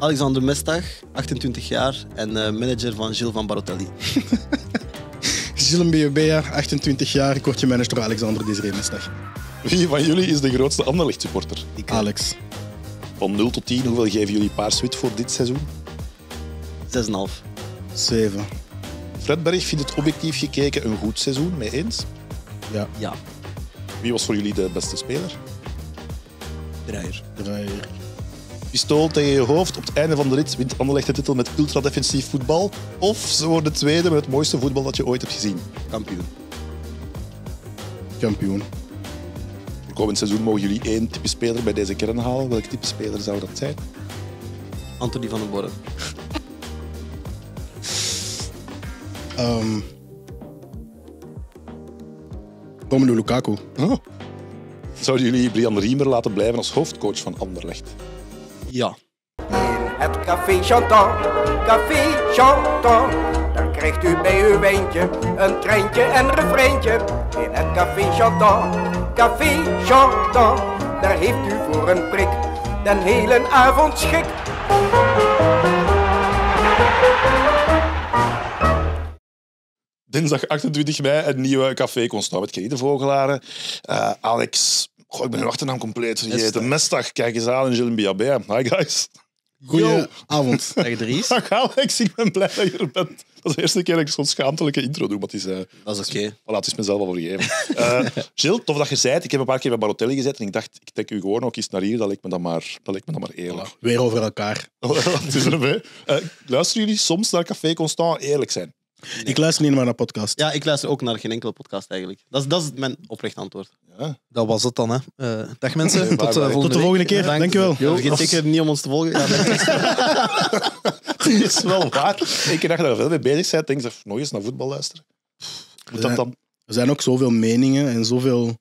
Alexander Mestag, 28 jaar en eh, manager van Gilles van Barotelli. Gilles Mbeubeer, 28 jaar. Ik word gemanaged door Alexander Desiree Mestag. Wie van jullie is de grootste Anderlecht supporter? Ik, eh, Alex. Van 0 tot 10, hoeveel geven jullie paarswit voor dit seizoen? 6,5. 7. Fred Berg vindt het objectief gekeken een goed seizoen, mee eens? Ja. ja. Wie was voor jullie de beste speler? Draaier. Draaier pistool tegen je hoofd. Op het einde van de rit wint Anderlecht de titel met ultra-defensief voetbal. Of ze worden tweede met het mooiste voetbal dat je ooit hebt gezien. Kampioen. Kampioen. Komend seizoen mogen jullie één type speler bij deze kern halen. Welk type speler zou dat zijn? Anthony van den Borren. um, ehm, Romelu Lukaku. Oh. Zouden jullie Brian Riemer laten blijven als hoofdcoach van Anderlecht? Ja. In het café Chantal, café Chantal. Dan krijgt u bij uw wijntje een treintje en refreintje. In het café Chantal, café Chantal. Daar heeft u voor een prik den hele avond schik. Dinsdag 28 mei, het nieuwe Café Constant met Kede Vogelaren. Eh, Alex Goh, ik ben uw achternaam compleet vergeten. mestdag, kijk eens aan in Gilles Hi guys. Goedenavond. Dag Dries. Dag Alex, ik ben blij dat je er bent. Dat is de eerste keer dat ik zo'n schaamtelijke intro doe, maar het is... Uh, dat is oké. Laat Voilà, het is mezelf al vergeven. uh, eh, Gilles, tof dat je zei. Ik heb een paar keer bij Barotelli gezeten en ik dacht, ik tek u gewoon ook eens naar hier. Dat lijkt me dan maar, dat lijkt me dan maar eerlijk. weer over elkaar. het is erbij. Eh, luisteren jullie soms naar Café Constant eerlijk zijn? Ik luister niet meer naar podcasts. Ja, ik luister ook naar geen enkele podcast eigenlijk. Dat is, dat is mijn oprecht antwoord. Ja. Dat was het dan, hè. Eh, dag mensen, tot, eh, tot, de volgende keer. Dank Dankjewel. Jo, Vergeet zeker niet om ons te volgen. Ja, is wel waar. Ik dacht dat je veel mee bezig bent, denk ik, nog eens naar voetbal luisteren. Moet dat eh, dan... Er zijn ook zoveel meningen en zoveel...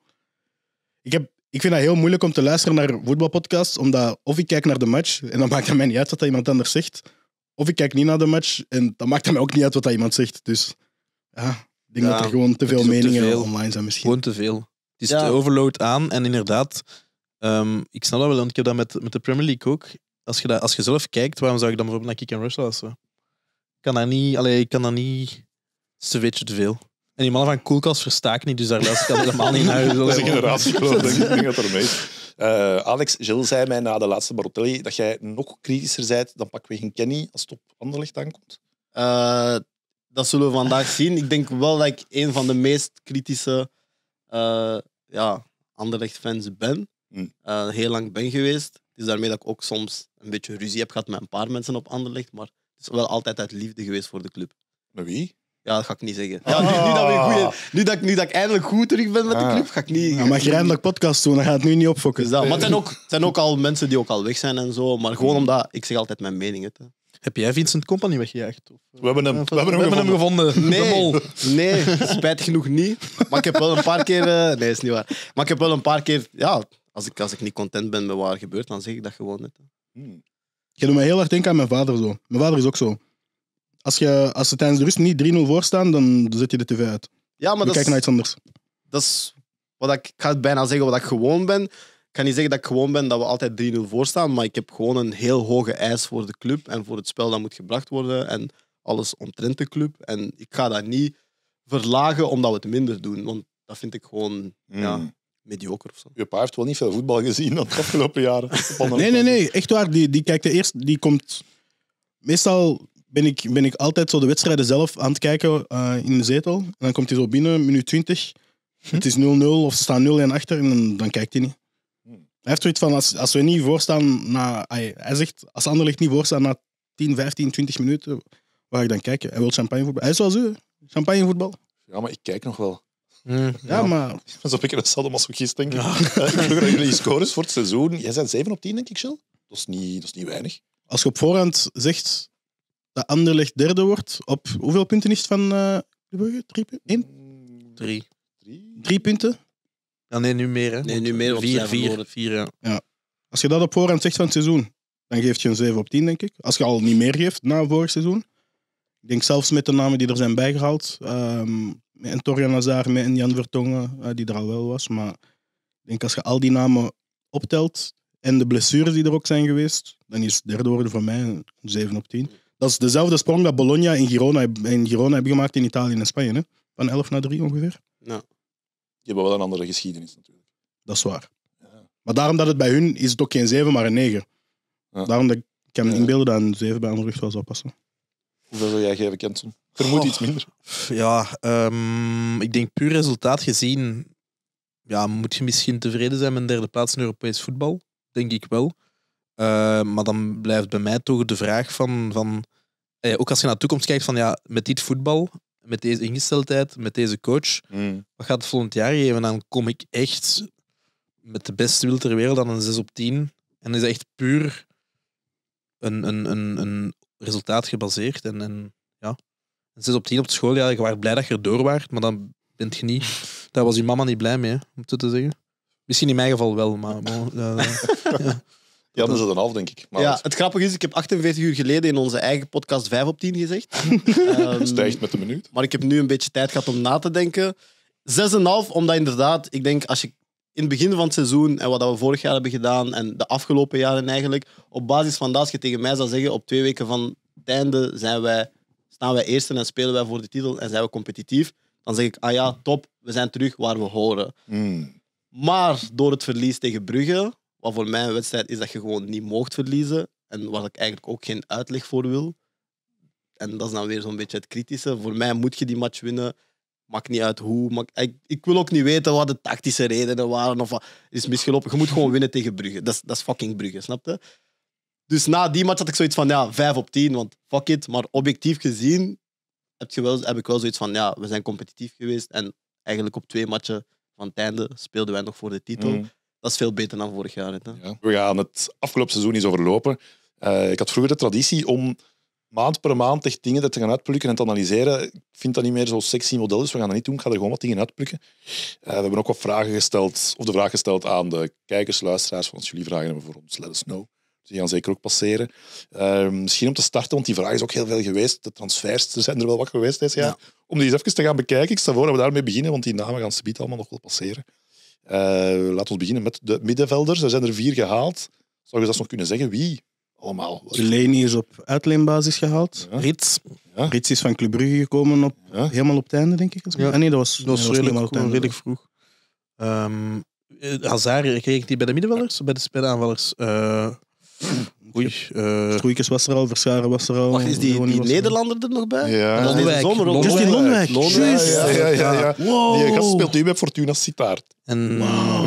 Ik, heb, ik vind dat heel moeilijk om te luisteren naar voetbalpodcasts, omdat of ik kijk naar de match, en dan maakt het mij niet uit wat dat iemand anders zegt, of ik kijk niet naar de match en dat maakt het mij ook niet uit wat dat iemand zegt. Dus ja, ik denk dat er gewoon te veel meningen online zijn misschien. Gewoon te veel. Het is ja. overload aan en inderdaad, ehm, ik snap dat wel, een ik heb dat met, met de Premier League ook. Als je, dat, als je zelf kijkt, waarom zou ik dan bijvoorbeeld naar Kick en Rush luisteren? Ik kan dat niet, allee, ik kan dat niet, het is te veel. En die mannen van Koelkast versta ik niet, dus daar luister ik helemaal niet naar. Dat is een generatiekloof, denk ik. denk dat er mee uh, Alex, Gil zei mij na de laatste Barotelli dat jij nog kritischer bent dan pakweg een Kenny als het op Anderlecht aankomt. Eh, dat zullen we vandaag zien. Ik denk wel dat ik een van de meest kritische uh, ja, Anderlecht-fans ben. Hmm. heel lang ben geweest. Het is daarmee dat ik ook soms een beetje ruzie heb gehad met een paar mensen op Anderlecht. Maar het is wel altijd uit liefde geweest voor de club. Met wie? Ja, dat ga ik niet zeggen. Ja, nu, dat, we nu, dat, ik- nu dat ik eindelijk goed terug ben met de club, ga ik niet... Ja, mag je eindelijk podcast doen, dan gaat het nu niet opfokken. Dus dat. Maar het zijn, ook, zijn ook al mensen die ook al weg zijn en zo. Maar gewoon omdat... Ik zeg altijd mijn mening. hè. Heb jij Vincent Company weggejaagd? Of, eh? We hebben hem, we hebben hem gevonden. Nee, nee, spijt genoeg niet. Maar ik heb wel een paar keer... Eh, nee, is niet waar. Maar ik heb wel een paar keer... Ja, als ik, als ik niet content ben met wat er gebeurt, dan zeg ik dat gewoon net. hè. Je doet me heel hard denken aan mijn vader. Zo. Mijn vader is ook zo. Als, je, als ze tijdens de rust niet 3-0 voor staan, dan zet je de tv uit. Ja, maar dat kijk naar iets anders. dat is wat ik, ik ga bijna zeggen wat ik gewoon ben. Ik kan niet zeggen dat ik gewoon ben dat we altijd 3-0 voor staan, maar ik heb gewoon een heel hoge eis voor de club en voor het spel dat moet gebracht worden en alles omtrent de club. En ik ga dat niet verlagen omdat we het minder doen, want dat vind ik gewoon hmm. ja, mediocre of zo. Je pa heeft wel niet veel voetbal gezien de afgelopen jaren. Nee, nee, nee. Echt waar. Die, die kijkt de eerst. Die komt meestal ben ik, ben ik altijd zo de wedstrijden zelf aan het kijken uh, in de zetel. En dan komt hij zo binnen, minuut 20. Het is 0-0 of ze staan 0-1 achter en dan, kijkt hij niet. Hij heeft zoiets van, als, als we niet voorstaan, na, hij, zegt, als ligt niet voorstaan na 10, 15, 20 minuten, waar ik dan kijken? Hij wil champagnevoetbal. Hij is zoals u, champagnevoetbal. Ja, maar ik kijk nog wel. Mm, ja, ja, maar... Dat is een beetje hetzelfde als gisteren, denk ik. Ja. jullie scores voor het seizoen. Jij bent 7 op 10, denk ik, chill. Dat dat is niet weinig. Als je op voorhand zegt, dat Anderlecht derde wordt op hoeveel punten is het van uh, Brugge? Drie punten? Drie. Drie. punten? Ja, nee, nu meer. Hè. Nee, nu meer. Vier, vier, vier, ja. ja. Als je dat op voorhand zegt van het seizoen, dan geef je een 7 op 10, denk ik. Als je al niet meer geeft na vorig seizoen. Ik denk zelfs met de namen die er zijn bijgehaald. Ehm, met een Torian met een Jan Vertongen, eh, die er al wel was. Maar ik denk als je al die namen optelt en de blessures die er ook zijn geweest, dan is derde worden voor mij een 7 op 10. Dat is dezelfde sprong dat Bologna en Girona, en Girona hebben gemaakt in Italië en Spanje. Hè? Van 11 naar 3 ongeveer. Ja. Die hebben wel een andere geschiedenis natuurlijk. Dat is waar. Ja. Maar daarom dat het bij hun is het ook geen 7, maar een 9. Ja. Daarom dat ik me inbeelden dat een 7 bij Anderlecht wel zou passen. Hoeveel zou jij geven, Kenton? Vermoed iets minder. Ja, ehm, ik denk puur resultaat gezien ja, moet je misschien tevreden zijn met een derde plaats in Europees voetbal. Denk ik wel. Eh, maar dan blijft bij mij toch de vraag van, van eh, ook als je naar de toekomst kijkt, van ja, met dit voetbal, met deze ingesteldheid, met deze coach, hmm. wat gaat het volgend jaar geven? Dan kom ik echt met de beste wil ter wereld aan een 6 op 10. En is echt puur een, een, een, een resultaat gebaseerd. En, en ja, een 6 op 10 op school, ja, je was blij dat je erdoor waart, maar dan bent je niet... Daar was je mama niet blij mee, om het zo te zeggen. Misschien in mijn geval wel, maar... Ja, dat is het een half, denk ik. Maar ja, het... grappige is, ik heb 48 uur geleden in onze eigen podcast 5 op 10 gezegd. um, Stijgt met de minuut. Maar ik heb nu een beetje tijd gehad om na te denken. 6,5, omdat inderdaad, ik denk als je in het begin van het seizoen en wat we vorig jaar hebben gedaan en de afgelopen jaren eigenlijk, op basis van dat, als je tegen mij zou zeggen, op twee weken van het einde zijn wij, staan wij eerst en spelen wij voor de titel en zijn we competitief, dan zeg ik, ah ja, top, we zijn terug waar we horen. Hmm. Maar door het verlies tegen Brugge wat voor mij een wedstrijd is dat je gewoon niet mocht verliezen. En waar ik eigenlijk ook geen uitleg voor wil. En dat is dan weer zo'n beetje het kritische. Voor mij moet je die match winnen. Maakt niet uit hoe. Maakt, ik, ik, wil ook niet weten wat de tactische redenen waren. Of is misgelopen. Je moet gewoon winnen tegen Brugge. Dat is, dat is fucking Brugge, snap je? Dus na die match had ik zoiets van, ja, 5 op 10, want fuck it. Maar objectief gezien heb, je wel, heb ik wel zoiets van, ja, we zijn competitief geweest. En eigenlijk op twee matchen van het einde speelden wij nog voor de titel. Mm dat is veel beter dan vorig jaar. Hè? We gaan het afgelopen seizoen eens overlopen. Eh, ik had vroeger de traditie om maand per maand echt dingen te gaan uitplukken en te analyseren. Ik vind dat niet meer zo sexy model, dus we gaan dat niet doen. Ik ga er gewoon wat dingen uitplukken. Eh, we hebben ook wat vragen gesteld, of de vraag gesteld aan de kijkers, luisteraars. Van als jullie vragen hebben voor ons, let us know. Dus die gaan zeker ook passeren. Eh, misschien om te starten, want die vraag is ook heel veel geweest. De transfers, er zijn er wel wat geweest deze jaar. Om die eens even te gaan bekijken. Ik stel voor dat we daarmee beginnen, want die namen gaan subiet allemaal nog wel passeren. Eh, laten we beginnen met de middenvelders. Er zijn er vier gehaald. Zou je dat nog kunnen zeggen? Wie? Allemaal. Leni is op uitleenbasis gehaald. Ja. Rits. Ja. Rits is van Club Brugge gekomen op, helemaal op het einde, denk ik. Ah, nee, dat was, dat was, redelijk, vroeg. Um, Hazard kreeg die bij de middenvelders, bij, de, bij de aanvallers. Eh, Oei. Eh, was er al, Verscharen was er al. Wacht, is die, die Nederlander er nog bij? Ja. Dat is zomer Justin Lonwijk. Ja, ja, ja. ja. Die speelt u met Fortuna Sittard. En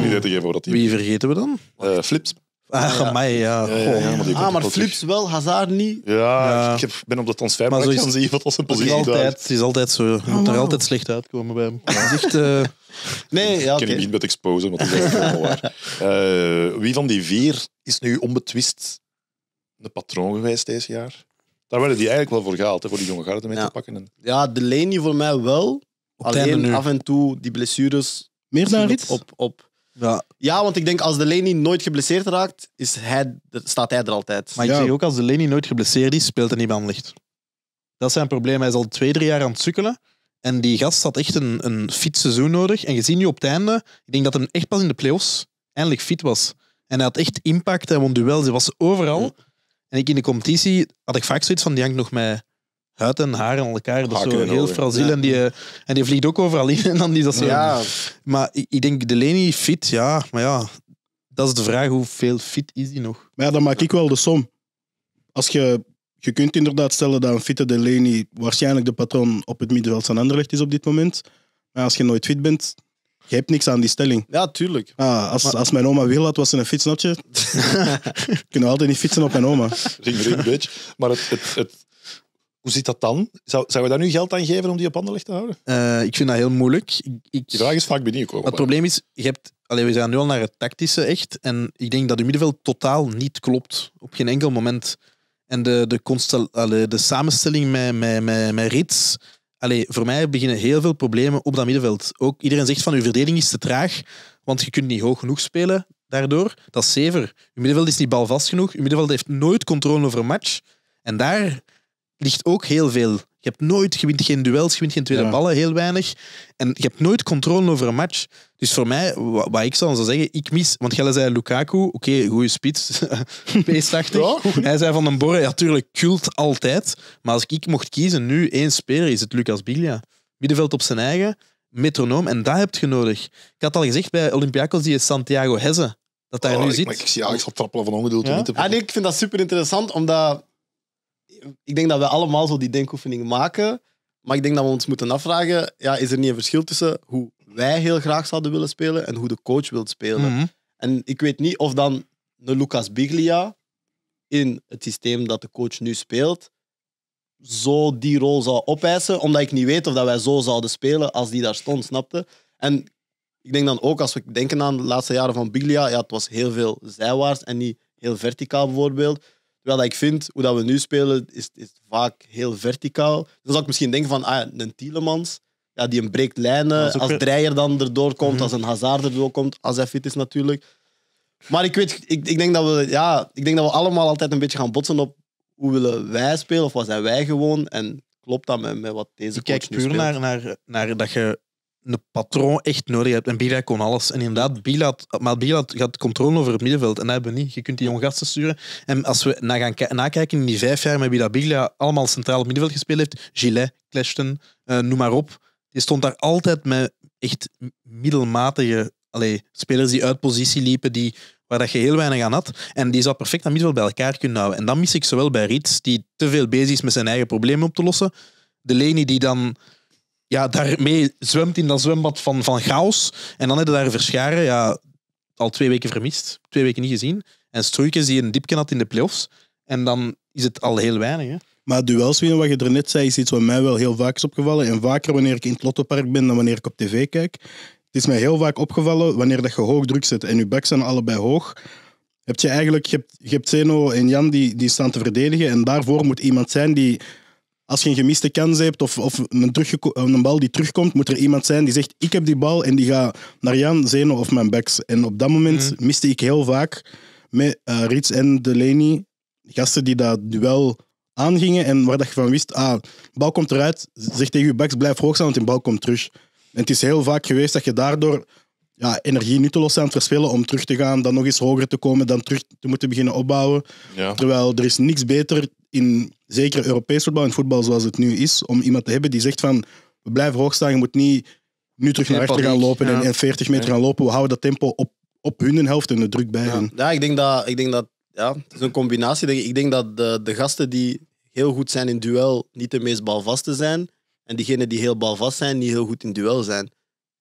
Niet te geven dat die... Wie vergeten we dan? Eh, Flips. Ah, ja. Mij, ja. maar ah, maar Flips wel, Hazard niet. Ja, ik ben op de transfermarkt van zien wat als een positie is. Altijd, het is altijd zo. Je ah, moet er altijd slecht uitkomen bij hem. Dat eh, Nee, ja, Ik niet met exposen, want dat is echt wel waar. wie van die vier is nu onbetwist een patroon geweest deze jaar. Daar werden die eigenlijk wel voor gehaald, hè, voor die jonge garde mee te pakken. En Ja, de lijn voor mij wel. Alleen af en toe die blessures Meer naar iets? op, op. Ja, Ja, want ik denk als de Leni nooit geblesseerd raakt, is hij, staat hij er altijd. maar ik zie zeg ook, als de Leni nooit geblesseerd is, speelt hij niet aan licht. Dat is zijn probleem. Hij is al twee, drie jaar aan het sukkelen. En die gast had echt een, een fit seizoen nodig. En gezien nu op het einde, ik denk dat hij echt pas in de playoffs eindelijk fit was. En hij had echt impact, hij won duels, hij was overal. En ik in de competitie had ik vaak zoiets van, die hangt nog met huid en haar aan elkaar. Dat is zo heel fragiel. En, die, eh, en die vliegt ook overal in. En dan is dat zo. Ja. Maar ik, ik denk, de Leni fit, ja. Maar ja, dat is de vraag, hoeveel fit is die nog? Maar ja, dan maak ik wel de som. Als je, je kunt inderdaad stellen dat een fitte Delaney waarschijnlijk de patroon op het middenveld van Anderlecht is op dit moment. Maar als je nooit fit bent, je hebt niks aan die stelling. Ja, tuurlijk. Ah, als, als mijn oma wil had, was ze een fietsnotje. Kunnen we altijd niet fietsen op mijn oma. Ring, ring, bitch. Maar het, het, het, hoe zit dat dan? Zou, zou we daar nu geld aan geven om die op handen te houden? Eh, ik vind dat heel moeilijk. Ik, Die vraag is vaak niet Maar het probleem is, je hebt, allee, we zijn nu al naar het tactische echt. En ik denk dat uw middenveld totaal niet klopt. Op geen enkel moment. En de, de, constel, de samenstelling met, met, met, met Rits Allee, voor mij beginnen heel veel problemen op dat middenveld. Ook iedereen zegt van uw verdeling is te traag, want je kunt niet hoog genoeg spelen daardoor. Dat is zever. Uw middenveld is niet balvast genoeg. Uw middenveld heeft nooit controle over een match. En daar ligt ook heel veel je hebt nooit, je wint geen duels, je wint geen tweede ballen, heel weinig. En je hebt nooit controle over een match. Dus voor mij, wat, ik zou zeggen, ik mis... Want jij zei Lukaku, oké, goede spits, p Hij zei Van den Borre, ja, tuurlijk, cult altijd. Maar als ik mocht kiezen, nu één speler, is het Lucas Biglia. Middenveld op zijn eigen, metronoom, en dat heb je nodig. Ik had al gezegd bij Olympiakos, die is Santiago Hesse dat daar oh, nu ik, zit. Maar ik zie Alex al trappelen van ongeduld. En ah, ik vind dat super interessant, omdat ik denk dat we allemaal zo die denkoefening maken. Maar ik denk dat we ons moeten afvragen: ja, is er niet een verschil tussen hoe wij heel graag zouden willen spelen en hoe de coach wil spelen? Mhm. En ik weet niet of dan een Lucas Biglia in het systeem dat de coach nu speelt, zo die rol zou opeisen, omdat ik niet weet of dat wij zo zouden spelen als die daar stond, snapte? En ik denk dan ook, als we denken aan de laatste jaren van Biglia, ja, het was heel veel zijwaarts en niet heel verticaal bijvoorbeeld. Terwijl ik vind, hoe dat we nu spelen, is, is vaak heel verticaal. Dan zou ik misschien denken van, ah, een Tielemans, ja, die een breekt lijnen. Als dreier Dreyer dan erdoor komt, mhm. als een Hazard erdoor komt, als hij fit is natuurlijk. Maar ik, weet, ik, ik, denk dat we, ja, ik denk dat we allemaal altijd een beetje gaan botsen op hoe willen wij spelen of wat zijn wij gewoon. En klopt dat met, met wat deze ik kijk puur naar, naar, naar dat je een patroon echt nodig hebt. En Bila kon alles. En inderdaad, Bila maar Bila had controle over het middenveld. En dat hebben we niet. Je kunt die jonge gasten sturen. En als we na gaan nakijken in die vijf jaar met Bila Bila allemaal centraal middenveld gespeeld heeft, Gillet, Clashton, eh, noem maar op. Die stond daar altijd met echt middelmatige allee, spelers die uit positie liepen, die, waar dat je heel weinig aan had. En die zou perfect aan middenveld bij elkaar kunnen houden. En dat mis ik zowel bij Riets, die te veel bezig is met zijn eigen problemen op te lossen. De Leni die dan ja, daarmee zwemt in dat zwembad van, van chaos. En dan hebben we daar Verscharen ja, al twee weken vermist. Twee weken niet gezien. En Stroeikens die een diepje had in de playoffs. En dan is het al heel weinig. Hè? Maar duels winnen, wat je er net zei, is iets wat mij wel heel vaak is opgevallen. En vaker wanneer ik in het Lottopark ben dan wanneer ik op tv kijk. Het is mij heel vaak opgevallen wanneer dat je hoog druk zet en je backs zijn allebei hoog. Heb je eigenlijk, je hebt, je hebt Zeno en Jan die, die staan te verdedigen. En daarvoor moet iemand zijn die als je een gemiste kans hebt of, of een, een, bal die terugkomt, moet er iemand zijn die zegt: Ik heb die bal en die gaat naar Jan, Zeno of mijn backs. En op dat moment mhm. miste ik heel vaak met uh, Rits en Delaney gasten die dat duel aangingen en waar dat je van wist: Ah, bal komt eruit, zeg tegen je backs, blijf hoog staan, want die bal komt terug. En het is heel vaak geweest dat je daardoor ja, energie lossen aan het verspillen om terug te gaan, dan nog eens hoger te komen, dan terug te moeten beginnen opbouwen. Terwijl er is niks beter in zeker Europees voetbal en voetbal zoals het nu is, om iemand te hebben die zegt van we blijven hoog staan, je moet niet nu terug naar achter gaan lopen en, 40 meter gaan lopen. We houden dat tempo op, op hun helft en de druk bij ja. Ja, ik denk dat, ik denk dat ja, het is een combinatie. Ik denk dat de, de gasten die heel goed zijn in duel niet de meest balvaste zijn. En diegenen die heel balvast zijn, niet heel goed in duel zijn.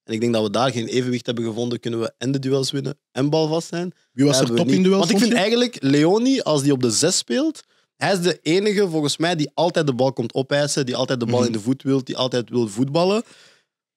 En ik denk dat we daar geen evenwicht hebben gevonden. Kunnen we en de duels winnen en balvast zijn. Wie was er top in duels? Want ik vind eigenlijk Leoni, als die op de zes speelt, hij is de enige, volgens mij, die altijd de bal komt opeisen, die altijd de bal mhm. in de voet wil, die altijd wil voetballen.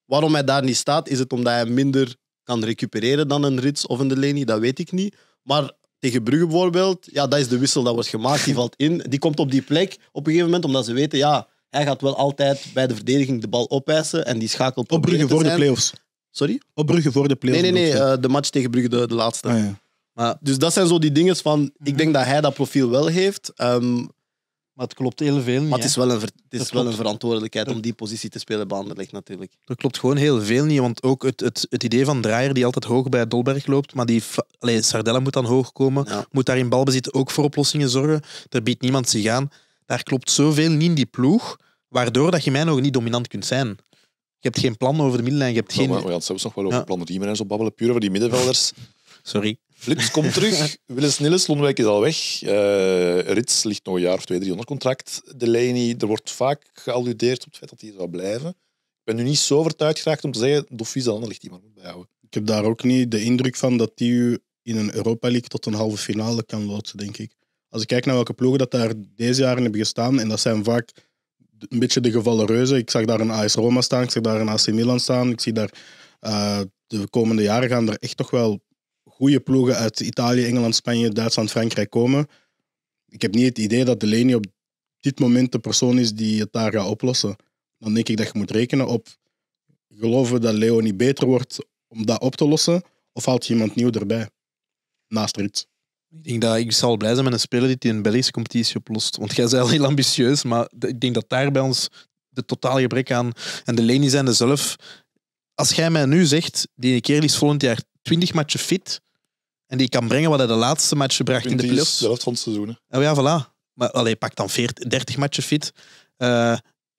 Waarom hij daar niet staat, is het omdat hij minder kan recupereren dan een Rits of een Delaney, dat weet ik niet. Maar tegen Brugge bijvoorbeeld, ja, dat is de wissel dat wordt gemaakt, die valt in. Die komt op die plek op een gegeven moment, omdat ze weten, ja, hij gaat wel altijd bij de verdediging de bal opeisen en die schakelt... Op Brugge voor de play-offs. Sorry? Op Brugge voor de play-offs. Nee, nee, nee, eh, de match tegen Brugge, de, laatste. Ah, ja dus dat zijn zo die dingen van. Ik mhm. denk dat hij dat profiel wel heeft. Ehm, maar het klopt heel veel niet. Maar het is wel een, is wel een verantwoordelijkheid om die positie te spelen bij Anderlecht, natuurlijk. Dat klopt gewoon heel veel niet. Want ook het, het, het idee van Draaier, die altijd hoog bij Dolberg loopt, maar die... Allee, Sardella moet dan hoog komen. Moet daar in balbezit ook voor oplossingen zorgen. Daar biedt niemand zich aan. Daar klopt zoveel niet in die ploeg, waardoor dat je mij nog niet dominant kunt zijn. Je hebt geen plan over de middenlijn. Je hebt geen... maar, we gaan het zelfs nog wel over ja. plannen riemen en zo babbelen. Puur over die middenvelders. Sorry. Flips, komt terug. Willis Nilles, Lonwijk is al weg. Uh, Rits ligt nog een jaar of twee, drie onder contract. Delaney, er wordt vaak gealludeerd op het feit dat hij zou blijven. Ik ben nu niet zo overtuigd geraakt om te zeggen, Doffies aan ligt iemand maar bij bijhouden. Ik heb daar ook niet de indruk van dat die u in een Europa League tot een halve finale kan loodsen, denk ik. Als ik kijk naar welke ploegen dat daar deze jaren hebben gestaan, en dat zijn vaak een beetje de gevallen reuzen. Ik zag daar een AS Roma staan, ik zag daar een AC Milan staan. Ik zie daar eh, de komende jaren gaan er echt toch wel goede ploegen uit Italië, Engeland, Spanje, Duitsland, Frankrijk komen. Ik heb niet het idee dat Delaney op dit moment de persoon is die het daar gaat oplossen. Dan denk ik dat je moet rekenen op geloven dat Leo niet beter wordt om dat op te lossen, of haalt je iemand nieuw erbij? Naast Rits. Ik denk dat ik zal blij zijn met een speler die een Belgische competitie oplost. Want jij bent al heel ambitieus, maar ik denk dat daar bij ons de totale gebrek aan. En de Leni zijn er zelf. Als jij mij nu zegt, die keer is volgend jaar 20 matchen fit, en die kan brengen wat hij de laatste match bracht in de playoffs. De helft van het seizoen. Oh ja, voilà. Maar allee, pakt dan 30 matchen fit. Eh,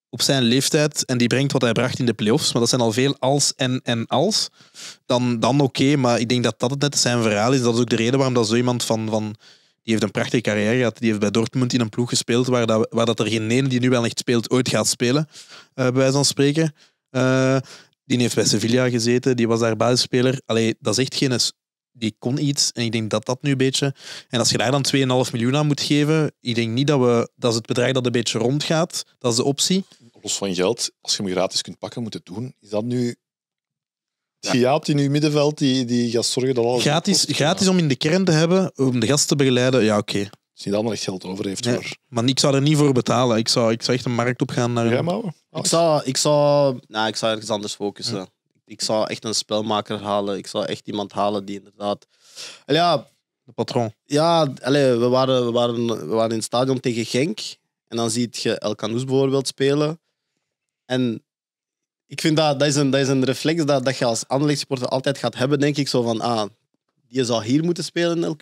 op zijn leeftijd en die brengt wat hij bracht in de playoffs. Maar dat zijn al veel als en en als. Dan, dan oké, maar ik denk dat dat het net zijn verhaal is. Dat is ook de reden waarom dat zo iemand van, van. Die heeft een prachtige carrière gehad. Die heeft bij Dortmund in een ploeg gespeeld waar, dat, waar dat er geen ene die nu wel echt speelt ooit gaat spelen. Eh, bij wijze van spreken. Eh, die heeft bij Sevilla gezeten. Die was daar basisspeler. Allee, dat is echt geen die kon iets. En ik denk dat dat nu een beetje... En als je daar dan 2,5 miljoen aan moet geven, ik denk niet dat we... Dat is het bedrag dat een beetje rondgaat. Dat is de optie. Los van geld, als je hem gratis kunt pakken, moet het doen. Is dat nu ja. Jaap die nu middenveld die, die gaat zorgen dat alles... Gratis, gratis om in de kern te hebben, om de gasten te begeleiden, ja oké. Okay. Als je dan echt geld over heeft. voor... Maar ik zou er niet voor betalen. Ik zou, ik zou echt een markt op gaan. Naar... Eh, ja, Ik zou, ik, zou, nou, ik zou ergens anders focussen ik zou echt een spelmaker halen. Ik zou echt iemand halen die inderdaad. ja, de patroon. Ja, allez, we, waren, we, waren, we waren in het stadion tegen Genk. En dan zie je El Canoes bijvoorbeeld spelen. En ik vind dat, dat, is, een, dat is een reflex dat, dat je als Anderlecht-supporter altijd gaat hebben, denk ik. Zo van, ah, die zou hier moeten spelen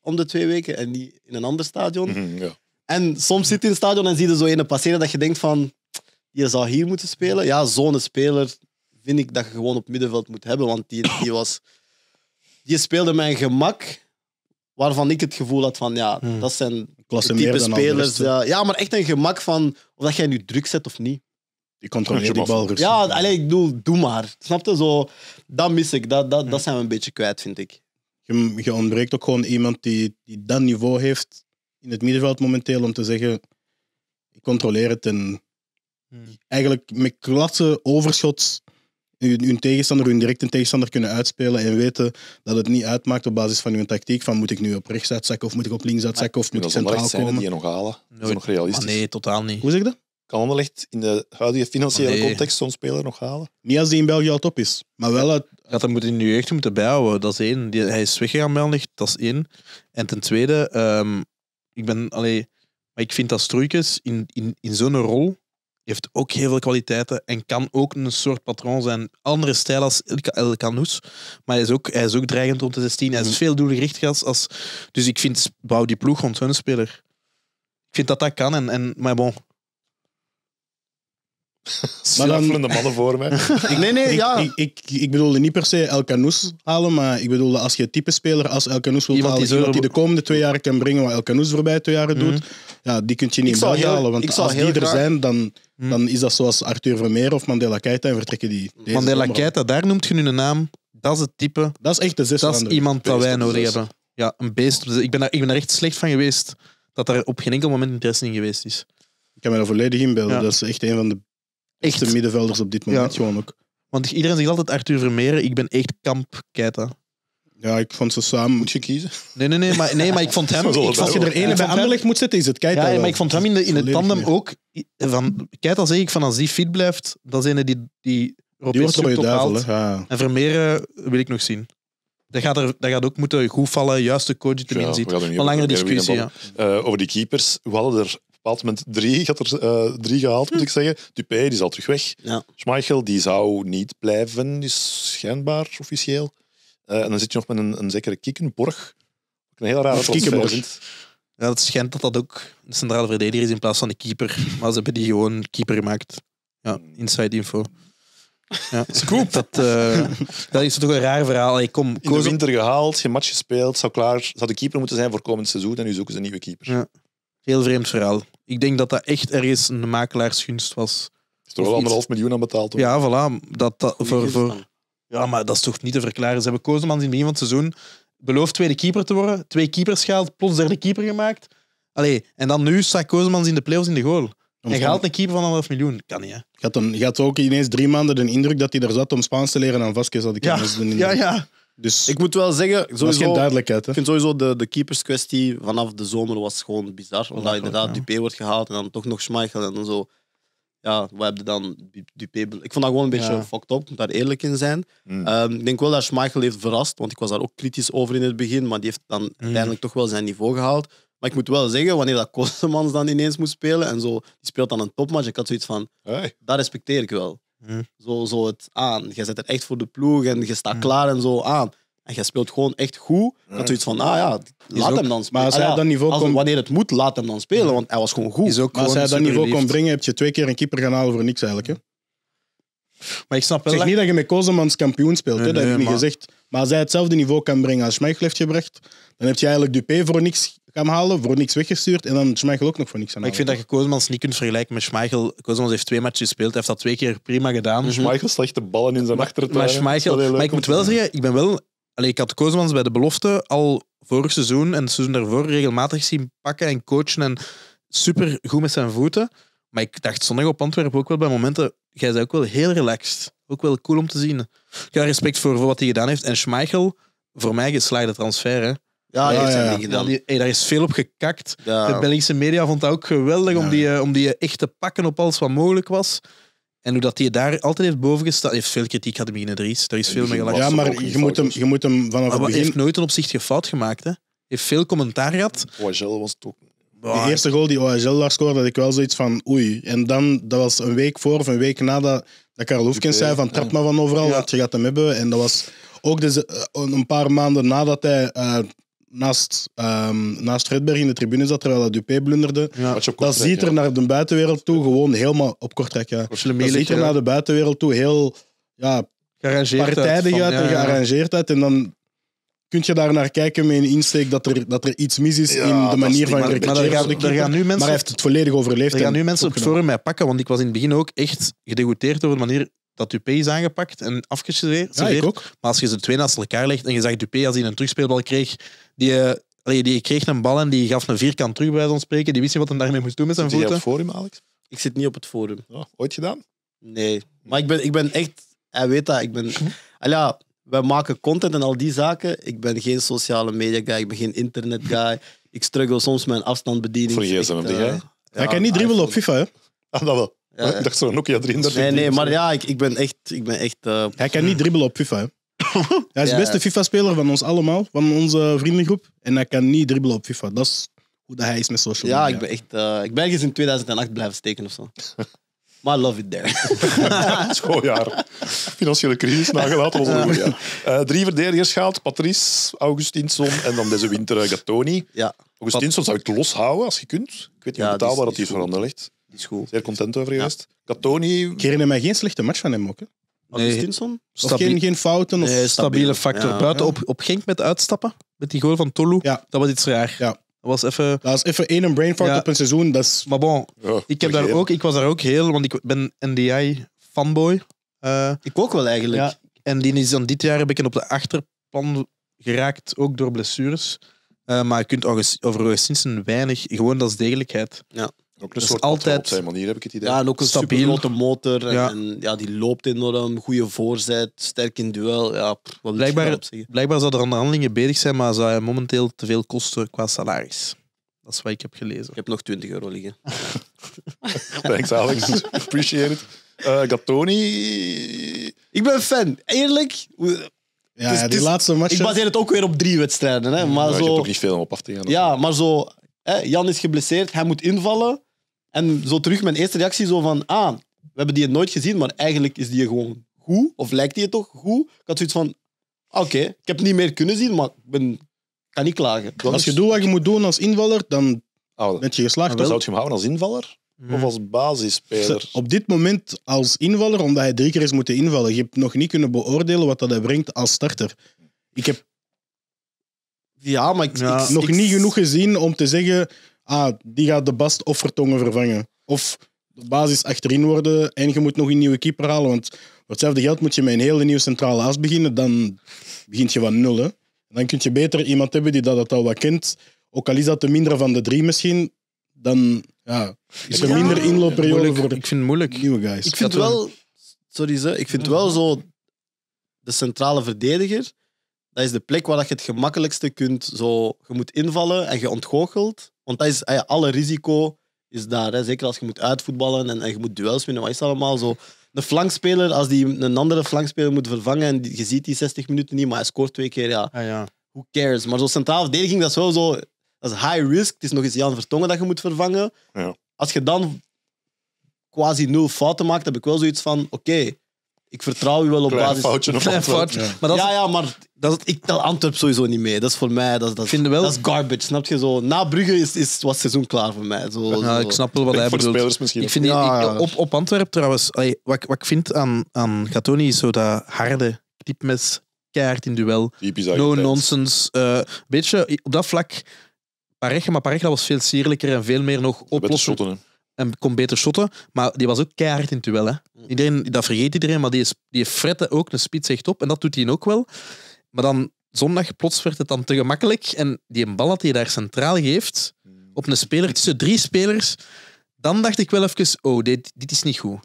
om de twee weken en die in een ander stadion. Mhm, ja. En soms zit je in het stadion en zie je zo een passeren dat je denkt van, je zou hier moeten spelen. Ja, zo'n speler vind ik dat je gewoon op middenveld moet hebben. Want die, die, was, die speelde mijn gemak, waarvan ik het gevoel had van ja, hmm. dat zijn Klasse type spelers. Ja, ja, maar echt een gemak van of dat jij nu druk zet of niet. Die controleert die bal Ja, alleen ik bedoel, doe maar. Snap je? Zo, dat mis ik. Dat, dat, dat hmm. zijn we een beetje kwijt, vind ik. Je, je ontbreekt ook gewoon iemand die, die dat niveau heeft in het middenveld momenteel om te zeggen, ik controleer het en hmm. eigenlijk met klasse overschot hun tegenstander, hun directe tegenstander kunnen uitspelen en weten dat het niet uitmaakt op basis van hun tactiek. Van moet ik nu op rechts uitzakken of moet ik op links uitzakken of moet ik centraal zijn komen. die je nog halen? Dat is nog realistisch. Ah, nee, totaal niet. Hoe zeg je dat? Kan Anderlecht in de huidige financiële ah, context zo'n speler nog halen? Niet als die in België al top is. Maar wel uit... Ja, dat moet je nu echt moeten bijhouden. Dat is één. hij is weggegaan bij dat is één. En ten tweede, ehm, ik ben... Allee, maar ik vind dat Stroeikens in, in, in zo'n rol heeft ook heel veel kwaliteiten en kan ook een soort patroon zijn. Andere stijl als El maar hij is, ook, hij is ook dreigend rond de 16. Hij is mhm. veel doelgericht als, als... Dus ik vind, bouw die ploeg rond hun speler. Ik vind dat dat kan, en, en, maar bon, de mannen voor mij. ik, nee, nee, ja. Ik, ik, ik bedoelde niet per se El Canoes halen, maar ik bedoelde als je type speler als El Canoes wilt halen, die iemand die de komende twee jaar kan brengen wat El Canoes voorbij twee jaren doet, mhm. ja, die kun je niet in halen. Want als die er zijn, dan, mhm. dan is dat zoals Arthur Vermeer of Mandela Keita en vertrekken die. Deze Mandela Keita, daar noemt je nu een naam. Dat is het type. Dat is echt de zes Dat is iemand dat wij nodig hebben. Ja, een beest. Ik ben, daar, ik ben echt slecht van geweest dat er op geen enkel moment interesse in geweest is. Ik kan me daar volledig inbeelden. Dat is echt een van de echte middenvelders op dit moment gewoon ook. Want iedereen zegt altijd Arthur Vermeer, Ik ben echt kamp Keita. Ja, ik vond ze samen. Moet je kiezen? Nee, nee, nee. Maar, nee, maar ik vond hem... Ik als je er ene bij Anderlecht moet zetten, is het Keita Ja, maar ik vond hem in, de, het tandem ook... Van, Keita zeg ik, van als die fit blijft, dan zijn er die, die Europees die wordt ja. En Vermeer wil ik nog zien. Dat gaat, er, dat gaat ook moeten goed vallen, juist de coach erin ja, Een langere discussie. Eh, over die keepers, we hadden er bepaald moment drie. had er eh, drie gehaald, moet hm. ik zeggen. Dupé, die is al terug weg. Ja. Schmeichel, die zou niet blijven, is schijnbaar officieel. Eh, en dan zit je nog met een, een zekere kikkenborg. een heel rare transfer Ja, het schijnt dat dat ook de centrale verdediger is in plaats van de keeper. Maar ze hebben die gewoon keeper gemaakt. Ja, inside info. Ja. Scoop. Dat, eh, dat is toch een raar verhaal. Ik kom, In gehaald, geen match gespeeld, zou, klaar, zou de keeper moeten zijn voor komend seizoen en nu zoeken ze een nieuwe keeper. Ja. Heel vreemd verhaal. Ik denk dat dat echt ergens een makelaarsgunst was. Is toch wel anderhalf miljoen aan betaald? Hoor. Ja, voilà. Dat, dat, voor, Ja, maar dat is toch niet te verklaren. Ze hebben Kozemans in het begin van het seizoen beloofd tweede keeper te worden. Twee keepers gehaald, plots derde keeper gemaakt. Allee, en dan nu staat Kozemans in de playoffs in de goal. Hij haalt een keeper van anderhalf miljoen. Kan niet, hè? Je had, dan, je had ook ineens drie maanden de indruk dat hij daar zat om Spaans te leren aan Vasquez. Had ik ja, ja, ja. Dus ik moet wel zeggen, sowieso, Ik vind sowieso de, de kwestie vanaf de zomer was gewoon bizar. Omdat inderdaad Dupe Dupé wordt gehaald en dan toch nog Schmeichel en dan zo. Ja, we hebben dan? Dupé. Ik vond dat gewoon een beetje fucked up, moet daar eerlijk in zijn. Hmm. Ehm, ik denk wel dat Schmeichel heeft verrast, want ik was daar ook kritisch over in het begin. Maar die heeft dan hmm. uiteindelijk toch wel zijn niveau gehaald. Maar ik moet wel zeggen, wanneer dat Kostermans dan ineens moest spelen en zo, die speelt dan een topmatch, ik had zoiets van, hey. dat respecteer ik wel. Hm. Zo, zo het aan. Je zet er echt voor de ploeg en je staat hm. klaar en zo aan. En je speelt gewoon echt goed. Dat is zoiets van, ah ja, laat hem dan spelen. Maar als ah hij dat niveau als, wanneer het moet, laat hem dan spelen, want hij was gewoon goed. maar als hij dat niveau kon brengen, heb je twee keer een keeper gaan halen voor niks eigenlijk. Hè? Maar ik snap wel. zeg niet dat je met Kozemans kampioen speelt, dat heb ik maar... gezegd. Maar als hij hetzelfde niveau kan brengen als Schmeichel heeft gebracht, dan heb je eigenlijk Dupé voor niks kam voor niks weggestuurd. En dan Schmeichel ook nog voor niks aan ik vind dat je Kozemans niet kunt vergelijken met Schmeichel. Kozemans heeft twee matches gespeeld, hij heeft dat twee keer prima gedaan. Dus Schmeichel slechte ballen in zijn achtertuin. Maar, Schmeichel, maar ik moet wel zeggen, ik ben wel... Allee, ik had Kozemans bij de belofte al vorig seizoen en het seizoen daarvoor regelmatig zien pakken en coachen en super goed met zijn voeten. Maar ik dacht zondag op Antwerpen ook wel bij momenten, jij bent ook wel heel relaxed. Ook wel cool om te zien. Ik heb respect voor, voor wat hij gedaan heeft. En Schmeichel, voor mij geslaagde transfer. Oh, ja, ja, ja, daar is veel op gekakt. De Belgische media vond dat ook geweldig om, die, om die echt te pakken op alles wat mogelijk was. En hoe dat hij daar altijd heeft bovengestaan, heeft veel kritiek gehad binnen Dries. Daar is veel mee gelachen. Ja, maar je moet, hem, je moet hem vanaf het begin... heeft nooit een opzichtje fout gemaakt. Hè. Heeft veel commentaar gehad. OHL was toch De eerste goal die OHL daar scoorde, had ik wel zoiets van oei. En dan, dat was een week voor of een week nadat dat Karel Hoefkens zei van trap maar van overal, want je gaat hem hebben. En dat was ook dus, een paar maanden nadat hij eh, naast, um, naast Redberg in de tribune zat, terwijl dat Dupé blunderde. Dat ziet er naar de buitenwereld toe gewoon helemaal op kort Ja. Dat ziet er naar de buitenwereld toe heel ja, partijdig uit en gearrangeerd uit. En dan kun je daar naar kijken met een insteek dat er, dat er iets mis is in de manier van recruteren. Maar, maar hij heeft het volledig overleefd. Er gaan nu mensen op het forum mij pakken, want ik was in het begin ook echt gedegoteerd over de manier dat Dupé is aangepakt en afgeschreven. Ja, ik ook. Maar als je ze twee naast elkaar legt en je zag Dupé als hij een terugspeelbal kreeg, die, uh, die kreeg een bal en die gaf een vierkant terug, bij ons spreken. Die wist niet wat hij daarmee moest doen met zijn voeten. Zit op het forum, Alex? Ik zit niet op het forum. Oh, ooit gedaan? Nee. Maar ik ben, ik ben echt... Hij weet dat. Ik ben... wij maken content en al die zaken. Ik ben geen sociale media guy, ik ben geen internet guy. ik struggle soms met afstandbediening. Voor Vergeet hem, eh, Hij kan niet dribbelen op FIFA, hè? Ah, dat wel. Ja. Ik dacht zo'n Nokia 33. Nee, nee, maar ja, ik, ik ben echt... Ik ben echt eh, Hij kan niet dribbelen op FIFA, hè. Hij is de beste FIFA-speler van ons allemaal, van onze vriendengroep. En hij kan niet dribbelen op FIFA. Dat is hoe dat hij is met social media. Ja, ik ben echt... Eh, ik ben ergens in 2008 blijven steken of zo. Maar I love it there. Schooljaar. Financiële crisis nagelaten was een ja. uh, Drie verdedigers gehaald. Patrice, Augustinsson en dan deze winter Gattoni. Ja. Augustinsson zou ik loshouden als je kunt. Ik weet niet ja, hoe betaalbaar dat hij voor ligt. Die is goed. Zeer content over geweest. Catoni. Ik herinner mij geen slechte match van hem ook. Hè? Nee, geen, geen, fouten? Of... stabiele factor. Buiten op, op Genk met uitstappen, met die goal van Tolu. Ja. Dat was iets raar. Ja. Dat was even... Dat is even één een brain fart op een seizoen. Dat is... Maar bon, ik, heb daar ook, ik was daar ook heel... Want ik ben NDI-fanboy. Eh. ik ook wel eigenlijk. En die is dan dit jaar heb ik op de achterpan geraakt, ook door blessures. Eh, maar je kunt over Sinsen weinig... Gewoon, dat is degelijkheid. Ja. Dus altijd, op zijn manier heb ik het idee. Ja, en ook een stabiele grote motor. En, ja. die loopt enorm. Goede voorzet, sterk in duel. Ja, blijkbaar, blijkbaar zou er aan de handelingen bezig zijn, maar zou momenteel te veel kosten qua salaris. Dat is wat ik heb gelezen. Ik heb nog 20 euro liggen. Thanks Alex, appreciate it. Uh, Gattoni... Ik ben een fan. Eerlijk, ja, die laatste match. Ik baseer het ook weer op drie wedstrijden. Hè, maar, zo, je hebt ook niet veel op af te gaan. Ja, maar zo Jan is geblesseerd, hij moet invallen. En zo terug mijn eerste reactie zo van, ah, we hebben die nooit gezien, maar eigenlijk is die gewoon goed. Of lijkt die toch goed? Ik had zoiets van, oké, ik heb niet meer kunnen zien, maar ik ben, kan niet klagen. als je doet wat je moet doen als invaller, dan oh, ah, ben je geslaagd. Dan zou je hem houden als invaller? Of als basisspeler? Op dit moment als invaller, omdat hij drie keer is moeten invallen. Je hebt nog niet kunnen beoordelen wat dat hij brengt als starter. Ik heb ja, maar ik, ja, ik nog niet genoeg gezien om te zeggen: ah, die gaat de Bast of Vertongen vervangen. Of de basis achterin worden en je moet nog een nieuwe keeper halen. Want voor hetzelfde geld moet je met een hele nieuwe centrale as beginnen. Dan begint je van nul. Hè. Dan kun je beter iemand hebben die dat, dat al wat kent. Ook al is dat de minder van de drie misschien, dan ja, is er minder inloopperiode voor ik vind het moeilijk. nieuwe guys. Ik vind dat wel, sorry, ze, ik vind wel zo de centrale verdediger dat is de plek waar je het gemakkelijkste kunt. Zo, je moet invallen en je ontgoochelt. Want dat is eh, alle risico is daar. Hè. Zeker als je moet uitvoetballen en, en je moet duels winnen. Wat is allemaal zo? Een flankspeler, als die een andere flankspeler moet vervangen en die, je ziet die 60 minuten niet, maar hij scoort twee keer, ja. Ah, ja. Who cares? Maar zo'n centraal verdediging, dat is wel zo... Dat is high risk. Het is nog eens Jan Vertongen dat je moet vervangen. Ja. Als je dan quasi nul fouten maakt, heb ik wel zoiets van... Oké, ik vertrouw u wel op klein basis... Foutje klein foutje ja. Maar dat ja, ja, maar dat is, ik tel Antwerp sowieso niet mee. Dat is voor mij... Dat, dat, dat is garbage, snap je? Zo, na Brugge is, is, was seizoen klaar voor mij. Zo, ja, Ik snap wel wat hij bedoelt. misschien. Ik vind, op, op Antwerp trouwens, allee, wat, wat ik vind aan, aan Gattoni is zo dat harde knipmes, keihard in duel. No nonsense. Uh, beetje op dat vlak... Pareja, maar Pareja was veel sierlijker en veel meer nog oplossen en kon beter shotten. Maar die was ook keihard in het duel. Hè. Mm. Iedereen, dat vergeet iedereen, maar die, is, die frette ook een spits echt op. En dat doet hij ook wel. Maar dan zondag plots werd het dan te gemakkelijk. En die bal dat hij daar centraal geeft, mm. op een speler tussen drie spelers, dan dacht ik wel even, oh, dit, dit is niet goed.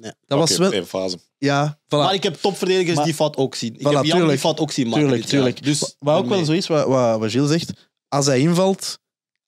Dat was wel... een fase. Ja, Maar ik heb topverdedigers die fout ook zien. Ik heb Jan die fout ook zien maken. Tuurlijk, tuurlijk. Dus, wat ook wel zo is, wat, wat, wat Gilles zegt, als hij invalt,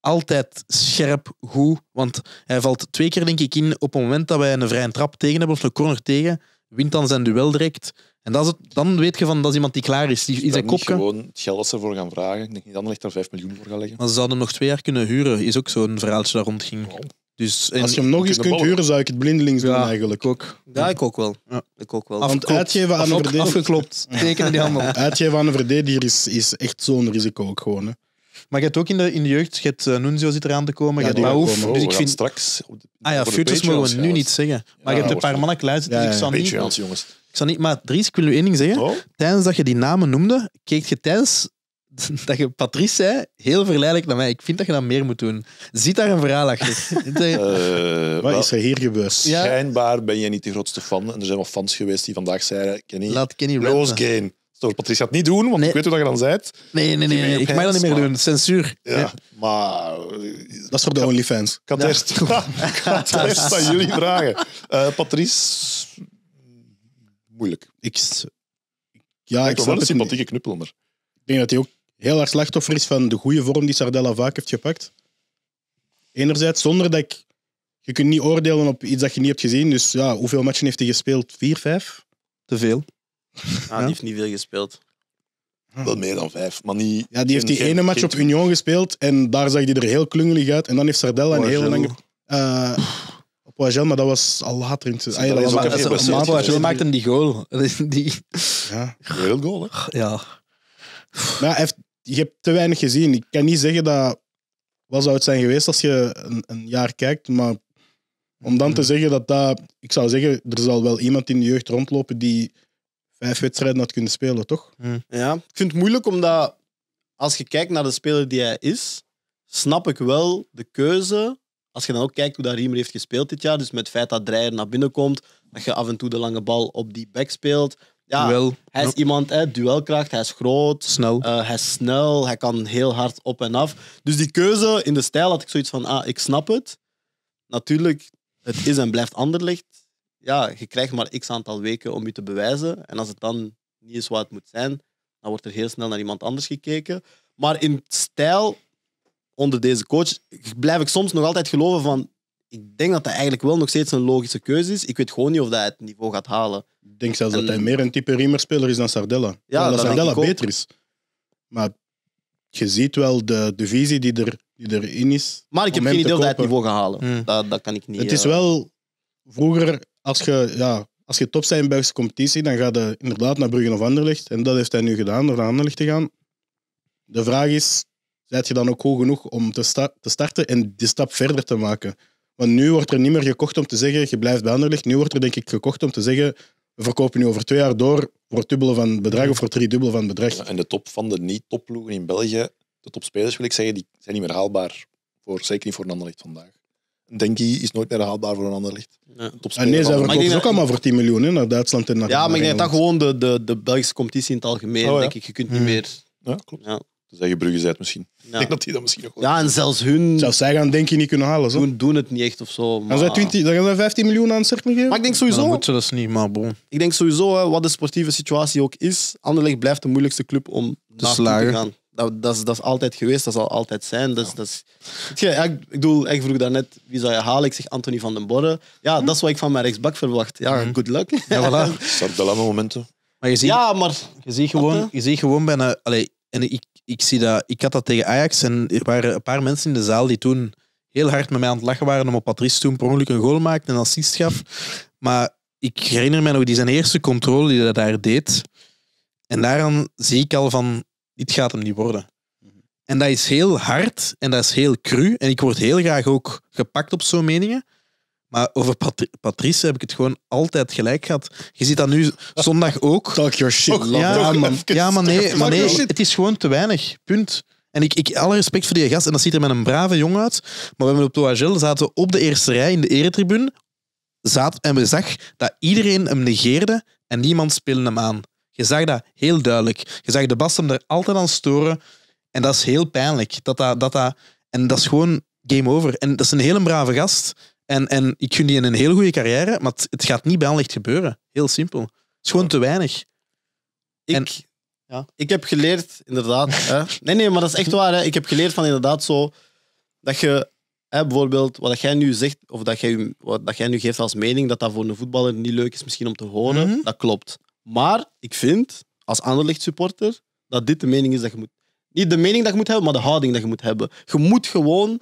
altijd scherp, goed. Want hij valt twee keer, denk ik, in op het moment dat wij een vrije trap tegen hebben of een corner tegen. Wint dan zijn duel direct. En dat is het, dan weet je van dat is iemand die klaar is. Die, is zijn kopje. gewoon het geld dat ervoor gaan vragen. Ik denk niet dat ligt er 5 miljoen voor gaan leggen. Maar ze zouden hem nog twee jaar kunnen huren, is ook zo'n verhaaltje daar rondging. Dus, Als je hem nog eens kunt huren, zou ik het blindelings doen eigenlijk. ook. Ja, ik ook wel. Ik ook wel. Want uitgeven aan een verdediger... Afgeklopt. Tekenen die handel. uitgeven aan een verdediger is, is echt zo'n risico ook gewoon. Maar je hebt ook in de, in de jeugd, je hebt eh, Nunzio zit eraan te komen, ja, je hebt Dus ik oh, vind... straks... ah ja, futures mogen we nu niet zeggen. Maar je hebt een paar mannen kluizen. dus ik zal niet... jongens. Ik zal niet... Maar Dries, ik wil u één ding zeggen. Oh. Tijdens dat je die namen noemde, keek je tijdens dat je Patrice zei, heel verleidelijk naar mij. Ik vind dat je dat meer moet doen. Zit daar een verhaal achter? Eh, Wat is er hier gebeurd? Schijnbaar ben je niet de grootste fan. En er zijn wel fans geweest die vandaag zeiden, Kenny, Laat Kenny Rose zou Patricia het niet doen, want ik weet hoe dat je dan zei. Nee, nee, nee, ik mag dat niet meer maar... doen. Censuur. Ja, maar... Dat is voor de OnlyFans. Ik had, ja. eerst, aan jullie vragen. Eh, Patrice... Moeilijk. Ik... Ja, ik, ik wel een sympathieke knuppel, maar... Ik denk dat hij ook heel erg slachtoffer is van de goede vorm die Sardella vaak heeft gepakt. Enerzijds, zonder dat ik... Je kunt niet oordelen op iets dat je niet hebt gezien. Dus ja, hoeveel matchen heeft hij gespeeld? Vier, vijf? Te veel. Ah, die heeft niet veel gespeeld. Wel meer dan vijf, maar niet... Ja, die heeft die ene match op Union gespeeld en daar zag hij er heel klungelig uit. En dan heeft Sardella een heel lange... Eh, op Wagel, maar dat was al later in het seizoen. Dat, is was ook Wagel maakte die goal. Die... Ja. goal, hè? Ja. Maar je hebt te weinig gezien. Ik kan niet zeggen dat... Wat zou het zijn geweest als je een, een jaar kijkt, maar... Om dan te zeggen dat dat... Ik zou zeggen, er zal wel iemand in de jeugd rondlopen die vijf wedstrijden had kunnen spelen, toch? Hmm. Ja, ik vind het moeilijk omdat als je kijkt naar de speler die hij is, snap ik wel de keuze. Als je dan ook kijkt hoe dat Riemer heeft gespeeld dit jaar, dus met het feit dat Dreier naar binnen komt, dat je af en toe de lange bal op die back speelt. Ja, Duel. hij is iemand, hè, duelkracht, hij is groot, snel. Eh, hij is snel, hij kan heel hard op en af. Dus die keuze in de stijl had ik zoiets van, ah, ik snap het. Natuurlijk, het is en blijft licht ja, je krijgt maar x aantal weken om je te bewijzen. En als het dan niet is wat het moet zijn, dan wordt er heel snel naar iemand anders gekeken. Maar in stijl onder deze coach blijf ik soms nog altijd geloven van ik denk dat dat eigenlijk wel nog steeds een logische keuze is. Ik weet gewoon niet of hij het niveau gaat halen. Ik denk zelfs dat hij meer een type riemerspeler is dan Sardella. Ja, dat Sardella beter is. Maar je ziet wel de, de visie die, er, die erin is. Maar ik heb geen idee of hij het niveau gaat halen. Hmm. Dat, dat kan ik niet. Het is eh, wel... Vroeger als je, ja, als je top zijn in Belgische competitie, dan ga je inderdaad naar Bruggen of Anderlecht. En dat heeft hij nu gedaan door naar Anderlecht te gaan. De vraag is, zet je dan ook hoog genoeg om te, starten en die stap verder te maken? Want nu wordt er niet meer gekocht om te zeggen, je blijft bij Anderlecht. Nu wordt er denk ik gekocht om te zeggen, we verkopen nu over twee jaar door voor het dubbele van het bedrag of voor drie dubbel van het bedrag. en de top van de niet-topploegen in België, de topspelers wil ik zeggen, die zijn niet meer haalbaar. Voor, zeker niet voor een Anderlecht vandaag. Denk je is nooit meer haalbaar voor een ander licht. Ja. En ah, nee, zij verkopen ook allemaal voor 10 miljoen hè, naar Duitsland en naar Ja, maar ik denk dat gewoon de, de, de Belgische competitie in het algemeen, oh, denk ik, je kunt niet hmm. meer... Ja, klopt. Ja. Dus dat je Brugge misschien. Ik denk dat die dat misschien nog wel. Ja, en zelfs hun... Zelfs zij gaan denk je niet kunnen halen. Zo. Doen, doen het niet echt of zo. Maar... dan gaan zij 15 miljoen aan Cercle geven? Maar ik denk sowieso... Dan moeten ze dat niet, maar bon. Ik denk sowieso, hè, wat de sportieve situatie ook is, Anderlecht blijft de moeilijkste club om te, te gaan dat, dat, is, dat is altijd geweest, dat zal altijd zijn. Dus, dat is, ik ik, bedoel, ik vroeg daarnet wie zou je halen. Ik zeg Anthony van den Borre. Ja, hm. dat is wat ik van mijn rechtsbak verwacht. Ja, hm. good luck. Ja, voilà. Sardellame momenten. Maar je ziet, ja, maar... Je ziet gewoon, je ziet gewoon bijna... Allee, en ik, ik, zie dat, ik had dat tegen Ajax en er waren een paar mensen in de zaal die toen heel hard met mij aan het lachen waren omdat Patrice toen per ongeluk een goal maakte, en assist gaf. Maar ik herinner me nog die zijn eerste controle die hij daar deed. En daaraan zie ik al van, dit gaat hem niet worden. Mhm. En dat is heel hard en dat is heel cru. En ik word heel graag ook gepakt op zo'n meningen. Maar over Patrice heb ik het gewoon altijd gelijk gehad. Je ziet dat nu zondag ook. Talk your shit, ja, man. maar nee, maar nee het is gewoon te weinig. Punt. En ik, ik, alle respect voor die gast, en dat ziet er met een brave jong uit. Maar we hebben op de zaten op de eerste rij in de eretribune. Zat, en we zag dat iedereen hem negeerde en niemand speelde hem aan. Je zag dat heel duidelijk. Je zag de Bast hem er altijd aan storen. En dat is heel pijnlijk. Dat dat, dat, dat, en dat is gewoon game over. En dat is een hele brave gast. En, en ik gun die een heel goede carrière, maar het, gaat niet bij Anderlecht gebeuren. Heel simpel. Het is gewoon te weinig. Ik, ja. ik heb geleerd, inderdaad... hè. Nee, nee, maar dat is echt waar. Hè. Ik heb geleerd van inderdaad zo... Dat je hè, bijvoorbeeld wat jij nu zegt, of dat jij, wat dat jij nu geeft als mening, dat dat voor een voetballer niet leuk is misschien om te horen, mhm. dat klopt. Maar ik vind, als Anderlecht supporter, dat dit de mening is dat je moet... Niet de mening dat je moet hebben, maar de houding dat je moet hebben. Je moet gewoon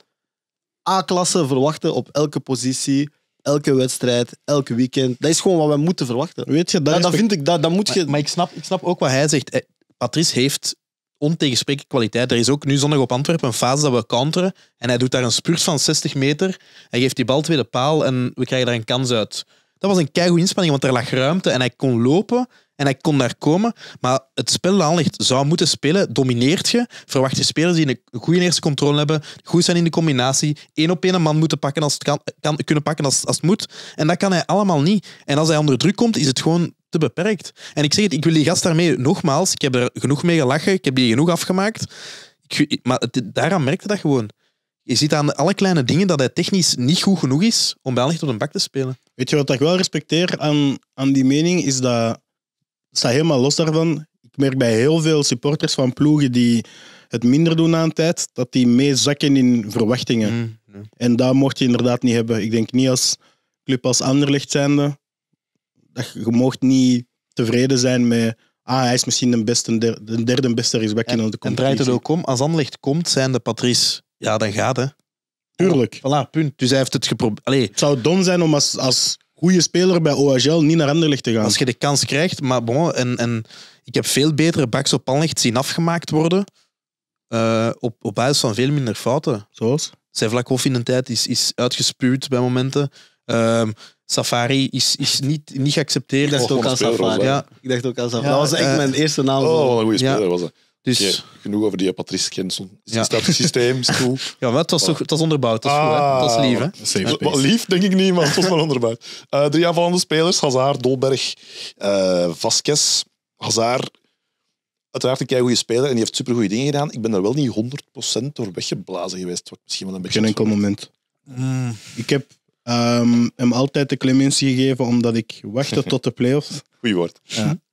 A-klasse verwachten op elke positie, elke wedstrijd, elke weekend. Dat is gewoon wat we moeten verwachten. Weet je, dat, dat vind ik... Dat, dat moet maar, je... maar ik, snap, ik snap ook wat hij zegt. Eh, Patrice heeft ontegensprekelijke kwaliteit. Er is ook nu zondag op Antwerpen een fase dat we counteren. En hij doet daar een spurt van 60 meter. Hij geeft die bal tweede paal en we krijgen daar een kans uit dat was een keigoede inspanning, want er lag ruimte en hij kon lopen en hij kon daar komen. Maar het spel dat ligt zou moeten spelen, domineert je. Verwacht je spelers die een goede eerste controle hebben, goed zijn in de combinatie, één op één een man moeten pakken als het kan, kan, kunnen pakken als, als het moet. En dat kan hij allemaal niet. En als hij onder druk komt, is het gewoon te beperkt. En ik zeg het, ik wil die gast daarmee nogmaals, ik heb er genoeg mee gelachen, ik heb die genoeg afgemaakt. Ik, maar daaraan merkte dat gewoon je ziet aan alle kleine dingen dat hij technisch niet goed genoeg is om België tot op een bak te spelen. Weet je wat ik wel respecteer aan, aan die mening? Is dat, staat helemaal los daarvan. Ik merk bij heel veel supporters van ploegen die het minder doen aan tijd, dat die meezakken in verwachtingen. Mm, en dat mocht je inderdaad niet hebben. Ik denk niet als club als Anderlecht zijnde, dat je, mocht niet tevreden zijn met ah, hij is misschien de, beste, de derde beste rechtsback in de competitie. En draait het ook om, als Anderlecht komt, zijn de Patrice ja, dan gaat hè. Tuurlijk. Voilà, punt. Dus hij heeft het geprobeerd. Het zou dom zijn om als, als goede speler bij OHL niet naar Anderlecht te gaan. Als je de kans krijgt, maar bon, en, en ik heb veel betere backs op Anderlecht zien afgemaakt worden eh, op, op basis van veel minder fouten. Zoals? vlakhof in een tijd is, is uitgespuwd bij momenten. Ehm, Safari is, is niet, niet geaccepteerd. Ik dacht, ook aan Safari. Ja. ik dacht ook aan Safari. dat was echt eh, mijn eerste naam. Oh, wat een goede speler ja. was dat. Dus... genoeg over die Patrice Kenson. Ja. systeem, Ja, wat het was, toch, het was onderbouwd. Dat is, ah, dat is lief, hè? lief, denk ik niet, maar het was maar onderbouwd. Eh, drie aanvallende spelers. Hazard, Dolberg, uh, Vasquez. Hazard, uiteraard een goede speler en die heeft supergoeie dingen gedaan. Ik ben daar wel niet 100% door weggeblazen geweest. Wat misschien wel een beetje... Geen enkel moment. Mm. Ik heb ehm, hem altijd de clementie gegeven omdat ik wachtte tot de play-offs. Goeie woord.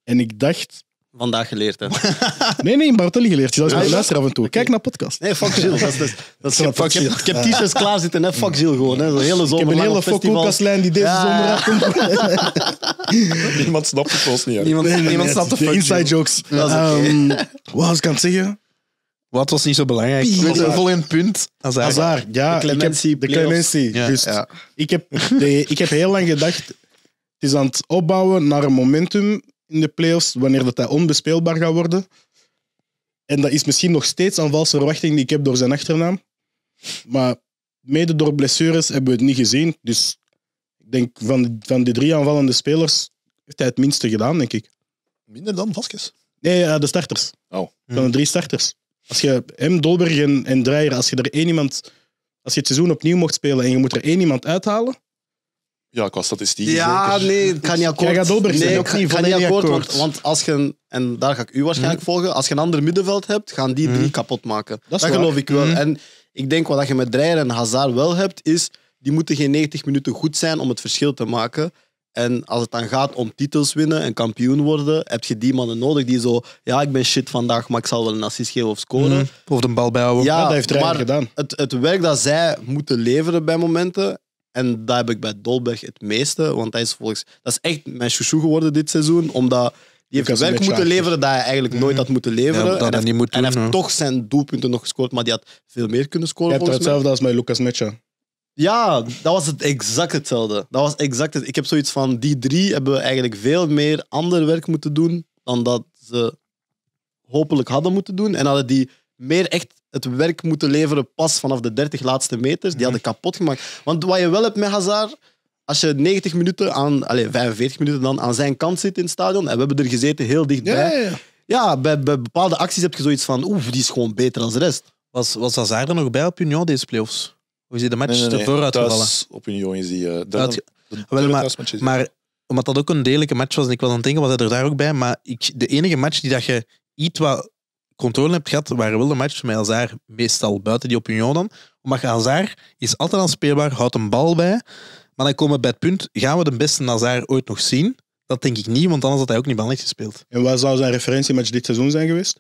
En ik dacht vandaag geleerd hè. nee, nee, Bartoli geleerd. Dat is luister af en toe. Kijk naar podcast. Nee, fuck Ziel. Dat is, dus- dat is, fuck ziel. ik, heb, t-shirts klaar zitten, Fuck Ziel gewoon. Hè. De hele zomer. Ik heb een hele fokkoelkastlijn die deze ja. zomer niemand snapt het volgens niet. Niemand, nee, niemand snapt de inside jokes. Ja, ehm, wat was ik aan het zeggen? Wat was niet zo belangrijk? vol in punt. Azar, Azar, ja. De clementie. De clementie, dus ja. Ik, heb de, ik heb heel lang gedacht... Het is aan het opbouwen naar een momentum in de playoffs, wanneer dat hij onbespeelbaar gaat worden. En dat is misschien nog steeds een valse verwachting die ik heb door zijn achternaam. Maar mede door blessures hebben we het niet gezien. Dus ik denk van van de drie aanvallende spelers heeft hij het minste gedaan, denk ik. Minder dan Vasquez? Nee, de starters. Oh. Van de hmm. drie starters. Als je hem, Dolberg en, en Dreyer, als je er één iemand... Als je het seizoen opnieuw mocht spelen en je moet er één iemand uithalen, ja, qua statistiek. Ja, nee, ik ga niet akkoord. Jij gaat nee, kan niet, akkoord, Want, als je, en daar ga ik u waarschijnlijk hm. volgen, als je een ander middenveld hebt, gaan die drie hm. kapot maken. Dat, geloof ik wel. Hm. En ik denk wat je met Dreyer en Hazard wel hebt, is die moeten geen 90 minuten goed zijn om het verschil te maken. En als het dan gaat om titels winnen en kampioen worden, heb je die mannen nodig die zo, ja, ik ben shit vandaag, maar ik zal wel een assist geven of scoren. Of de bal bijhouden. Ja, ja dat heeft Dreyer gedaan. Het, het werk dat zij moeten leveren bij momenten, en daar heb ik bij Dolberg het meeste, want hij is volgens... Dat is echt mijn chouchou geworden dit seizoen, omdat die heeft werk moeten leveren dat hij eigenlijk nooit had mhm. moeten leveren. en hij, heeft, heeft toch zijn doelpunten nog gescoord, maar die had veel meer kunnen scoren. Je hebt hetzelfde als met Lucas Mecha. Ja, dat was het exact hetzelfde. Dat was exact het. Ik heb zoiets van, die drie hebben eigenlijk veel meer ander werk moeten doen dan dat ze hopelijk hadden moeten doen. En hadden die meer echt het werk moeten leveren pas vanaf de 30 laatste meters. Die mhm. hadden kapot gemaakt. Want wat je wel hebt met Hazard, als je 90 minuten aan, allez, 45 minuten dan aan zijn kant zit in het stadion, en we hebben er gezeten heel dichtbij. Ja, ja, ja. ja bij, bepaalde acties heb je zoiets van, oef, die is gewoon beter dan de rest. Was, was Hazard er nog bij op Union deze playoffs? Hoe is hij de match nee, nee, nee. ervoor uitgevallen? Op Union is eh, die... er wel, maar, maar omdat dat ook een degelijke match was en ik was aan het denken, was hij er daar ook bij. Maar ik, de enige match die dat je iets controle hebt gehad, waren wel de matches met Hazard meestal buiten die opinion dan. Maar Azar is altijd aan speelbaar, houdt een bal bij. Maar dan komen we bij het punt, gaan we de beste Azar ooit nog zien? Dat denk ik niet, want anders had hij ook niet balletjes gespeeld. En wat zou zijn referentiematch dit seizoen zijn geweest?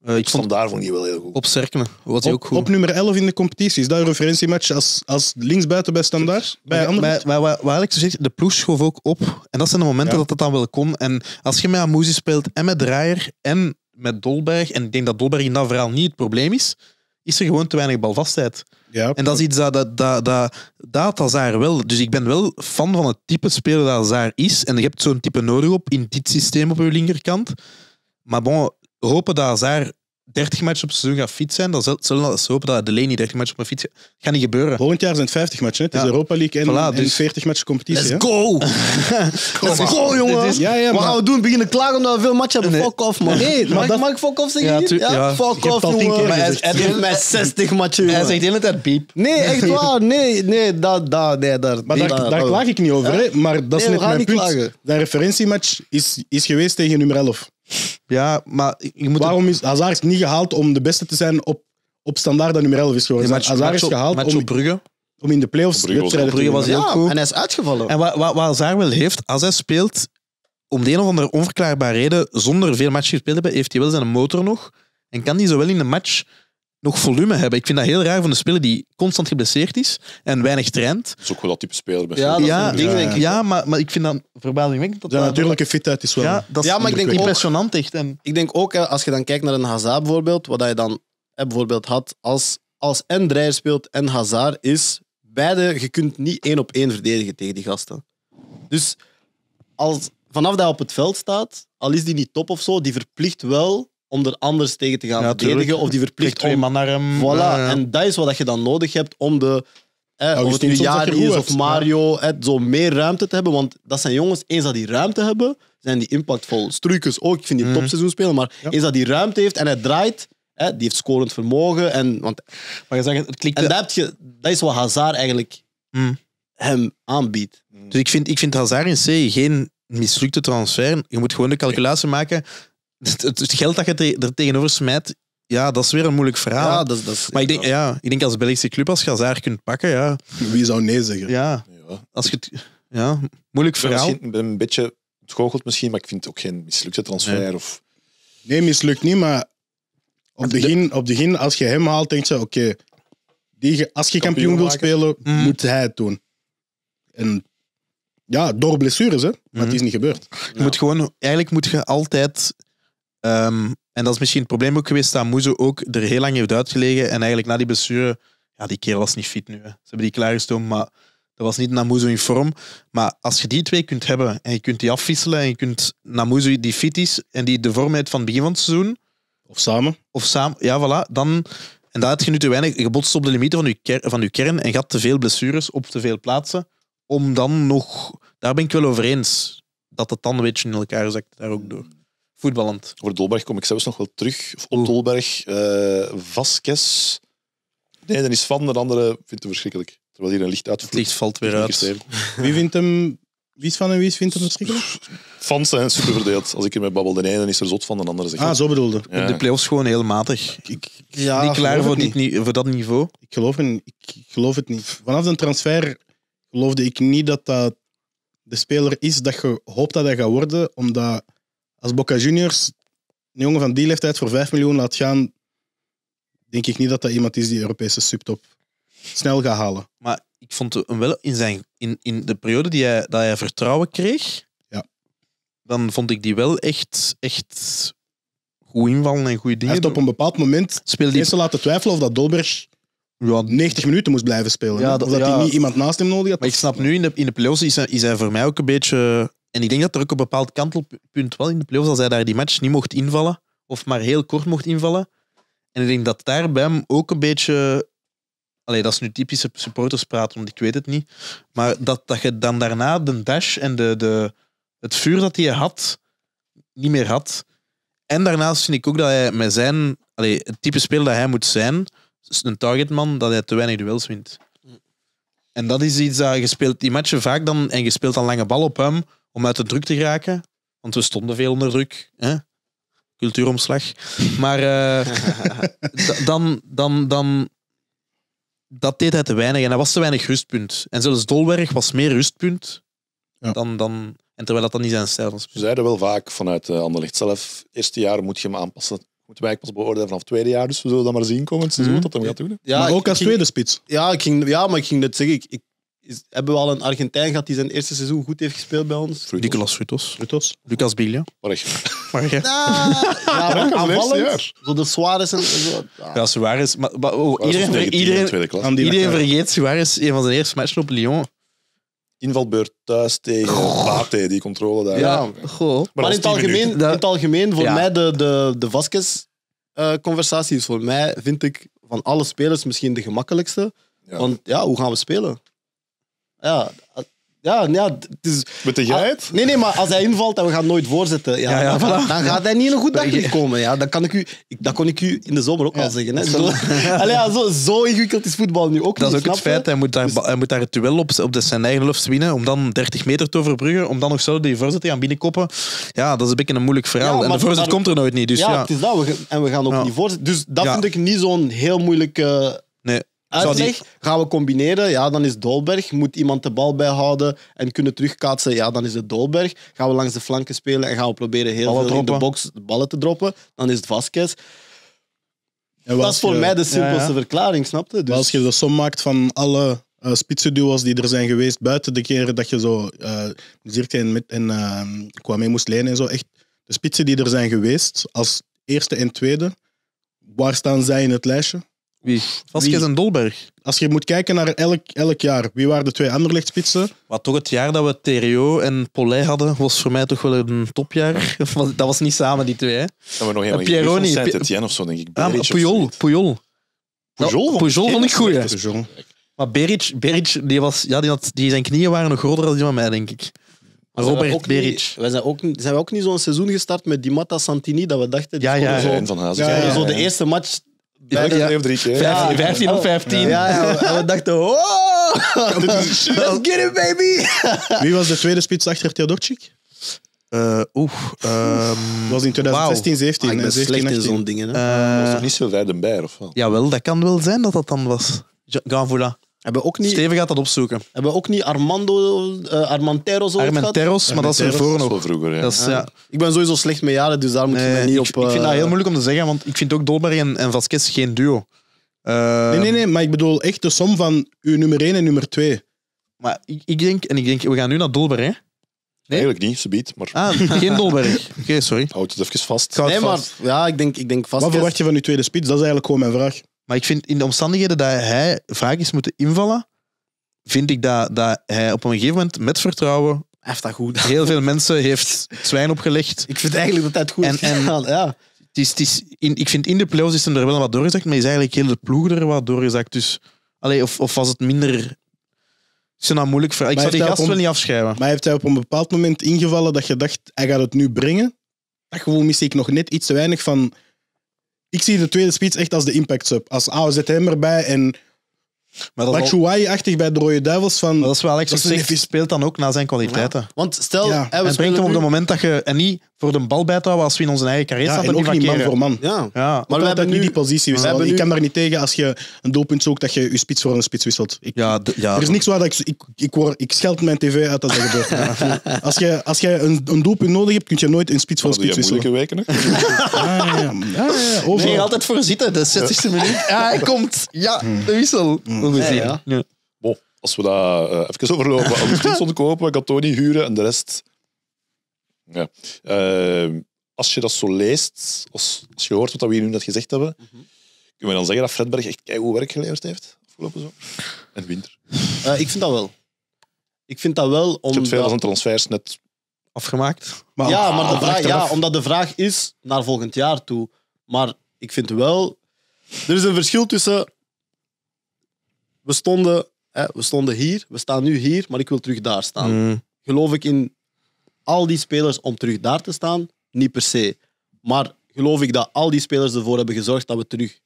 Eh, ik stond daar vond hij wel heel goed. Op Cerkenen was hij ook goed. Op nummer 11 in de competitie. Is dat een referentiematch als, als linksbuiten bij Standaard? Bij bij, waar ik zo zeg, de ploeg schoof ook op. En dat zijn de momenten dat dat dan wel kon. En als je met Amuzi speelt en met Draaier en met Dolberg, en ik denk dat Dolberg in dat verhaal niet het probleem is, is er gewoon te weinig balvastheid. Ja, en dat is iets dat, dat, dat, dat, dat Azar wel. Dus ik ben wel fan van het type speler dat Azar is. En je hebt zo'n type nodig op in dit systeem op je linkerkant. Maar bon, hopen dat Azar 30 matches op seizoen gaat fietsen zijn, dan zullen ze hopen dat Delaney 30 matches op een fiets gaat. gaat niet gebeuren. Volgend jaar zijn het 50 matchen. Het is Europa League en, 40 dus- matches competitie. Let's go! Let's go, jongen! Is, ja, jongen maar, gaan we doen? Beginnen klagen omdat we veel matchen hebben. Nee. Fuck off, man. Nee, mag, dat... mag ik fuck off zeggen hier? Ja, Fuck off, jongen. Hij heeft mij 60 matchen, Hij zegt de hele tijd piep. Nee, echt waar. Nee, nee, dat, dat, nee. Daar, maar daar, daar klaag ik niet over, hè. Maar dat is net mijn punt. Dat referentiematch is, is geweest tegen nummer 11. Ja, maar je moet... Waarom is Hazard niet gehaald om de beste te zijn op, op standaard dat nummer 11 is geworden? Hazard is gehaald om... Brugge. Om in de playoffs wedstrijden te was heel goed. En hij is uitgevallen. En wat, wat, wat Hazard wel heeft, als hij speelt, om de een of andere onverklaarbare reden, zonder veel matches gespeeld te hebben, heeft hij wel zijn motor nog. En kan hij zowel in de match nog volume hebben. Ik vind dat heel raar van de speler die constant geblesseerd is en weinig traint. Dat is ook wel dat type speler. Best ja, ja, ja maar, maar ik vind dat verbazingwekkend. Dat ja, natuurlijke fitheid is wel ja, dat is maar ik denk impressionant echt. En... Ik denk ook, als je dan kijkt naar een Hazard bijvoorbeeld, wat je dan bijvoorbeeld had als, als en Dreyer speelt en Hazard, is beide, je kunt niet één op één verdedigen tegen die gasten. Dus als, vanaf dat hij op het veld staat, al is die niet top of zo, die verplicht wel om er anders tegen te gaan verdedigen. Of die verplicht twee man naar hem. Voilà, en dat is wat je dan nodig hebt om de... Eh, of nu Jari of Mario, eh, zo meer ruimte te hebben. Want dat zijn jongens, eens dat die ruimte hebben, zijn die impactvol. Struikus ook, ik vind die mhm. topseizoen spelen. Maar eens dat die ruimte heeft en hij draait, eh, die heeft scorend vermogen. En, want, maar je zegt, het klikt... En dat, je, dat is wat Hazard eigenlijk mhm. hem aanbiedt. Dus ik vind, ik vind Hazard in C geen mislukte transfer. Je moet gewoon de calculatie maken dus het, geld dat je er tegenover smijt, ja, dat is weer een moeilijk verhaal. maar ik denk, ja, ik denk als Belgische club, als je Hazard kunt pakken, ja. Wie zou nee zeggen? Ja. Als je ja, moeilijk verhaal. Ik ben, een beetje ontgoocheld misschien, maar ik vind het ook geen mislukte transfer. Nee. Of... nee, mislukt niet, maar op het begin, op begin, als je hem haalt, denk je, oké, als je kampioen, wilt spelen, mm. moet hij het doen. En ja, door blessures, hè. Maar het mm-hmm. is niet gebeurd. Je moet gewoon, eigenlijk moet je altijd Ehm, en dat is misschien het probleem ook geweest dat Moezo ook er heel lang heeft uitgelegen. En eigenlijk na die blessure, ja, die kerel was niet fit nu. Hè. Ze hebben die klaargestoomd, maar dat was niet Namuzo in vorm. Maar als je die twee kunt hebben en je kunt die afwisselen en je kunt Namuzo die fit is en die de vorm heeft van het begin van het seizoen. Of samen. Of samen, ja, voilà. Dan, en daar heb je nu te weinig gebotst op de limieten van je, van je kern en gaat te veel blessures op te veel plaatsen. Om dan nog, daar ben ik wel over eens, dat het dan een beetje in elkaar zakt daar ook door voetballend. Voor Dolberg kom ik zelfs nog wel terug. Of op Dolberg, uh, Vasquez. Nee, dan is Van, de andere vindt hem verschrikkelijk. Terwijl hier een licht uitvalt. Het licht valt weer uit. Wie vindt hem... Wie is van en wie vindt hem verschrikkelijk? Fans zijn superverdeeld. verdeeld. Als ik met babbel, de ene is er zot van, de andere zegt... Ah, zo bedoelde. Ja. De playoffs gewoon heel matig. Ik, ik niet klaar voor, dit, niet. voor dat niveau. Ik geloof, ik geloof het niet. Vanaf de transfer geloofde ik niet dat dat de speler is dat je hoopt dat hij gaat worden, omdat als Boca Juniors een jongen van die leeftijd voor 5 miljoen laat gaan, denk ik niet dat dat iemand is die Europese subtop snel gaat halen. Maar ik vond hem wel in, zijn, in, in de periode die hij, dat hij vertrouwen kreeg, ja. dan vond ik die wel echt, echt goed invallen en goede dingen. Hij heeft op een bepaald moment Speelde mensen die... laten twijfelen of dat Dolberg 90 minuten moest blijven spelen. Ja, of dat hij niet iemand naast hem nodig had. Maar ik snap nu, in de, in de playoffs is hij, is hij voor mij ook een beetje en ik denk dat er ook een bepaald kantelpunt wel in de playoffs, als hij daar die match niet mocht invallen, of maar heel kort mocht invallen. En ik denk dat daar bij hem ook een beetje. Allee, dat is nu typische supporterspraat, want ik weet het niet. Maar dat, dat je dan daarna de dash en de, de, het vuur dat hij had, niet meer had. En daarnaast vind ik ook dat hij met zijn. Allee, het type speler dat hij moet zijn, een targetman, dat hij te weinig duels wint. Mm. En dat is iets dat je speelt die matchen vaak dan en je speelt dan lange bal op hem om uit de druk te geraken. Want we stonden veel onder druk. Hè? Cultuuromslag. Maar eh, dan, dan, dan... Dat deed hij te weinig en dat was te weinig rustpunt. En zelfs Dolberg was meer rustpunt dan, dan... En terwijl dat dan niet zijn stijl was. Ze zeiden wel vaak vanuit uh, zelf, eerste jaar moet je hem aanpassen moeten wij pas beoordelen vanaf het tweede jaar. Dus we zullen dat maar zien komen. seizoen, mhm. dat hem gaat doen. maar ook als tweede spits. Ja, ik ging, ja, maar ik ging net zeggen, ik, is, hebben we al een Argentijn gehad die zijn eerste seizoen goed heeft gespeeld bij ons? Nicolas Frutos. Lucas Bilia. Ah. Maar Ja, aanvallend. Zo de Suarez en zo. Ah. Ja, Suarez. Maar, oh, iedereen, iedereen vergeet Suarez, een van zijn eerste matchen op Lyon invalbeurt thuis tegen Goh. die controle daar. Ja, Goh. Maar, in, het algemeen, in het algemeen, voor mij, de, de, de Vasquez-conversatie is voor mij, vind ik, van alle spelers misschien de gemakkelijkste. Want ja, hoe gaan we spelen? Eh, ja, ja, ja is Met de ah, geit? nee, nee, maar als hij invalt en we gaan nooit voorzetten, ja, ja, dan gaat hij niet in een goed daglicht komen. Ja. Dat, kan ik u, dat kon ik u in de zomer ook al zeggen. Hè. Zo, zo, zo, ingewikkeld is voetbal nu ook dat niet. Dat is ook het feit, hij moet, daar, dus- hij moet daar het duel op, op de zijn eigen loft winnen, om dan 30 meter te overbruggen, om dan nog zo die voorzet te gaan binnenkoppen. Ja, dat is een beetje een moeilijk verhaal. en de voorzet komt er nooit niet. Dus, ja, het is dat. en we gaan ook niet voorzetten. Dus dat vind ik niet zo'n heel moeilijke Uitleg. Die, gaan we combineren? Ja, dan is Dolberg. Moet iemand de bal bijhouden en kunnen terugkaatsen? Ja, dan is het Dolberg. Gaan we langs de flanken spelen en gaan we proberen heel veel in de box ballen te droppen? Dan is het Vasquez. dat is voor mij de simpelste verklaring, snapte? Dus. Als je de som maakt van alle uh, spitsenduo's die er zijn geweest, buiten de keren dat je zo uh, eh, Zirke en, en eh, Kwame moest lenen en zo, echt de spitsen die er zijn geweest als eerste en tweede, waar staan zij in het lijstje? Wie? Vasquez en Dolberg. Als je moet kijken naar elk, elk jaar, wie waren de twee anderlichtspitsen? wat Maar toch, het jaar dat we Terrio en Pollet hadden, was voor mij toch wel een topjaar. Dat was niet samen, die twee. Hè? we etienne of zo, denk ik. Ah, Puyol. Puyol. Puyol, nou, Puyol vond ik goed. Maar Beric, Beric die, was, ja, die, had, die zijn knieën waren nog groter dan die van mij, denk ik. Robert Beric. we zijn, ook, zijn we ook niet zo'n seizoen gestart met Di Matta Santini dat we dachten... Ja, ja, zo, van Ja, ja, zo de eerste match ja. drie keer. 15 of 15. Ja, we dachten, oh, let's get it, baby. Wie was de tweede spits achter Theodorczyk? Uh, Oeh. Um, was in 2016, 17. Ah, 17, slecht in zo'n dingen. Hè? was er eh, niet zo ver bij, of wel? Jawel, dat kan wel zijn dat dat dan was. Ganvola. Hebben ook niet, Steven gaat dat opzoeken. Hebben we ook niet Armando, uh, eh, Armanteros al Armenteros, maar dat is ervoor nog. vroeger, ja. is, ja. Ik ben sowieso slecht met jaren, dus daar moet je mij niet ik, op... ik vind dat eh, heel moeilijk om te zeggen, want ik vind ook Dolberg en, en Vasquez geen duo. Nee, nee, nee, maar ik bedoel echt de som van uw nummer 1 en nummer 2. Maar ik, ik denk, en ik denk, we gaan nu naar Dolberg, hè? Eigenlijk niet, ze maar Ah, geen Dolberg. Oké, sorry. houd het even vast. Nee, maar ja, ik denk, ik denk vast. Wat verwacht je van uw tweede spits? Dat is eigenlijk gewoon mijn vraag. Maar ik vind in de omstandigheden dat hij vaak is moeten invallen, vind ik dat, dat hij op een gegeven moment met vertrouwen heeft dat goed. Heel veel mensen heeft zwijn opgelegd. Ik vind eigenlijk dat het goed en, en ja. Het is, het is in, ik vind in de playoffs is er wel wat doorgezakt, maar is eigenlijk heel de ploeg er wat doorgezakt. Dus, allee, of, of was het minder... Is het nou moeilijk? ik zou die gast wel niet afschrijven. Maar heeft hij op een bepaald moment ingevallen dat je dacht, hij gaat het nu brengen? Dat gevoel miste ik nog net iets te weinig van ik zie de tweede spits echt als de impact sub. Als AOZM erbij en Batshuayi-achtig bij de Rode Duivels. Van, dat is wel echt Die speelt dan ook naar zijn kwaliteiten. Want stel, ja. brengt hem op het moment dat je. En niet voor de bal bij te houden als we in onze eigen carrière staan. Ja, en ook niet man voor man. Ja. ja. Maar, we hebben nu die positie Ik kan daar niet tegen als je een doelpunt zoekt dat je je spits voor een spits wisselt. ja, ja, er is niks waar dat ik, ik, ik, ik scheld mijn tv uit als dat gebeurt. als je, als je een, een doelpunt nodig hebt, kun je nooit een spits voor een spits wisselen. Weken, hè? ah, We altijd voor zitten, de 60ste minuut. Ja, hij komt. Ja, de wissel. Ongezien. Als we dat uh, even overlopen, Augustin stond kopen, Tony huren en de rest ja. Ehm, als je dat zo leest, als, je hoort wat we hier nu net gezegd hebben, mhm. kunnen we dan zeggen dat Fredberg echt goed werk geleverd heeft afgelopen zomer en winter? Eh, ik vind dat wel. Ik vind dat wel omdat... Je hebt veel van transfers net afgemaakt. Maar ja, ah, maar de vraag, ja, omdat de vraag is naar volgend jaar toe. Maar ik vind wel... Er is een verschil tussen... We stonden, hè, we stonden hier, we staan nu hier, maar ik wil terug daar staan. Mm. Geloof ik in al die spelers om terug daar te staan? Niet per se. Maar geloof ik dat al die spelers ervoor hebben gezorgd dat we terug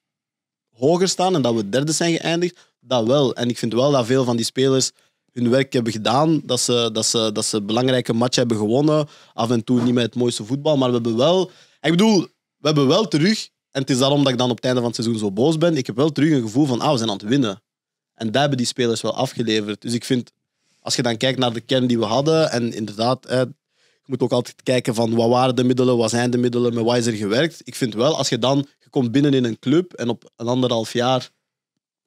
hoger staan en dat we derde zijn geëindigd? Dat wel. En ik vind wel dat veel van die spelers hun werk hebben gedaan, dat ze, dat ze, dat ze belangrijke matchen hebben gewonnen. Af en toe niet met het mooiste voetbal, maar we hebben wel... Ik bedoel, we hebben wel terug, en het is daarom dat ik dan op het einde van het seizoen zo boos ben, ik heb wel terug een gevoel van, ah, we zijn aan het winnen. En daar hebben die spelers wel afgeleverd. Dus ik vind, als je dan kijkt naar de kern die we hadden, en inderdaad, je moet ook altijd kijken van wat waren de middelen, wat zijn de middelen, met wat is er gewerkt. Ik vind wel, als je dan, je komt binnen in een club en op een anderhalf jaar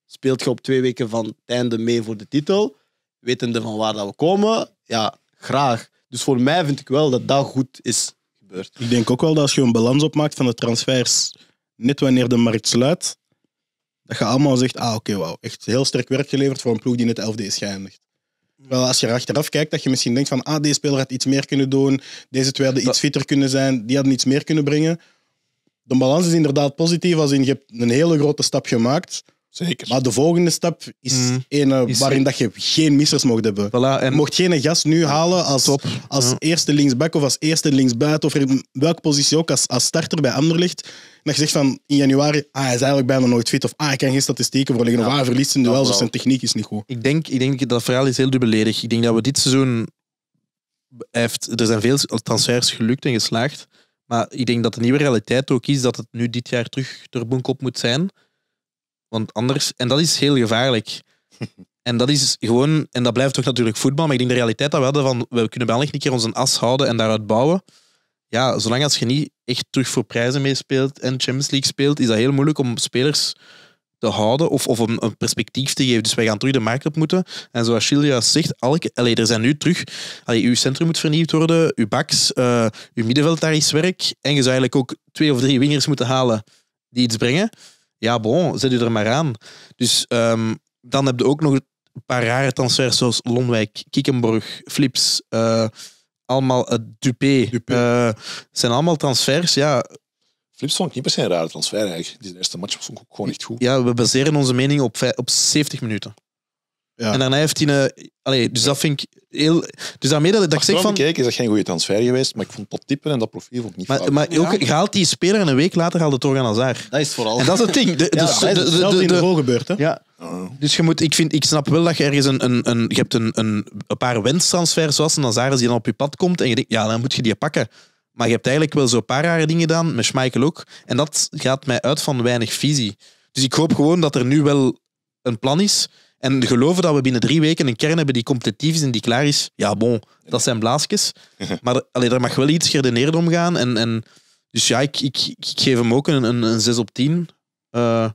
speelt je op twee weken van het einde mee voor de titel, wetende van waar dat we komen, ja, graag. Dus voor mij vind ik wel dat dat goed is gebeurd. Ik denk ook wel dat als je een balans opmaakt van de transfers, net wanneer de markt sluit, dat je allemaal zegt, ah oké, okay, wauw, echt heel sterk werk geleverd voor een ploeg die net 11 is geëindigd. Wel, als je achteraf kijkt, dat je misschien denkt van ah, deze speler had iets meer kunnen doen, deze twee hadden iets fitter kunnen zijn, die hadden iets meer kunnen brengen. De balans is inderdaad positief, als in je hebt een hele grote stap gemaakt maar de volgende stap is een mm. waarin dat je geen missers mocht hebben. mocht geen gast nu halen als, als eerste linksback of als eerste linksbuiten of in welke positie ook, als, als starter bij Anderlicht. Dat je zegt van in januari, ah, hij is eigenlijk bijna nooit fit of ah, kan geen statistieken voorleggen ja. of ah, hij verliest zijn duels of zijn techniek is niet goed. Ik denk, ik denk dat het verhaal is heel dubbeledig. Ik denk dat we dit seizoen... heeft, er zijn veel transfers gelukt en geslaagd. Maar ik denk dat de nieuwe realiteit ook is dat het nu dit jaar terug ter boenkop moet zijn. Want anders, en dat is heel gevaarlijk. En dat is gewoon, en dat blijft toch natuurlijk voetbal, maar ik denk de realiteit dat we hadden van we kunnen wel echt een keer onze as houden en daaruit bouwen. Ja, zolang als je niet echt terug voor prijzen meespeelt en Champions League speelt, is dat heel moeilijk om spelers te houden of, of een, perspectief te geven. Dus wij gaan terug de markt op moeten. En zoals Childia zegt, elke, er zijn nu terug... Allee, uw centrum moet vernieuwd worden, uw backs, eh, uw middenveld, daar is werk. En je zou eigenlijk ook twee of drie wingers moeten halen die iets brengen ja, bon, zet u er maar aan. Dus ehm, dan heb je ook nog een paar rare transfers zoals Lonwijk, Kiekenburg, Flips, eh, allemaal uh, Dupé. Eh, zijn allemaal transfers, ja. Flips vond ik niet per se een rare transfer eigenlijk. Die eerste match vond ik ook gewoon echt goed. Ja, we baseren onze mening op, op 70 minuten. Ja. En daarna heeft hij een... dus dat vind ik heel... Dus daarmee dat, dat ik zeg van... kijk, is dat geen goede transfer geweest, maar ik vond dat typen en dat profiel vond ik niet Maar, maar ook, die speler en een week later haalt het aan aan Dat is vooral. En dat is het ding. Dat is de, in de gebeurd, hè? Ja. Oh. Dus je moet, ik, vind, ik snap wel dat je ergens een, een, een je hebt een, een, een paar wenstransfers zoals een Hazard die dan op je pad komt en je denkt, ja, dan moet je die pakken. Maar je hebt eigenlijk wel zo'n paar rare dingen gedaan, met Schmeichel ook. En dat gaat mij uit van weinig visie. Dus ik hoop gewoon dat er nu wel een plan is. En geloven dat we binnen drie weken een kern hebben die competitief is en die klaar is, ja, bon, dat zijn blaasjes. Maar allee, daar mag wel iets geredeneerd om gaan. En, en, dus ja, ik, ik, geef hem ook een, een, een 6 op 10. Eh,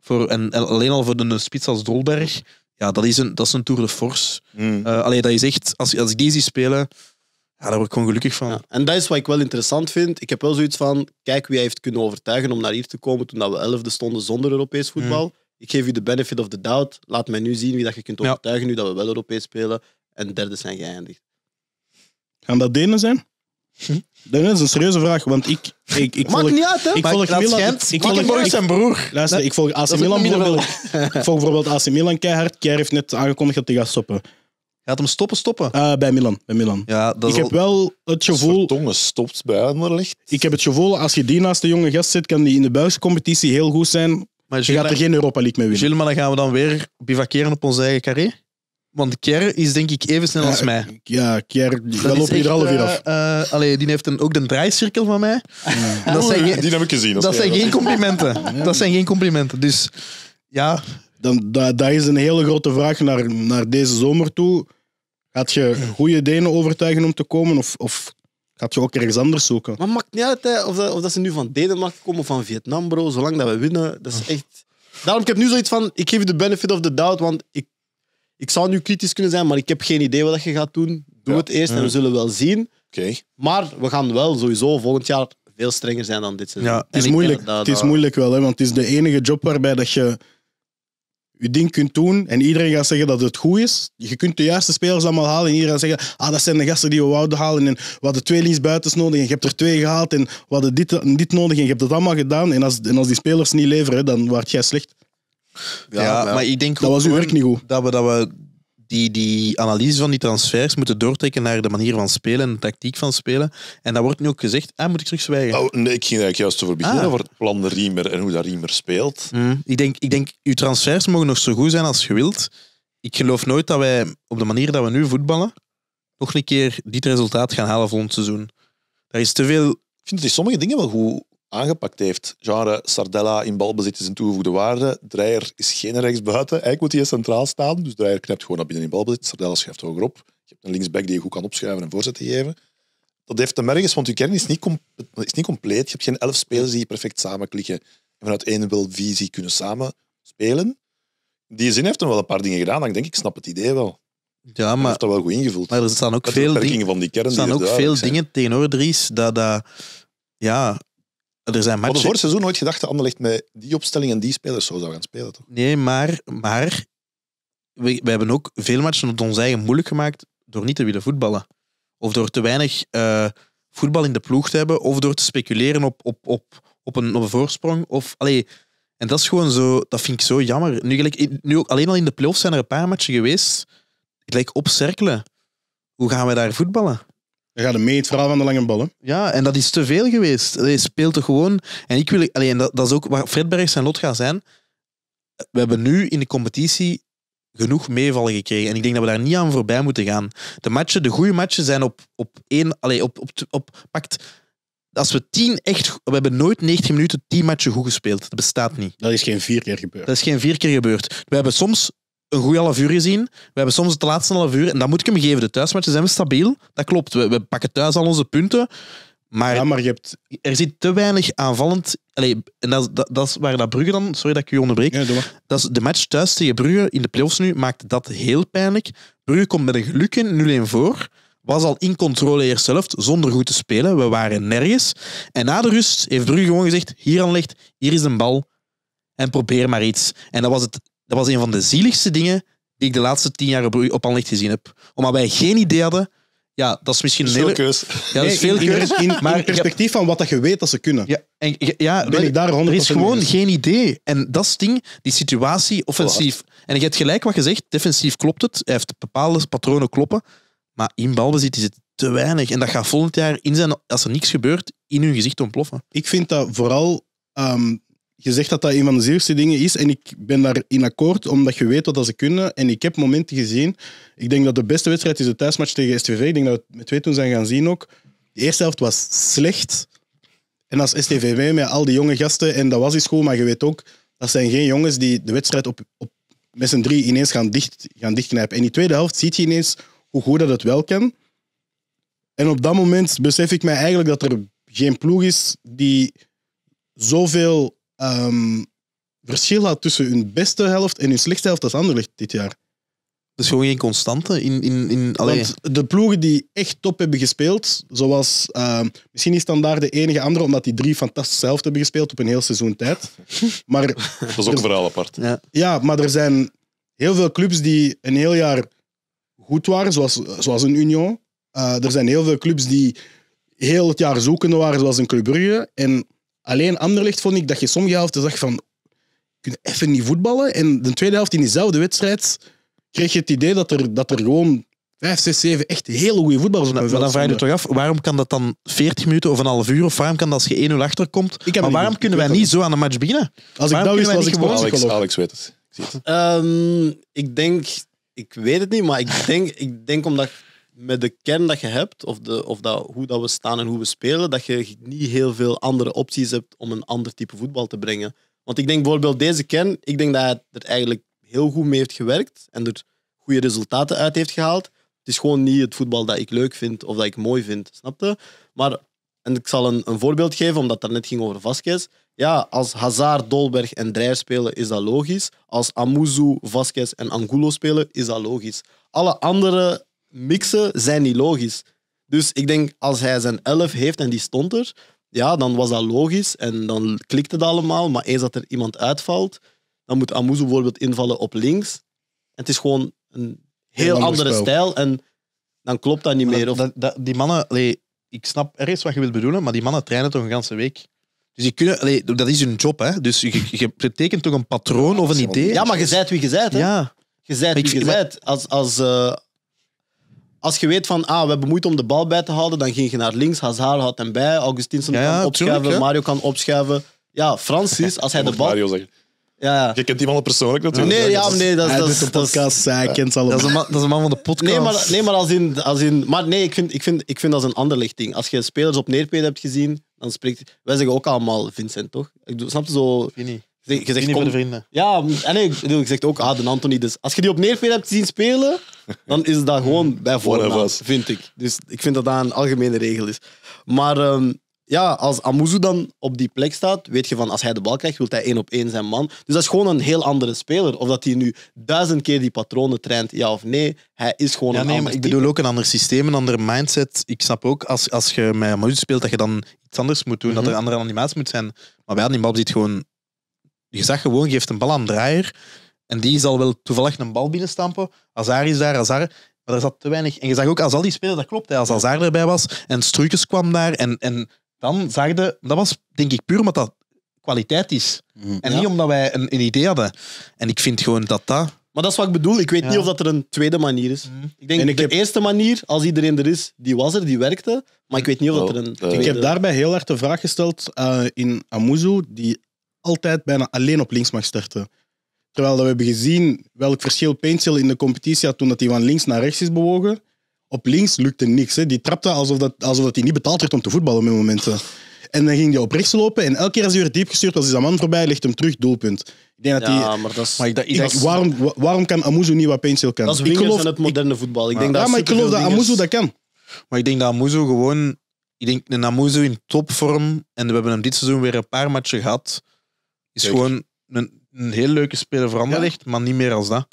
voor, en, alleen al voor een spits als Dolberg, ja, dat is een, dat is een tour de force. Hmm. Eh, alleen dat is echt, als, als ik die zie spelen, ja, daar word ik gewoon gelukkig van. Ja, en dat is wat ik wel interessant vind. Ik heb wel zoiets van, kijk wie hij heeft kunnen overtuigen om naar hier te komen toen we elfde stonden zonder Europees voetbal. Hmm ik geef u de benefit of the doubt. Laat mij nu zien wie dat je kunt overtuigen nu dat we wel Europees spelen. En derde zijn geëindigd. Gaan dat Denen zijn? Hm? Dat is een serieuze vraag, want ik... ik, ik Maakt niet uit, hè? Ik volg Milan... ik, volg, ik, zijn broer. Luister, ik volg AC Milan bijvoorbeeld. ik volg bijvoorbeeld AC Milan keihard. Kier heeft net aangekondigd dat hij gaat stoppen. Gaat hem stoppen, stoppen? Eh, bij Milan. Bij Milan. Ja, dat ik heb wel het gevoel... Tongen stopt bij Anderlecht. Ik heb het gevoel, als je die naast de jonge gast zit, kan die in de buiscompetitie heel goed zijn. Maar je gaat er geen Europa League mee winnen. Gilles, maar dan gaan we dan weer bivakeren op ons eigen carré. Want Kier is denk ik even snel als mij. Ja, Kier, dat loop hier er half uur eh, af. eh, allee, die heeft een, ook de draaicirkel van mij. dat zijn, oh, Die heb ik gezien. dat zijn geen complimenten. Dat zijn geen complimenten. Dus ja, Dan, dat, is een hele grote vraag naar, naar deze zomer toe. Gaat je goede Denen overtuigen om te komen? Of, of Gaat je ook ergens anders zoeken. Maar maakt niet uit hè, of, dat, of dat ze nu van Denemarken komen of van Vietnam, bro. Zolang dat we winnen, dat is ah. echt... Daarom ik heb ik nu zoiets van, ik geef je de benefit of the doubt, want ik, ik zou nu kritisch kunnen zijn, maar ik heb geen idee wat je gaat doen. Doe het eerst en we zullen wel zien. Okay. Maar we gaan wel sowieso volgend jaar veel strenger zijn dan dit seizoen. Ja, het is, moeilijk, het is moeilijk wel, hè, want het is de enige job waarbij dat je je ding kunt doen en iedereen gaat zeggen dat het goed is. Je kunt de juiste spelers allemaal halen en iedereen gaat zeggen, ah, dat zijn de gasten die we wouden halen en we hadden twee linksbuitens nodig en je hebt er twee gehaald en we hadden dit, dit nodig en je hebt dat allemaal gedaan. En als, en als die spelers niet leveren, dan waart jij slecht. Ja, ja maar ik denk dat was uw werk niet goed. Dat we, dat we die, die analyse van die transfers moeten doortrekken naar de manier van spelen en de tactiek van spelen. En dat wordt nu ook gezegd. Ah, moet ik terug zwijgen? Oh, nee, ik ging eigenlijk juist over beginnen, ah. over het plan de Riemer en hoe dat Riemer speelt. Hmm. Ik, denk, ik denk, uw transfers mogen nog zo goed zijn als je wilt. Ik geloof nooit dat wij op de manier dat we nu voetballen, nog een keer dit resultaat gaan halen volgend seizoen. Daar is te veel... Ik vind dat sommige dingen wel goed aangepakt heeft. Genre Sardella in balbezit is een toegevoegde waarde. Dreyer is geen rechtsbuiten. Eigenlijk moet hij centraal staan. Dus Dreyer knipt gewoon naar binnen in balbezit. Sardella schuift hogerop. Je hebt een linksback die je goed kan opschuiven en voorzetten geven. Dat heeft te merken, want je kern is niet, is niet compleet. Je hebt geen elf spelers die perfect samenklikken en vanuit één wil visie kunnen samen spelen. Die zin heeft hem wel een paar dingen gedaan. Dan denk ik, snap het idee wel. Ja, maar, heeft dat wel goed ingevuld. Maar er staan ook veel, dingen, er staan ook veel dingen tegenover Dries dat, dat ja, er zijn matchen... vorig seizoen nooit gedacht dat Anderlecht met die opstelling en die spelers zo zou gaan spelen, toch? Nee, maar, maar we, we hebben ook veel matchen op ons eigen moeilijk gemaakt door niet te willen voetballen. Of door te weinig eh, voetbal in de ploeg te hebben, of door te speculeren op, op, op, op, een, op een voorsprong. Of, allee, en dat is gewoon zo, dat vind ik zo jammer. Nu, gelijk, nu ook, alleen al in de playoffs zijn er een paar matchen geweest. Gelijk op cirkelen. Hoe gaan we daar voetballen? Dan gaat mee het van de lange ballen. Ja, en dat is te veel geweest. Je speelt toch gewoon. En ik wil, alleen dat, dat is ook wat Fredbergs en Lot gaan zijn. We hebben nu in de competitie genoeg meevallen gekregen. En ik denk dat we daar niet aan voorbij moeten gaan. De matchen, de goede matchen zijn op, op één. op, op, op, pakt. Als we tien echt. We hebben nooit 19 minuten tien matchen goed gespeeld. Dat bestaat niet. Dat is geen vier keer gebeurd. Dat is geen vier keer gebeurd. We hebben soms een goede half uur gezien. We hebben soms het laatste half uur. En dat moet ik hem geven. De thuismatchen zijn we stabiel. Dat klopt. We, we pakken thuis al onze punten. Maar, ja, maar je hebt... er zit te weinig aanvallend. en dat, dat, is waar dat Brugge dan. Sorry dat ik u onderbreek. Ja, dat is de match thuis tegen Brugge in de playoffs nu maakt dat heel pijnlijk. Brugge komt met een geluk in 0-1 voor. Was al in controle eerst zelf, zonder goed te spelen. We waren nergens. En na de rust heeft Brugge gewoon gezegd: hier aan ligt, hier is een bal. En probeer maar iets. En dat was het dat was een van de zieligste dingen die ik de laatste tien jaar op, op Anlicht gezien heb. Omdat wij geen idee hadden. Ja, dat is misschien een keus. Ja, is veel in, keus. In, maar in perspectief van wat dat je weet dat ze kunnen. Ja, en, ja ben ik daar 100% Er is gewoon geen idee. En dat ding, die situatie, offensief. En je hebt gelijk wat je zegt, defensief klopt het. Hij heeft bepaalde patronen kloppen. Maar in balbezit is het te weinig. En dat gaat volgend jaar in zijn, als er niks gebeurt, in hun gezicht ontploffen. Ik vind dat vooral ehm, je zegt dat dat een van de zeerste dingen is en ik ben daar in akkoord, omdat je weet wat dat ze kunnen. En ik heb momenten gezien. Ik denk dat de beste wedstrijd is de thuismatch tegen STV. Ik denk dat we het met twee toen zijn gaan zien ook. De eerste helft was slecht. En als STVV met al die jonge gasten, en dat was iets school, maar je weet ook, dat zijn geen jongens die de wedstrijd op, op met z'n drie ineens gaan, dicht, gaan dichtknijpen. En die tweede helft ziet je ineens hoe goed dat het wel kan. En op dat moment besef ik mij eigenlijk dat er geen ploeg is die zoveel Ehm, verschil had tussen hun beste helft en hun slechtste helft als Anderlecht dit jaar. Dat is gewoon geen constante in... in, in de ploegen die echt top hebben gespeeld, zoals... Ehm, misschien is dan daar de enige andere, omdat die drie fantastische zelf hebben gespeeld op een heel seizoen tijd. Maar, dat is ook een verhaal apart. Ja. maar er zijn heel veel clubs die een heel jaar goed waren, zoals, zoals een Union. Eh, er zijn heel veel clubs die heel het jaar zoekende waren, zoals een Club Brugge. En Alleen Anderlecht vond ik dat je sommige helften zag van... Je kunt even niet voetballen. En de tweede helft in diezelfde wedstrijd kreeg je het idee dat er, dat er gewoon 5, 6, 7 echt hele goede voetballers op Maar dan vraag je toch af, waarom kan dat dan 40 minuten of een half uur? Of waarom kan dat als je 1-0 achterkomt? Maar waarom kunnen wij niet zo aan een match beginnen? Als ik dat wist, was ik gewoon Alex, Alex weet het. Ehm, ik, denk, ik weet het niet, maar ik denk, ik denk omdat met de kern dat je hebt, of, de, of dat, hoe dat we staan en hoe we spelen, dat je niet heel veel andere opties hebt om een ander type voetbal te brengen. Want ik denk bijvoorbeeld deze kern, ik denk dat hij er eigenlijk heel goed mee heeft gewerkt en er goede resultaten uit heeft gehaald. Het is gewoon niet het voetbal dat ik leuk vind of dat ik mooi vind, snapte? Maar, en ik zal een, een voorbeeld geven, omdat het net ging over Vasquez. Ja, als Hazard, Dolberg en Dreyer spelen, is dat logisch. Als Amuzu, Vasquez en Angulo spelen, is dat logisch. Alle andere mixen zijn niet logisch. Dus ik denk, als hij zijn elf heeft en die stond er, ja, dan was dat logisch en dan klikt het allemaal. Maar eens dat er iemand uitvalt, dan moet Amuzu bijvoorbeeld invallen op links. het is gewoon een heel, andere stijl en dan klopt dat niet meer. of... die mannen, ik snap ergens wat je wilt bedoelen, maar die mannen trainen toch een ganse week. Dus die kunnen, dat is hun job, hè? Dus je, je betekent toch een patroon of een idee? Ja, maar je zijt wie je zijt, hè? Ja. Je zijt wie je zijt. Als, als, eh, als je weet van, ah, we hebben moeite om de bal bij te houden, dan ging je naar links, Hazard had hem bij, Augustinsson kan opschuiven, Mario kan opschuiven. Ja, Francis, als hij de bal... Mario zeggen. Ja, Je kent die man persoonlijk natuurlijk. Nee, ja, nee, dat is... dat is, podcast, Dat is, een man, dat is een man van de podcast. Nee, maar, nee, maar als in... Als in maar nee, ik vind, ik, vind, ik vind dat is een ander lichting. Als je spelers op neerpeden hebt gezien, dan spreekt... Wij zeggen ook allemaal Vincent, toch? Ik snap het zo... Je zegt, voor de vrienden. Ja, ah, en ik, bedoel, ik zeg ook, ah, de Anthony. Dus als je die op Neerveen hebt zien spelen, dan is dat gewoon bij voornaam, vind ik. Dus ik vind dat dat een algemene regel is. Maar ehm, ja, als Amuzu dan op die plek staat, weet je van, als hij de bal krijgt, wil hij één op één zijn man. Dus dat is gewoon een heel andere speler. Of dat hij nu duizend keer die patronen traint, ja of nee, hij is gewoon ja, een nee, ander Ik bedoel ook een ander systeem, een andere mindset. Ik snap ook, als, als je met Amuzu speelt, dat je dan iets anders moet doen, dat mhm. er andere animaties moet zijn. Maar bij die bal zit gewoon je zag gewoon, geeft een bal aan een draaier. En die zal wel toevallig een bal binnenstampen. Azar is daar, Azar. Maar er zat te weinig. En je zag ook, als al die spelers, dat klopt. Als Azar erbij was en Struikens kwam daar. En, en dan zag je, dat was denk ik puur omdat dat kwaliteit is. Mhm. en niet omdat wij een, een, idee hadden. En ik vind gewoon dat dat. Maar dat is wat ik bedoel. Ik weet niet of dat er een tweede manier is. Mhm. Ik denk de eerste manier, als iedereen er is, die was er, die werkte. Maar ik weet niet of dat er een. Eh, ik heb daarbij heel hard de vraag gesteld eh, in Amuzu, die altijd bijna alleen op links mag starten. Terwijl dat we hebben gezien welk verschil Paintsil in de competitie had toen dat hij van links naar rechts is bewogen. Op links lukte niks. Hè. Die trapte alsof, dat, alsof dat hij niet betaald werd om te voetballen met momenten. En dan ging hij op rechts lopen. En elke keer als hij weer diep gestuurd was, is dat man voorbij, legt hem terug, doelpunt. Ik denk dat ja, maar dat is... ik, dat ik, waarom, waarom kan Amuzu niet wat Paintsil kan? Dat is ik geloof, het moderne voetbal. Ik ja. denk ja, dat maar ik geloof dat Amuzu dat kan. Maar ik denk dat Amuzu gewoon... Ik denk dat Amuzu in topvorm... En we hebben hem dit seizoen weer een paar matchen gehad is gewoon een, een heel leuke speler voor Anderlecht, maar niet meer als dat.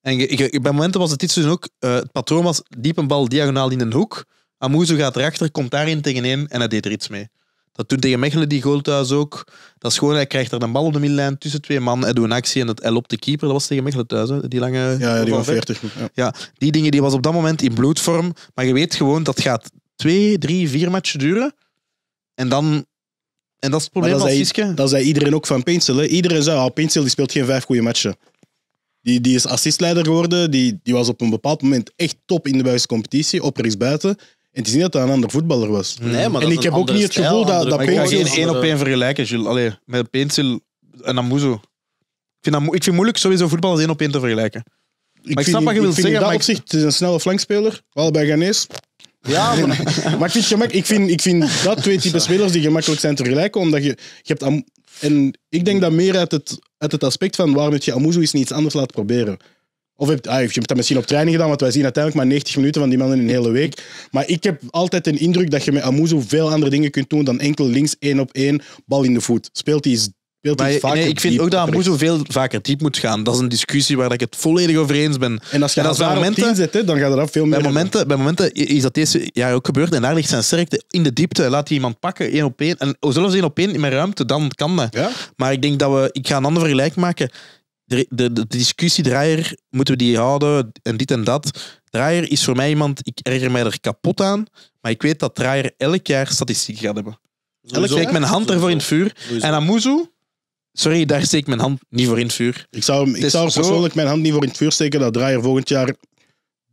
En bij momenten was het iets dus ook. Eh, het patroon was diep een bal diagonaal in een hoek. Amuzo gaat erachter, komt daarin tegenin en hij deed er iets mee. Dat doet tegen Mechelen die goal thuis ook. Dat is gewoon, hij krijgt er een bal op de middenlijn tussen twee mannen, Hij doet een actie en het, hij loopt de keeper. Dat was tegen Mechelen thuis, die lange... Ja, die van 40. Ja. Ja, die dingen die was op dat moment in bloedvorm. Maar je weet gewoon dat gaat twee, drie, vier matchen duren. En dan en dat is het probleem van Siske. Dat zei iedereen ook van Pencil. Hè. Iedereen zei, al ah, die speelt geen vijf goede matchen. Die, die is assistleider geworden. Die, die was op een bepaald moment echt top in de Belgische competitie, op buiten. En het is niet dat hij een ander voetballer was. Nee, maar en ik heb ook niet het gevoel dat, dat Pencil... geen één op één vergelijken, Jules. Allee, met Pencil en Amuzo. Ik vind, dat, het moeilijk sowieso voetballers als één op één te vergelijken. Maar ik, snap wat je wilt zeggen. In dat opzicht, het is een snelle flankspeler. Allebei Ghanese. Ja, maar, ik, vind gemak, ik, vind, ik vind dat twee typen spelers die gemakkelijk zijn te vergelijken, omdat je, je hebt... En ik denk dat meer uit het, uit het aspect van waarom je Amuzu eens iets anders laat proberen. Of heb, ah, je hebt dat misschien op training gedaan, want wij zien uiteindelijk maar 90 minuten van die mannen in een hele week. Maar ik heb altijd een indruk dat je met Amuzu veel andere dingen kunt doen dan enkel links één op één bal in de voet. Speelt hij maar, vaker nee, ik vind ook dat Moezo veel vaker diep moet gaan. Dat is een discussie waar ik het volledig over eens ben. En als je en als momenten, zit, dan gaat er af veel meer... Bij momenten, bij momenten is dat deze jaar ook gebeurd. En daar ligt zijn sterkte in de diepte. Laat die iemand pakken, één op één. En zelfs één op één in mijn ruimte, dan kan dat. Maar ik denk dat we... Ik ga een ander vergelijk maken. De, de, de discussiedraaier, moeten we die houden? En dit en dat. Draaier is voor mij iemand... Ik erger mij er kapot aan. Maar ik weet dat Draaier elk jaar statistiek gaat hebben. elk dus jaar. Ik mijn hand ervoor in het vuur. Sowieso. En Amoezo. Sorry, daar steek ik mijn hand niet voor in het vuur. Ik zou, ik zou persoonlijk mijn hand niet voor in het vuur steken dat Draaier volgend jaar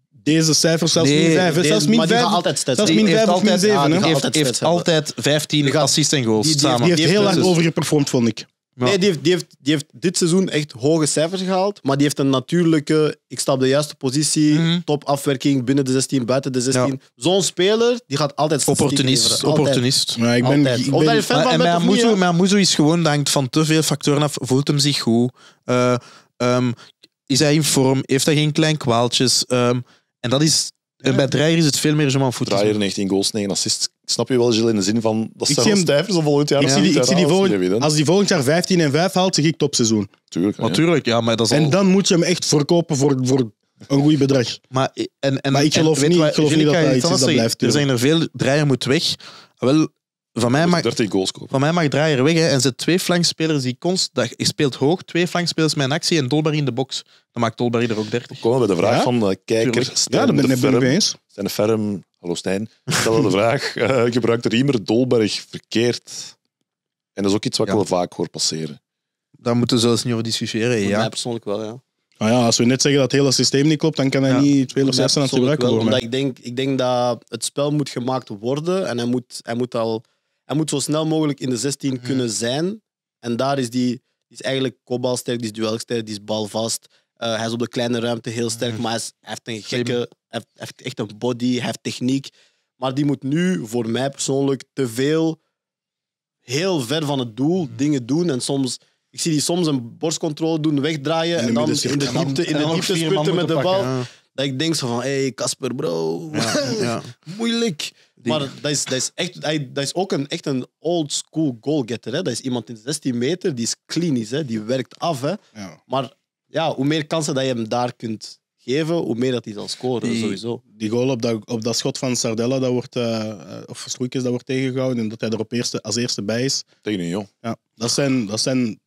deze cijfers zelfs min 5. zelfs min 5 of min 7. Ah, Hij heeft, altijd 15 assists en goals die, samen. Die heeft heel hard overgeperformd, vond ik. Nee, die heeft, die, heeft, dit seizoen echt hoge cijfers gehaald. Maar die heeft een natuurlijke. Ik sta op de juiste positie. Mhm. Topafwerking binnen de 16, buiten de 16. Zo'n speler die gaat altijd. Opportunist. Opportunist. Ja, ik ben, ik ben... Je fan van mijn is gewoon, denkt van te veel factoren af. Voelt hem zich goed? Eh, ehm, is hij in vorm? Heeft hij geen klein kwaaltjes? Ehm, en dat is. En bij Dreyer is het veel meer zo'n voetbal. Dreyer 19 goals, 9 assists snap je wel, Gilles, in de zin van dat ik zijn stijfers of volgend jaar. Ik zie die, ik volgend, als die volgend jaar 15 en 5 haalt, zeg ik topseizoen. Tuurlijk. Natuurlijk, ja. maar dat is En dan moet je hem echt verkopen voor, voor een goed bedrag. Maar, en, en, maar ik geloof niet, ik geloof niet dat hij iets dat blijft. Er zijn er veel, draaien moet weg. Wel, van mij, mag, 30 goals van mij mag Draaier weg. Hè. En zet twee flankspelers die constant... Je speelt hoog, twee flankspelers met een actie en Dolberry in de box. Dan maakt Dolberry er ook 30. We komen bij de vraag van de kijker. ja, de eens. Stijn de Ferm, hallo Stijn, stelde de vraag. Uh, gebruikt Riemer Dolberg verkeerd? En dat is ook iets wat ik wel vaak hoor passeren. Daar moeten we zelfs niet over discussiëren. Ja, mij persoonlijk wel, ja. Ah ja, als we net zeggen dat het hele systeem niet klopt, dan kan hij niet twee of zes aan het gebruiken. Wel, omdat ik denk, ik denk dat het spel moet gemaakt worden en hij moet, hij moet al hij moet zo snel mogelijk in de 16 kunnen zijn. En daar is die, die is eigenlijk kopbalsterk, die is duelsterk, die is balvast. Uh, hij is op de kleine ruimte heel sterk, maar hij, heeft een gekke, hij heeft, echt een body, hij heeft techniek. Maar die moet nu, voor mij persoonlijk, te veel, heel ver van het doel, dingen doen. En soms, ik zie die soms een borstcontrole doen, wegdraaien en, dan in de diepte, in de diepte met de bal. Dat ik denk zo van, hé hey, Casper bro, ja, ja. moeilijk. Maar dat is, dat is, echt, dat is ook een, echt een old school goalgetter. Hè? Dat is iemand in 16 meter, die is klinisch, hè? die werkt af. Hè? Ja. Maar ja, hoe meer kansen dat je hem daar kunt geven, hoe meer dat hij zal scoren, die, sowieso. Die goal op dat, op dat schot van Sardella, dat wordt, uh, of is dat wordt tegengehouden en dat hij er op eerste, als eerste bij is. Tegen een jong. Ja, dat zijn, dat zijn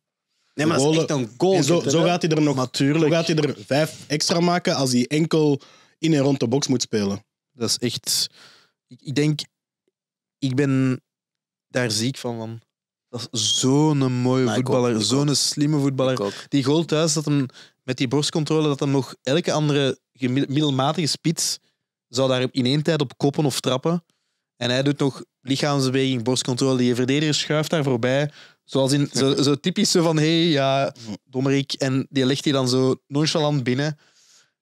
Nee, maar dat is echt een goal. zo, zo gaat hij er nog natuurlijk. gaat hij er vijf extra maken als hij enkel in en rond de box moet spelen. Dat is echt. Ik, ik denk, ik ben daar ziek van. Dat is zo'n mooie voetballer, zo'n slimme voetballer. Die goal thuis, dat hem met die borstcontrole, dat hem nog elke andere middelmatige spits zou daar in één tijd op koppen of trappen. En hij doet nog lichaamsbeweging, borstcontrole. Die verdediger schuift daar voorbij. Zoals in, zo, typische typisch van, hé, hey, ja, dommerik. En die legt hij dan zo nonchalant binnen.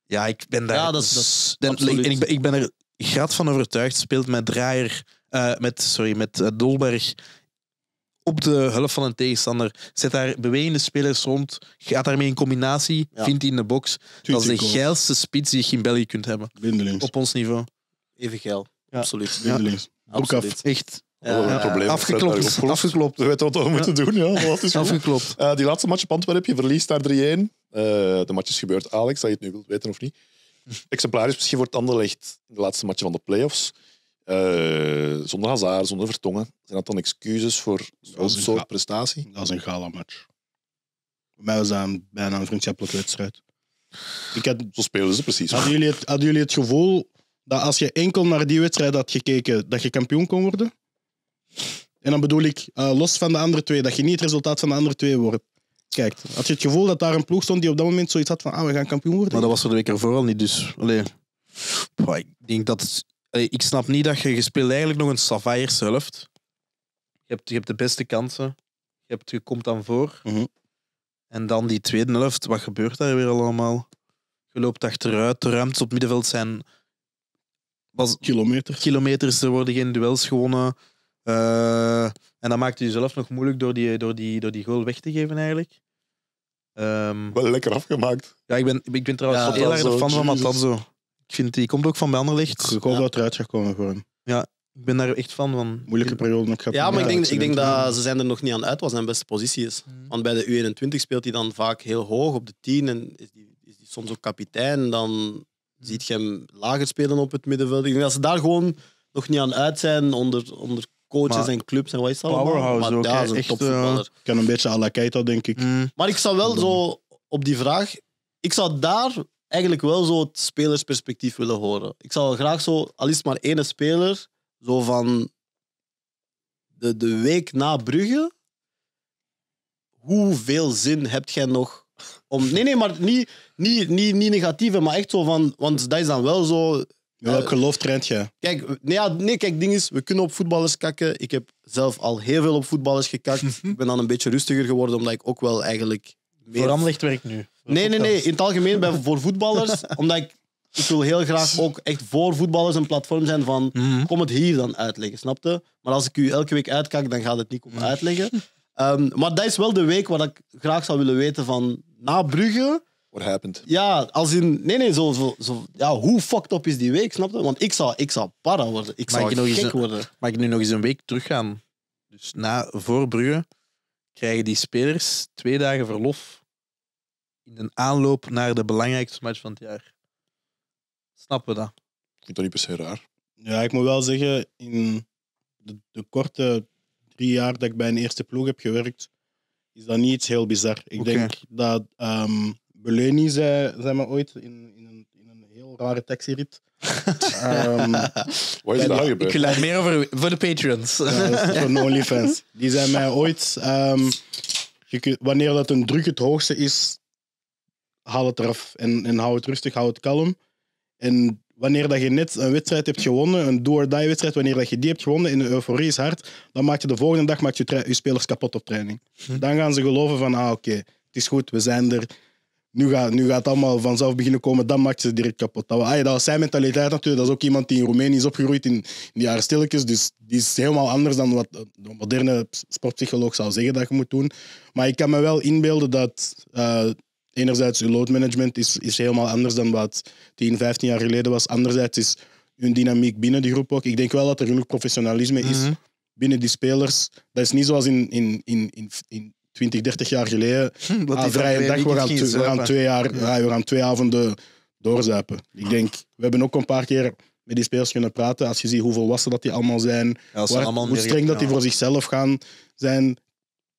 Ja, ik ben daar... Ja, dat, is, en ik ben, ik ben er gaat van overtuigd speelt met Draaier, uh, eh, met, sorry, met eh, Dolberg op de hulp van een tegenstander. Zet daar bewegende spelers rond. Gaat daarmee in combinatie. Vindt hij in de box. Dat is de geilste spits die je in België kunt hebben. Op ons niveau. Even geil. Absoluut. Bindelings. Ja. echt Echt. probleem. Afgeklopt. Afgeklopt. We weten wat we moeten doen. Ja. is Afgeklopt. Eh, die laatste match op Antwerpen, je verliest daar 3-1. Uh, de match is gebeurd. Alex, dat je het nu wilt weten of niet exemplarisch misschien voor het licht in de laatste match van de playoffs. Eh, zonder Hazard, zonder Vertongen. Zijn dat dan excuses voor zo'n soort prestatie? Dat is een gala-match. mij was dat bijna een vriendschappelijke wedstrijd. Ik had, Zo speelden ze precies. Hadden jullie, het, jullie het gevoel dat als je enkel naar die wedstrijd had gekeken, dat je kampioen kon worden? En dan bedoel ik, eh, los van de andere twee, dat je niet het resultaat van de andere twee wordt kijkt. Had je het gevoel dat daar een ploeg stond die op dat moment zoiets had van ah, we gaan kampioen worden? Maar dat was er de week ervoor al niet, dus... Allee. ik denk dat... ik snap niet dat je, je speelt eigenlijk nog een Savaiers helft. Je hebt, je hebt de beste kansen. Je, hebt, je komt dan voor. Mhm. En dan die tweede helft, wat gebeurt daar weer allemaal? Je loopt achteruit, de ruimtes op het middenveld zijn... kilometers. Kilometers, er worden geen duels gewonnen. Uh, en dat maakte jezelf nog moeilijk door die, door die, door die goal weg te geven eigenlijk. Ehm, wel lekker afgemaakt. Ja, ik ben, ik ben trouwens heel erg fan van Matanzo. Ik vind, die komt ook van bij Anderlecht. Ik hoop dat eruit gaat komen hem. Ja, ik ben daar echt fan van. Moeilijke periode nog Ja, maar ik denk, ik denk dat ze zijn er nog niet aan uit wat zijn beste positie is. Mm. Want bij de U21 speelt hij dan vaak heel hoog op de 10 en is die, is die soms ook kapitein. Dan mm. ziet je hem lager spelen op het middenveld. Ik denk dat ze daar gewoon nog niet aan uit zijn onder, onder coaches en clubs en wat is dat Powerhouse Maar, ook, ja, echt, eh, ik kan een beetje à la Keita, denk ik. Mm. Maar ik zou wel zo, op die vraag, ik zou daar eigenlijk wel zo het spelersperspectief willen horen. Ik zou graag zo, al is maar één speler, zo van de, de week na Brugge, hoeveel zin heb jij nog om... Nee, nee, maar niet, niet, niet, niet negatief, maar echt zo van... Want dat is dan wel zo welk eh, lof traint Kijk, nee, nee, kijk, ding is, we kunnen op voetballers kakken. Ik heb zelf al heel veel op voetballers gekakt. ik ben dan een beetje rustiger geworden, omdat ik ook wel eigenlijk... Meer... Vooral lichtwerk nu. Nee, nee, nee. In het algemeen ik voor voetballers, omdat ik ik wil heel graag ook echt voor voetballers een platform zijn van mhm. kom het hier dan uitleggen, snapte? Maar als ik u elke week uitkak, dan gaat het niet om mhm. uitleggen. Ehm, maar dat is wel de week waar ik graag zou willen weten van na Brugge happened? Ja, als in... Nee, nee, zo... zo, ja, hoe fucked up is die week, snap je? Want ik zou, ik zal para worden. Ik zal gek worden. Mag ik nu nog eens een week teruggaan? Dus na voorbruggen krijgen die spelers twee dagen verlof in een aanloop naar de belangrijkste match van het jaar. Snappen we dat? Ik vind dat niet per se raar. Ja, ik moet wel zeggen, in de, korte drie jaar dat ik bij een eerste ploeg heb gewerkt, is dat niet iets heel bizar. Ik denk dat ehm, Beleni zei, zei me ooit in, in, een, in een heel rare taxirit. um, ehm, Wat is nou gebeurd? Ik wil meer over voor de patreons, voor van OnlyFans. Die zei mij ooit: ehm, wanneer dat een druk het hoogste is, haal het eraf en, en hou het rustig, hou het kalm. En wanneer dat je net een wedstrijd hebt gewonnen, een do-or-die wedstrijd, wanneer dat je die hebt gewonnen en de euforie is hard, dan maak je de volgende dag maak je, je spelers kapot op training. Hm. Dan gaan ze geloven van, ah oké, het is goed, we zijn er nu gaat, nu gaat het allemaal vanzelf beginnen komen, dan maakt ze direct kapot. Dat, ah was, dat zijn mentaliteit natuurlijk. Dat is ook iemand die in Roemenië is opgegroeid in, die de jaren stilletjes. Dus die is helemaal anders dan wat de moderne sportpsycholoog zou zeggen dat je moet doen. Maar ik kan me wel inbeelden dat eh, enerzijds je loadmanagement is, is helemaal anders dan wat 10, 15 jaar geleden was. Anderzijds is hun dynamiek binnen die groep ook. Ik denk wel dat er genoeg professionalisme is mhm. binnen die spelers. Dat is niet zoals in, in, in, in, in 20, 30 jaar geleden, hm, aan ah, vrije dag, we gaan, we, twee jaar, ja. we gaan twee avonden doorzuipen. Ik denk, we hebben ook een paar keer met die spelers kunnen praten. Als je ziet hoe volwassen dat die allemaal zijn, hoe streng dat die voor zichzelf gaan zijn,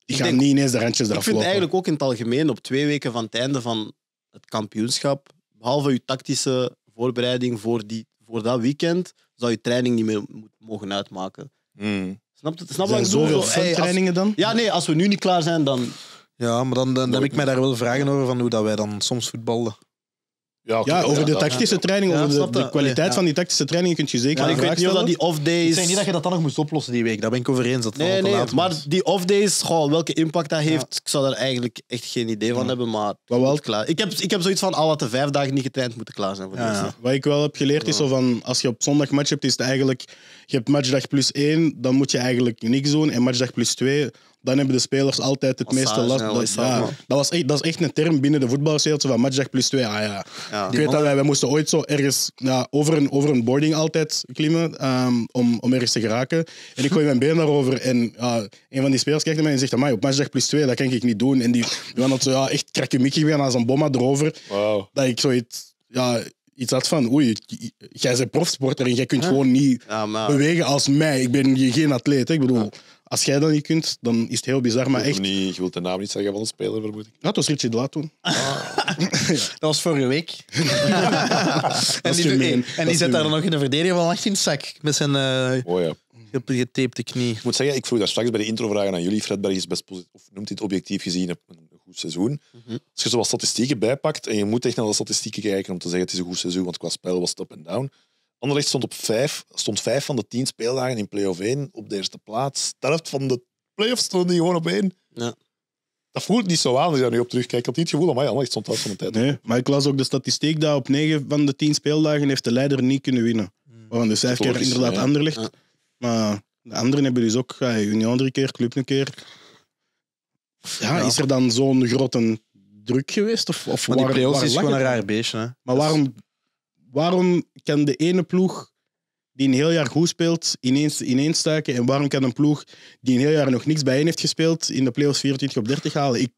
die ik gaan niet ineens de randjes eraf Ik vind eigenlijk ook in het algemeen, op twee weken van het einde van het kampioenschap, behalve je tactische voorbereiding voor, die, voor dat weekend, zou je training niet meer mogen uitmaken. Hmm. Snap je? Snap je? Zoveel trainingen dan? Ja, nee, als we nu niet klaar zijn, dan... Ja, maar dan, dan, heb ik mij daar wel vragen over van hoe dat wij dan soms voetbalden. Ja, over de tactische training, over de, kwaliteit van die tactische training kun je zeker ik weet niet of dat die off-days... Ik niet dat je dat dan nog moest oplossen die week, daar ben ik over eens. Dat nee, nee, maar die off-days, welke impact dat heeft, ik zou daar eigenlijk echt geen idee van hebben, maar... Wat wel? Klaar. Ik, heb, ik heb zoiets van, al ah, wat de vijf dagen niet getraind moeten klaar zijn voor Wat ik wel heb geleerd is, zo van, als je op zondag match hebt, is het eigenlijk je hebt matchdag plus één, dan moet je eigenlijk niks doen. En matchdag plus twee, dan hebben de spelers altijd het meeste last. dat, was dat is echt een term binnen de voetbalwereld van matchdag plus 2. Ah, ja. Ik weet dat wij, moesten ooit zo ergens over, een, over een boarding altijd klimmen ehm, om, om ergens te geraken. En ik gooi mijn been daarover en een van die spelers kijkt naar mij en zegt op matchdag plus 2, dat kan ik niet doen. En die, man had zo ja, echt krakkemikkig weer aan zo'n bomma erover. Wow. Dat ik zoiets... Ja, iets had van, oei, jij bent profsporter en jij kunt gewoon niet bewegen als mij. Ik ben geen atleet. Ik bedoel, als jij dat niet kunt, dan is het heel bizar. Maar echt... Niet, je wilt de naam niet zeggen van een speler, vermoed ik. dat was Richie de Laat toen. Ah. dat was vorige week. en die, en die zet daar dan nog in de verdediging van lacht in zak. Met zijn... Uh... Oh, ja getapte knie. Ik moet zeggen, ik vroeg dat straks bij de introvragen aan jullie. Fredberg is best of noemt dit objectief gezien een, seizoen. Mhm. Als je zo wat statistieken bijpakt, en je moet echt naar de statistieken kijken om te zeggen het is een goed seizoen, want qua spel was het up en down. Anderlecht stond op vijf, stond vijf van de tien speeldagen in play-off 1 op de eerste plaats. De helft van de play-offs stond die gewoon op één. Ja. Dat voelt niet zo aan als je daar nu op terugkijkt. Ik had niet het gevoel, maar Anderlecht stond uit van de tijd. Nee, maar ik las ook de statistiek dat op negen van de tien speeldagen heeft de leider niet kunnen winnen. Hmm. Waarvan de vijf keer inderdaad Anderlecht. Maar de anderen hebben dus ook ja, Union drie keer, Club een keer. Ja, Is er dan zo'n grote druk geweest? Of, of die waar, is gewoon een raar beestje. Hè? Maar waarom, waarom kan de ene ploeg die een heel jaar goed speelt, ineens, ineens stuiken? En waarom kan een ploeg die een heel jaar nog niks bijeen heeft gespeeld, in de playoffs 24 op 30 halen? Ik,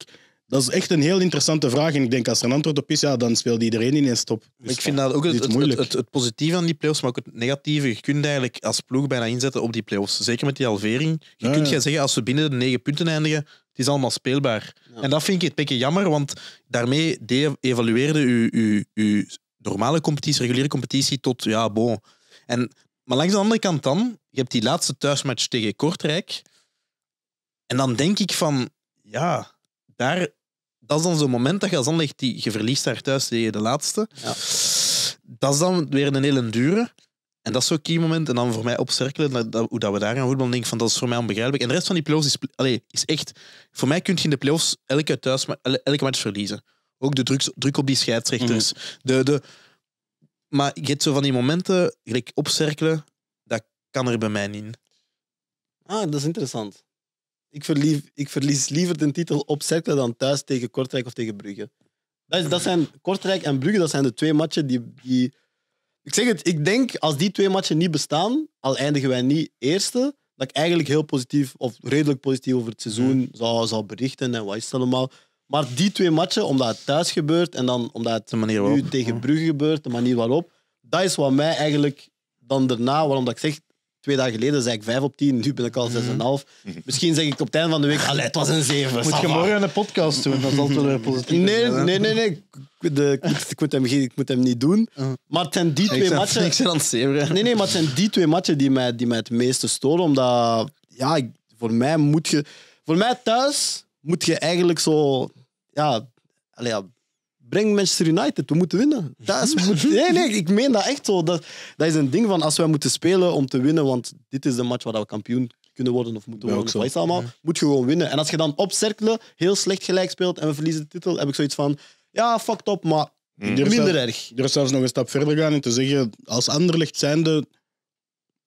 dat is echt een heel interessante vraag. En ik denk, als er een antwoord op is, ja, dan speelt iedereen ineens top. ik vind dat ook het, het, positieve aan die playoffs, maar ook het negatieve. Je kunt eigenlijk als ploeg bijna inzetten op die play-offs, Zeker met die halvering. Je kunt ja. zeggen, als we binnen de negen punten eindigen, het is allemaal speelbaar. En dat vind ik een beetje jammer, want daarmee evalueerde je uw, normale competitie, reguliere competitie, tot ja, bon. En, maar langs de andere kant dan, je hebt die laatste thuismatch tegen Kortrijk. En dan denk ik van, ja, daar, dat is dan zo'n moment dat je als Anderlecht, die, je verliest daar thuis tegen de laatste. Ja. Dat is dan weer een hele dure. En dat is zo'n key moment. En dan voor mij opcirkelen dat, hoe dat we daar aan voetbal denken van dat is voor mij onbegrijpelijk. En de rest van die playoffs is, allee, is echt... Voor mij kun je in de playoffs elke, thuis, elke match verliezen. Ook de druk, druk op die scheidsrechters. Mhm. de, de, maar je hebt zo van die momenten, gelijk opcirkelen, dat kan er bij mij in. Ah, dat is interessant. Ik, verlief, ik verlies liever de titel opcirkelen dan thuis tegen Kortrijk of tegen Brugge. Dat, is, dat zijn, Kortrijk en Brugge, dat zijn de twee matchen die, die ik zeg het, ik denk als die twee matchen niet bestaan, al eindigen wij niet eerste, dat ik eigenlijk heel positief of redelijk positief over het seizoen mhm. zou, zou berichten en wat is het allemaal. Maar die twee matchen, omdat het thuis gebeurt en dan omdat het nu tegen mhm. Brugge gebeurt, de manier waarop, dat is wat mij eigenlijk dan daarna, waarom dat ik zeg, Twee dagen geleden zei ik 5 op 10, nu ben ik al 6,5. Mm half mhm. Misschien zeg ik op het einde van de week, allee, het was een 7. Moet je morgen een podcast doen, dat is altijd wel positief. Nee, zijn, nee, nee, nee. de, ik, moet, ik, moet, hem, ik moet hem niet doen. Uh-huh. Maar het zijn die twee matchen... Ik ben aan het zeven. Nee, nee, maar het zijn die twee matchen die mij, die mij het meeste storen. Omdat, ja, voor mij moet je... Voor mij thuis moet je eigenlijk zo... Ja, allee, ja breng Manchester United, we moeten winnen. Nee, nee, ik meen dat echt zo. Dat, dat is een ding van als wij moeten spelen om te winnen, want dit is de match waar we kampioen kunnen worden of moeten worden. Dat is allemaal, moet je gewoon winnen. En als je dan op heel slecht gelijk speelt en we verliezen de titel, heb ik zoiets van, ja, fucked up, maar mm. minder erg. Er zou zelfs nog een stap verder gaan en te zeggen, als anderlicht zijnde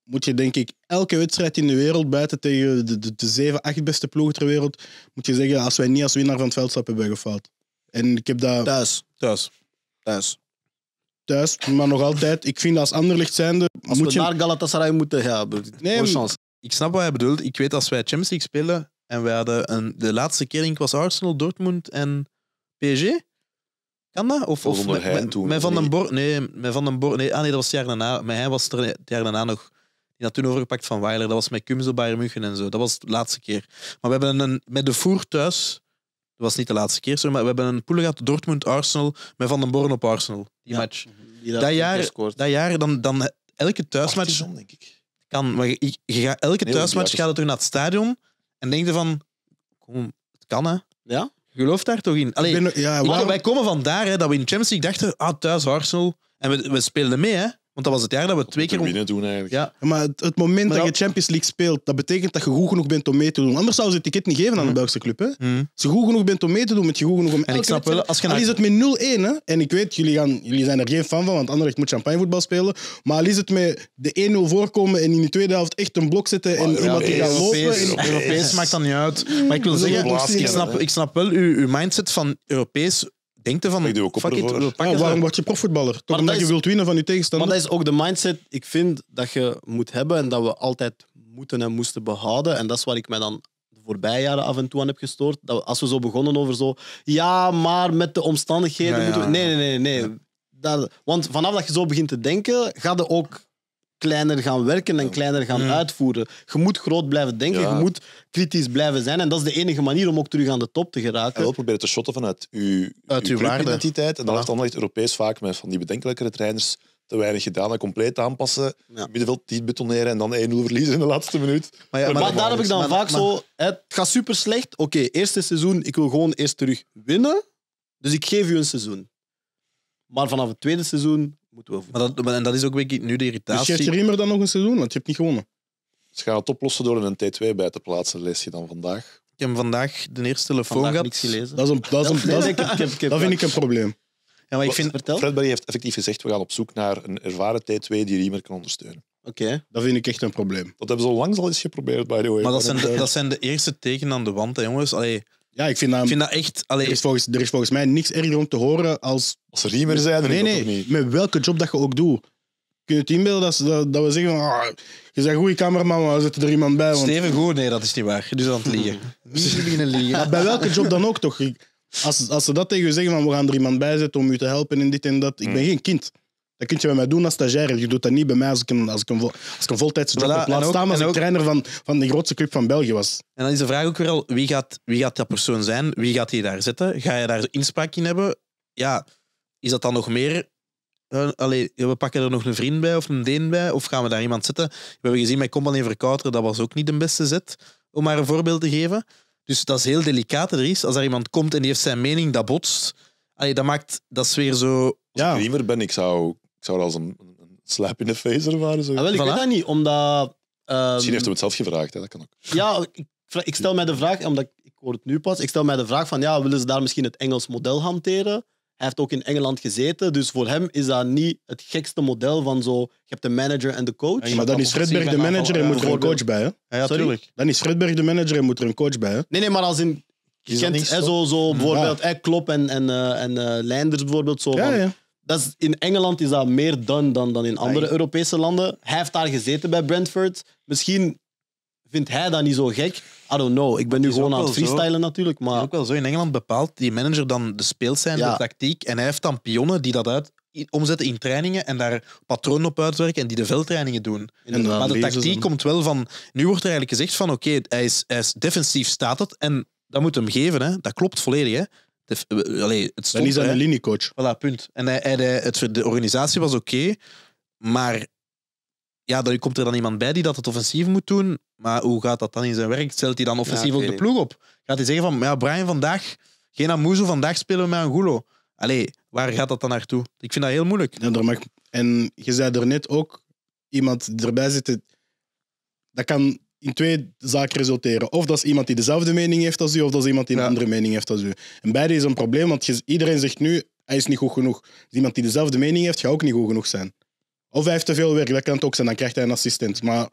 moet je denk ik elke wedstrijd in de wereld, buiten tegen de, de, de 7, 8 beste ploegen ter wereld, moet je zeggen, als wij niet als winnaar van het veld stappen, hebben wij gefaald. En ik heb dat... Thuis. Thuis. Thuis. Thuis, maar nog altijd. Ik vind als licht zijnde... Als moet we je... naar Galatasaray moeten, ja, nee, chance. Ik snap wat hij bedoelt. Ik weet als wij Champions League spelen en we hadden een, de laatste kering was Arsenal, Dortmund en PSG. Kan dat? Of, of met, met, met, Van den Bor... Nee, met Van den Bor... Nee, ah nee, dat was het jaar daarna. Met hij was er het jaar daarna nog... Die had toen overgepakt van Weiler. Dat was met Kumzo, Bayern München en zo. Dat was de laatste keer. Maar we hebben een, met de voer thuis was niet de laatste keer zo, maar we hebben een pool gehad, Dortmund-Arsenal, met Van den Born op Arsenal, die match. Die dat, jaar, dat jaar, dan, dan elke thuismatch... Zon, denk ik. Kan, maar je, je gaat, elke nee, thuismatch gaat het naar het stadion en denk je van, kom, het kan hè. Ja? Geloof daar toch in? Allee, ben, ja, want Wij komen vandaar hè, dat we in Champions League dachten, ah, thuis Arsenal, en we, we speelden mee hè. Want dat was het jaar dat we twee keer... Winnen doen eigenlijk. Ja. Maar het, moment dat, je Champions League speelt, dat betekent dat je goed genoeg bent om mee te doen. Anders zouden ze het ticket niet geven aan de mm. Belgische club. Hè. Mm. Als je goed genoeg bent om mee te doen, met je goed genoeg om... En ik snap wel, als je... Al is het met 0-1, hè. En ik weet, jullie, gaan, jullie zijn er geen fan van, want Anderlecht moet champagnevoetbal spelen. Maar al is het met de 1-0 voorkomen en in de tweede helft echt een blok zetten en iemand die gaat lopen... Europees, maakt dat niet uit. Maar ik wil zeggen, ik snap, ik snap wel uw, uw mindset van Europees denk ervan, van doe ook oh, waarom word je profvoetballer? Toch omdat je wilt winnen van je tegenstander? Maar dat is ook de mindset, ik vind, dat je moet hebben en dat we altijd moeten en moesten behouden. En dat is waar ik mij dan de voorbije jaren af en toe aan heb gestoord. Dat als we zo begonnen over zo, ja, maar met de omstandigheden moeten we... Nee, nee, nee, nee. want vanaf dat je zo begint te denken, ga je ook kleiner gaan werken en kleiner gaan uitvoeren. Je moet groot blijven denken, je moet kritisch blijven zijn. En dat is de enige manier om ook terug aan de top te geraken. En wel proberen te shotten vanuit uw, Uit uw, uw identiteit. En dan ja. heeft Europees vaak met van die bedenkelijkere trainers te weinig gedaan. compleet aanpassen, ja. middenveld die betoneren en dan 1-0 verliezen in de laatste minuut. Maar, ja, maar, daar heb ik dan vaak zo... Het gaat super slecht. Oké, eerste seizoen, ik wil gewoon eerst terug winnen. Dus ik geef u een seizoen. Maar vanaf het tweede seizoen maar dat, en dat is ook weer nu de irritatie. Dus je Riemer dan nog een seizoen, want je hebt niet gewonnen. Ze dus gaan het oplossen door een T2 bij te plaatsen, lees je dan vandaag. Ik heb vandaag de eerste telefoon gehad. niks gelezen. Dat, dat, vind ik een probleem. Ja, maar ik vind... Vertel. heeft effectief gezegd, we gaan op zoek naar een ervaren T2 die Riemer kan ondersteunen. Oké. Dat vind ik echt een probleem. Dat hebben ze al langs al eens geprobeerd, by the way. Maar dat zijn de, dat zijn de eerste tekenen aan de wand, jongens. Allee, ja, ik vind dat, ik vind dat echt... Allee, er, is volgens, er volgens mij niks erger om te horen als... Als riemer zijn, nee, nee, met welke job dat je ook doet. Kun je het inbeelden dat, dat, we zeggen ah, je zegt een goede cameraman, maar we zetten er iemand bij. Want... Steven goed? Nee, dat is niet waar. Dus aan het liegen. ze beginnen liegen. bij welke job dan ook toch. Als, als ze dat tegen je zeggen van we gaan er iemand bij zetten om je te helpen in dit en dat. Ik hmm. ben geen kind. Dat kun je bij mij doen als stagiair. Je doet dat niet bij mij als ik een, als ik een, als ik een voltijdse job plaats staan, als ik trainer van, van de grootste club van België was. En dan is de vraag ook weer al, wie gaat, wie gaat dat persoon zijn? Wie gaat die daar zitten? Ga je daar inspraak in hebben? Ja, is dat dan nog meer... Eh, allee, we pakken er nog een vriend bij of een deen bij, of gaan we daar iemand zetten? We hebben gezien met Company Verkouteren, dat was ook niet de beste zet, om maar een voorbeeld te geven. Dus dat is heel delicaat. Er is, als er iemand komt en die heeft zijn mening, dat botst. Allee, dat maakt... Dat is weer zo... Ja. liever ben ik zou ik zou dat als een, slap in de face ervaren. Zo. Ah, wel, ik weet dat niet, omdat... Ehm, misschien heeft hij het zelf gevraagd, hè? dat kan ook. Ja, ik, stel mij de vraag, omdat ik, hoor het nu pas, ik stel mij de vraag van, ja, willen ze daar misschien het Engels model hanteren? Hij heeft ook in Engeland gezeten, dus voor hem is dat niet het gekste model van zo. Je hebt de manager en de coach. Ja, maar dan is Fredberg de manager en moet er een coach bij, hè? Ja, natuurlijk. Dan is Fredberg de manager en moet er een coach bij, hè? Nee, nee, maar als in. kent zo, zo bijvoorbeeld ja. Klopp en, en, eh, en uh, Leinders bijvoorbeeld. Zo ja, ja dat in Engeland is dat meer done dan, dan in ah, andere Europese landen. Hij heeft daar gezeten bij Brentford. Misschien vindt hij dat niet zo gek. I don't know. Ik ben nu gewoon aan het freestylen natuurlijk. Maar... ook wel zo. In Engeland bepaalt die manager dan de speelstijl, ja. de tactiek. En hij heeft dan pionnen die dat uit, omzetten in trainingen en daar patronen op uitwerken en die de veldtrainingen doen. maar de tactiek komt wel van... Nu wordt er eigenlijk gezegd van oké, hij, is, hij is defensief staat het en dat moet hem geven. Hè. Dat klopt volledig. Hè. De, allee, het is een liniecoach. Voilà, punt. En hij, het, de organisatie was oké, maar ja, dan komt er dan iemand bij die dat het offensief moet doen. Maar hoe gaat dat dan in zijn werk? Stelt hij dan offensief ook de ploeg op? Gaat hij zeggen van, ja, Brian, vandaag geen Amuzo, vandaag spelen we met Angulo. Allee, waar gaat dat dan naartoe? Ik vind dat heel moeilijk. En je zei er net ook, iemand erbij zitten, dat kan in twee zaken resulteren. Of dat is iemand die dezelfde mening heeft als u, of dat is iemand die een andere mening heeft als u. En beide is een probleem, want iedereen zegt nu, hij is niet goed genoeg. Dus iemand die dezelfde mening heeft, gaat ook niet goed genoeg zijn. Of hij heeft te veel werk, dat kan het ook zijn, dan krijgt hij een assistent. Maar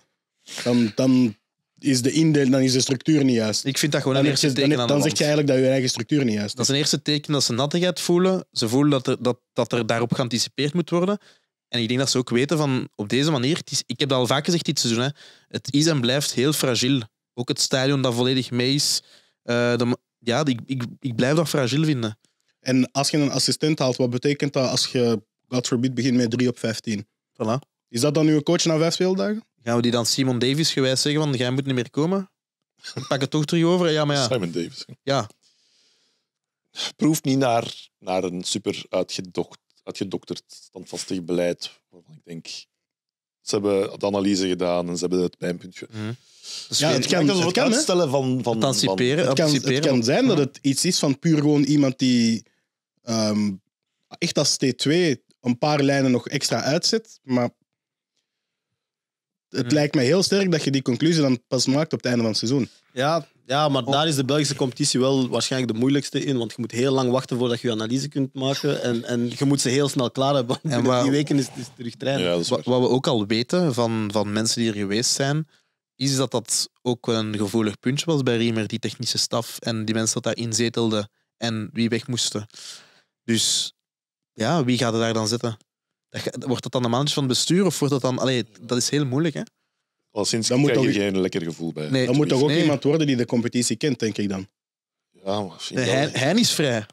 dan, dan is de indeling, dan is de structuur niet juist. Ik vind dat gewoon een eerste teken. Dan, dan zeg je eigenlijk dat je eigen structuur niet juist is. Dat is een eerste teken dat ze nattigheid voelen. Ze voelen dat er, dat, dat er daarop geanticipeerd moet worden. En ik denk dat ze ook weten van op deze manier, het is, ik heb dat al vaak gezegd dit seizoen, hè, het is en blijft heel fragiel. Ook het stadion dat volledig mee is. Eh, de, ja, ik, ik, blijf dat fragiel vinden. En als je een assistent haalt, wat betekent dat als je, God forbid, begint met 3 op 15? Voilà. Is dat dan uw coach na vijf speeldagen? Gaan we die dan Simon Davis gewijs zeggen van, jij moet niet meer komen? pak het toch terug over. Ja, maar ja. Simon Davis. Ja. Proef niet naar, naar een super uitgedocht uitgedokterd standvastig beleid. Waarvan ik denk, ze hebben de analyse gedaan en ze hebben het pijnpuntje. Mm. Dus ja, het kan, het, het kan, uitstellen van... van, anticiperen, het, kan, het kan zijn dat het iets is van puur gewoon iemand die ehm, echt als T2 een paar lijnen nog extra uitzet, maar het mhm. lijkt mij heel sterk dat je die conclusie dan pas maakt op het einde van het seizoen. Ja, ja, maar oh. daar is de Belgische competitie wel waarschijnlijk de moeilijkste in. Want je moet heel lang wachten voordat je je analyse kunt maken. En, en je moet ze heel snel klaar hebben. En die weken is, terugtreinen. terug trainen. wat, wat we ook al weten van, van mensen die er geweest zijn, is dat dat ook een gevoelig puntje was bij Riemer, die technische staf en die mensen dat daarin zetelden en wie weg moesten. Dus ja, wie gaat er daar dan zitten? Wordt dat dan de mannetje van het bestuur of wordt dat dan... Allee, dat is heel moeilijk, hè? Al dan moet krijg geen lekker gevoel bij. Nee, dan moet toch ook iemand worden die de competitie kent, denk ik dan. Ja, maar de Hein, is vrij.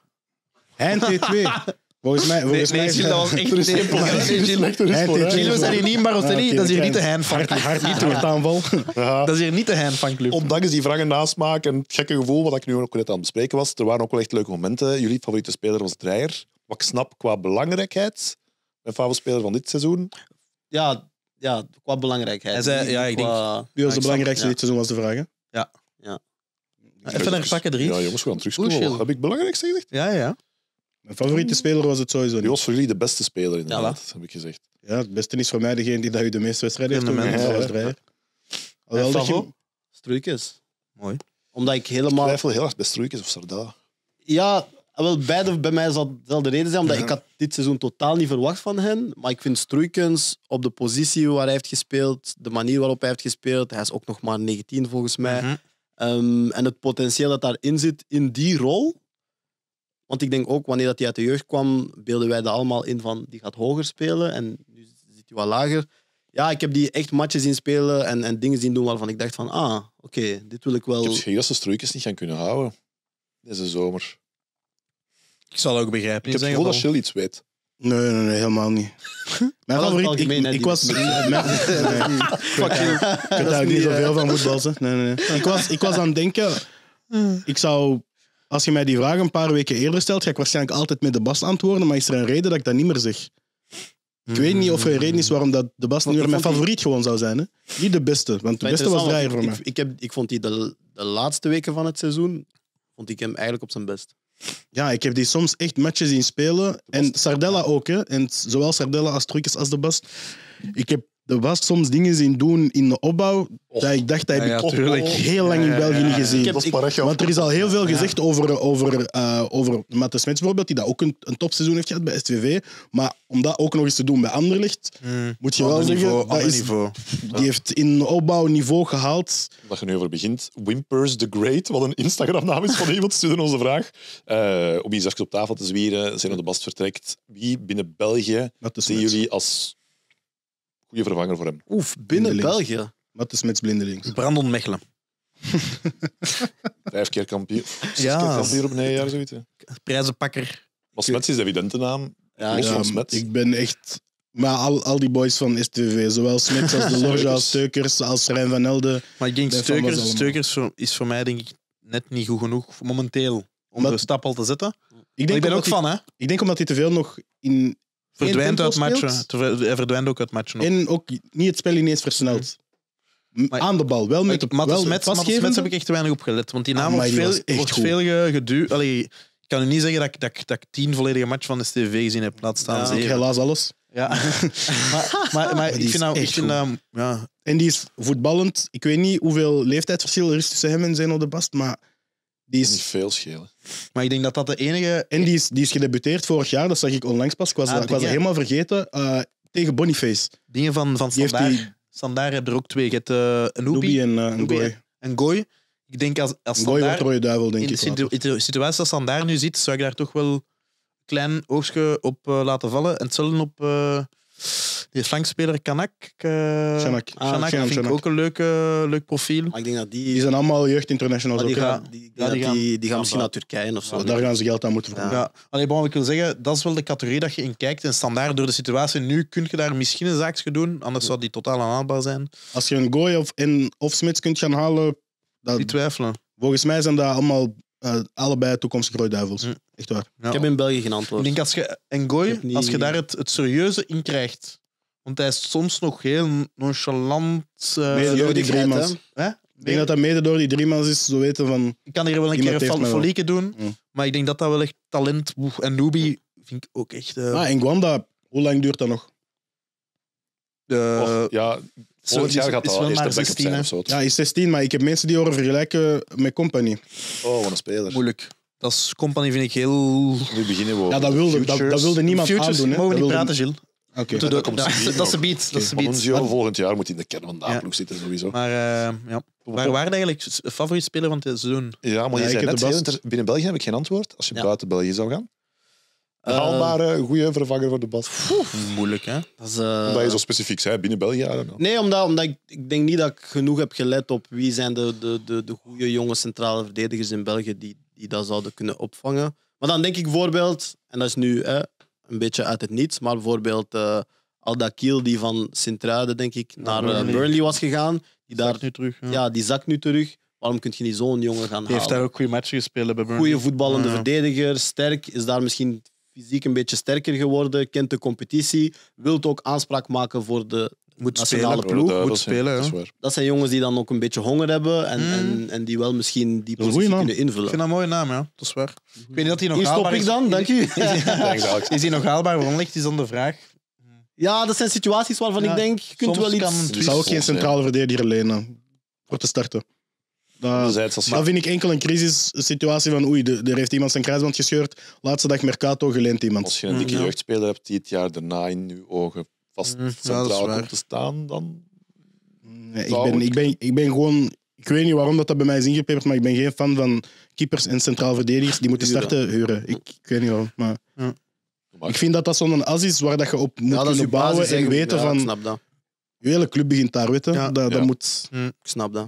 Hein T2. Volgens mij, volgens nee, mij is echt een simpel. We zijn hier niet in dat is hier niet de hein van Hard, niet door aanval. Dat is hier niet de hein club. Ondanks die vragen nasmaak en het gekke gevoel wat ik nu ook net aan het bespreken was, er waren ook wel echt leuke momenten. Jullie favoriete speler was Dreyer. Wat ik snap qua belangrijkheid, mijn favoriete speler van dit seizoen. Ja, ja, qua belangrijkheid. ja, ik denk... Wie was de belangrijkste dit seizoen, was de vraag, Ja. ja. Even een pakken drie. Ja, jongens, we gaan terugspoelen. Heb ik belangrijkste gezegd? Ja, ja. Mijn favoriete speler was het sowieso Die was voor jullie de beste speler, inderdaad, ja, heb ik gezegd. Ja, het beste is voor mij degene die dat u de meeste wedstrijden heeft gewonnen. Ja, ja. Struikens. Mooi. Omdat ik helemaal... Ik twijfel heel erg bij Struikens of sardella Ja, Ah, wel, beide bij mij zal, de reden zijn, omdat ik had dit seizoen totaal niet verwacht van hen. Maar ik vind Struikens op de positie waar hij heeft gespeeld, de manier waarop hij heeft gespeeld, hij is ook nog maar 19 volgens mij. Mhm. Ehm, en het potentieel dat daarin zit in die rol. Want ik denk ook, wanneer dat hij uit de jeugd kwam, beelden wij er allemaal in van die gaat hoger spelen en nu zit hij wat lager. Ja, ik heb die echt matches zien spelen en, en dingen zien doen waarvan ik dacht van, ah, oké, dit wil ik wel... Ik heb schrik dat ze Struikens niet gaan kunnen houden deze zomer. Ik zal ook begrijpen. Ik heb het gevoel dat Chill iets weet. Nee, nee, nee, helemaal niet. Mijn favoriet, ik, ik was... Fuck you. Ik heb daar niet zoveel eh, van voetbal. Nee, nee, nee. Ik, was, ik was aan het denken, ik zou, als je mij die vraag een paar weken eerder stelt, ga ik waarschijnlijk altijd met de Bas antwoorden, maar is er een reden dat ik dat niet meer zeg? Ik weet niet of er een reden is waarom dat de Bas nu mijn favoriet gewoon zou zijn. Hè? Niet de beste, want de beste was draaier voor mij. Ik, ik, heb, ik vond die de, de laatste weken van het seizoen vond ik hem eigenlijk op zijn best. Ja, ik heb die soms echt matches zien spelen. En Sardella ook, hè. En zowel Sardella als Troekes als de bas Ik heb er was soms dingen zien doen in de opbouw dat ik dacht, dat heb ik tuurlijk. heel lang in België niet gezien. Want er is al heel veel gezegd over, over, eh over Smets bijvoorbeeld, die dat ook een, een topseizoen heeft gehad bij Svv, Maar om dat ook nog eens te doen bij Anderlicht, hmm. moet je wel zeggen, dat is, niveau. die heeft in de opbouw niveau gehaald. Dat je nu over begint. Wimpers the Great, wat een Instagram-naam is van iemand, stuurde onze vraag. Eh, om iets even op tafel te zwieren, zijn op de Bast vertrekt. Wie binnen België zien jullie als goede vervanger voor hem. Oef, binnen België. Maar is met blindelings. Brandon Mechelen. Vijf keer kampioen. Ja. Keer kampioen op negen jaar, zoiets. Prijzenpakker. Was smets is de evidente naam. Ja, ik ben echt... Maar al, al die boys van STV, zowel smets als De Loge, als Steukers, als Rijn van Elde. Maar ik denk, Steukers, is voor mij denk ik net niet goed genoeg momenteel om de stap al te zetten. Ik, denk ik ben ook van, hè? Ik denk omdat hij te veel nog in verdwijnt uit matchen. Hij verdwijnt ook uit matchen. Op. En ook niet het spel ineens versneld. aan de bal, wel met de wel met Mats heb ik echt weinig opgelet gelet. Want die naam veel, echt veel geduwd. ik kan u niet zeggen dat ik, dat, dat ik tien volledige matchen van de TV gezien heb. Laat staan ja, Helaas alles. Ja. maar, maar, maar ik vind nou, ik vind, nou, ja. En die is voetballend. Ik weet niet hoeveel leeftijdsverschil er is tussen hem en zijn op de bast, maar die is... veel schelen. Maar ik denk dat dat de enige... En die is, die is gedebuteerd vorig jaar, dat zag ik onlangs pas. Ik was, ah, ik was helemaal vergeten. Eh, tegen Boniface. Dingen van, van Sandaar Die... hebben er ook twee. Je hebt uh, en, eh, een gooi. Goy. En Goy. Ik denk als, als Standaar... duivel, denk in ik. de situatie als Sandaar nu zit, zou ik daar toch wel een klein oogstje op laten vallen. En zullen op... Die flankspeler Kanak. Eh, uh, vind ik ook een leuke, leuk profiel. Maar ik denk dat die... die zijn allemaal jeugdinternationals Die, die, gaan, die, gaan misschien naar Turkije of zo. daar gaan ze geld aan moeten verdienen. Ja. wat ik wil zeggen, dat is wel de categorie dat je in kijkt. En standaard door de situatie. Nu kun je daar misschien een zaakje doen, anders zou die totaal aanhaalbaar zijn. Als je een Gooi of, Smits kunt gaan halen... Dat, die twijfelen. Volgens mij zijn dat allemaal eh, allebei toekomstige duivels. Hm. Echt waar. Ik heb in België geen antwoord. Ik denk als je een niet... als je daar het, het serieuze in krijgt, want hij is soms nog heel nonchalant. Uh, mede door die drie mans. Ik denk dat dat mede door die drie mans is, zo weten van... Ik kan hier wel een keer een folieke doen, mm. maar ik denk dat dat wel echt talent... En Nubi vind ik ook echt... Eh, ah, en Gwanda, hoe lang duurt dat nog? De... ja, volgend jaar gaat dat wel maar 16. Zijn, ja, is 16, maar ik heb mensen die horen vergelijken met Company. Oh, wat een speler. Moeilijk. Dat is Company vind ik heel... Nu beginnen we Ja, dat wilde, dat, wilde niemand aan aandoen. Hè. Mogen niet praten, Jill. Oké, dat, is de beat. Dat is volgend jaar moet hij in de kern van de zitten sowieso. Maar eh, ja. waar waren eigenlijk favoriete speler van het seizoen? Ja, maar je zei net, binnen België heb ik geen antwoord. Als je buiten België zou gaan. Een eh, goede vervanger voor de bas. Moeilijk, hè? Dat is, eh, Omdat je zo specifiek zei, binnen België. Nee, omdat, omdat ik, denk niet dat ik genoeg heb gelet op wie zijn de, de, de, goede jonge centrale verdedigers in België die, die dat zouden kunnen opvangen. Maar dan denk ik bijvoorbeeld, en dat is nu hè, een beetje uit het niets. Maar bijvoorbeeld uh, Alda Kiel, die van Sint-Truiden, denk ik, naar eh, Burnley was gegaan. Die daar, nu terug. Ja. die zakt nu terug. Waarom kun je niet zo'n jongen gaan die halen? heeft daar ook goede matchen gespeeld bij Burnley. Goede voetballende verdediger, sterk. Is daar misschien fysiek een beetje sterker geworden. Kent de competitie. Wilt ook aanspraak maken voor de moet nationale spelen. ploeg moet spelen. Dat, dat, zijn jongens die dan ook een beetje honger hebben en, mm. en, en die wel misschien die positie kunnen invullen. Ik vind dat een mooie naam, ja. Dat is waar. Ik weet niet dat hij nog haalbaar is. stop ik dan, dank u. is hij nog haalbaar? Waarom ligt is dan de vraag? Ja, dat zijn situaties waarvan ik denk, je kunt wel iets... Ik zou ook geen centrale verdediger lenen voor te starten. Dat, vind ik enkel een situatie van oei, er heeft iemand zijn kruisband gescheurd, laatste dag Mercato geleend iemand. Als je een dikke mm, jeugdspeler hebt die het jaar daarna in je ogen vast mm, centraal komt te staan dan. Nee, ik, ben, ik, ben, ik ben gewoon ik weet niet waarom dat, dat bij mij is ingepeperd, maar ik ben geen fan van keepers en centraal verdedigers die moeten starten huren. Ik, weet niet waarom. Maar ja. Ik vind dat dat zo'n as is waar dat je op moet ja, bouwen en weten van... Snap dat. Je hele club begint daar, weten. Dat, dat moet... Mm. ik snap dat.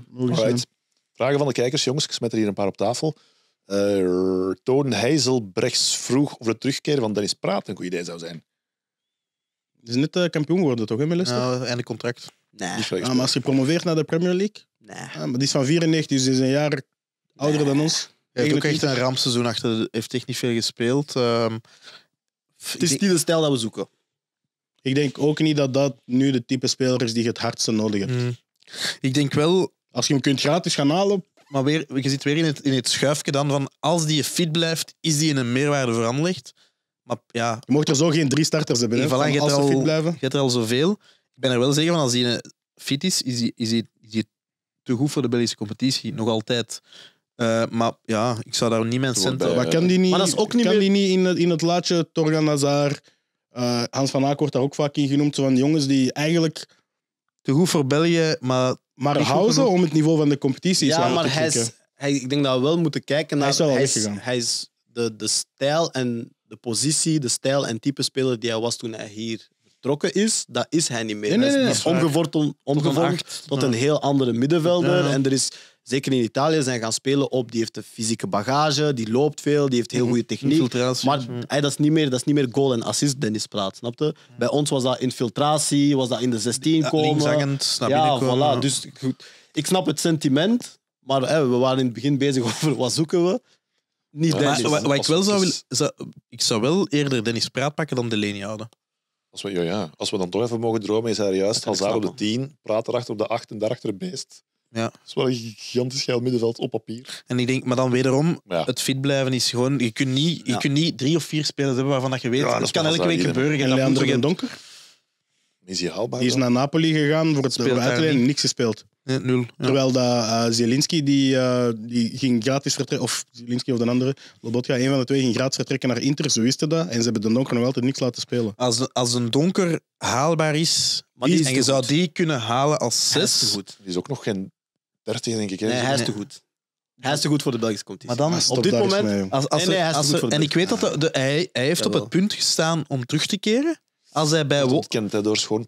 Vragen van de kijkers, jongens. Ik smet er hier een paar op tafel. Uh, Toon Heizelbrechts vroeg of de terugkeer van Dennis Praat een goed idee zou zijn is net eh, kampioen geworden, toch, in met Ja, einde contract. Nee. Ah, maar als je promoveert naar de Premier League... Nee. Ah, maar die is van 94, dus die is een jaar ouder dan ons. Hij heeft ook echt een rampseizoen achter. heeft echt niet veel gespeeld. Ehm, het is niet de stijl dat we zoeken. Ik denk ook niet dat dat nu de type speler is die je het hardste nodig hebt. Hmm. Ik denk wel Als je hem kunt gratis gaan halen, Maar weer, je zit weer in het, in het schuifje dan van als die fit blijft, is die in een meerwaarde voor maar ja, Je mocht er zo geen drie starters hebben. je hebt, als ze fit al, je hebt er al zoveel. Ik ben er wel zeker van, als hij fit is, is hij, is, hij, is hij te goed voor de Belgische competitie. Nog altijd. Eh, maar ja, ik zou daar niet mijn centen Wat Maar kan die niet, dat is ook niet kan die niet in, het, in het laatje Torgan Nazar, eh, Hans van Aak wordt daar ook vaak in genoemd, zo van jongens die eigenlijk Te goed voor België, maar maar houden om het niveau van de competitie Ja, maar hij is, hij, ik denk dat we wel moeten kijken naar... Hij is hij is, hij is de, de stijl en de positie, de stijl en type speler die hij was toen hij hier vertrokken is, dat is hij niet meer. Nee, nee, nee, hij is omgevormd, omgevormd tot een, heel andere middenvelder. En er is zeker in Italië, zijn gaan spelen op. Die heeft de fysieke bagage, die loopt veel, die heeft heel mhm. goede techniek. Maar hij dat, is niet meer, dat is niet meer goal en assist Dennis Praat, snapte? Bij ons was dat infiltratie, was dat in de 16 komen. snap ja, voilà. Dus goed. Ik snap het sentiment, maar we waren in het begin bezig over wat zoeken we. Niet Maar wat, wat ik wel zou willen... ik zou wel eerder Dennis Praat pakken dan Delaney houden. Als we, ja, ja. Als we dan toch even mogen dromen, is hij juist als daar op de tien 10, Praat erachter op de acht en daarachter Beest. Ja. Dat is wel een gigantisch geil middenveld op papier. En ik denk, maar dan wederom, ja, het fit blijven is gewoon... Je kunt niet, je kunt niet drie of vier spelers hebben waarvan dat je weet... Ja, dat kan elke week gebeuren. En dan Leandro Donker. is hij haalbaar? Die is naar Napoli gegaan voor het Speelt en niks gespeeld. Nee, nul. Terwijl dat, uh, Zielinski, die, eh, die ging gratis vertrekken, of Zielinski of de andere, Lobotka, een van de twee, ging gratis vertrekken naar Inter, zo wisten dat. En ze hebben de Donker nog altijd niks laten spelen. Als, als een Donker haalbaar is, en je zou die kunnen halen als zes... Hij is te goed. Die is ook nog geen 30, denk ik. Hè? Nee, hij is te goed. Hij is te goed voor de Belgische competitie. Maar dan, op dit moment... als, als, en ik weet dat de, hij, hij heeft op het punt gestaan om terug te keren. Als hij bij... Dat kent hij door schoon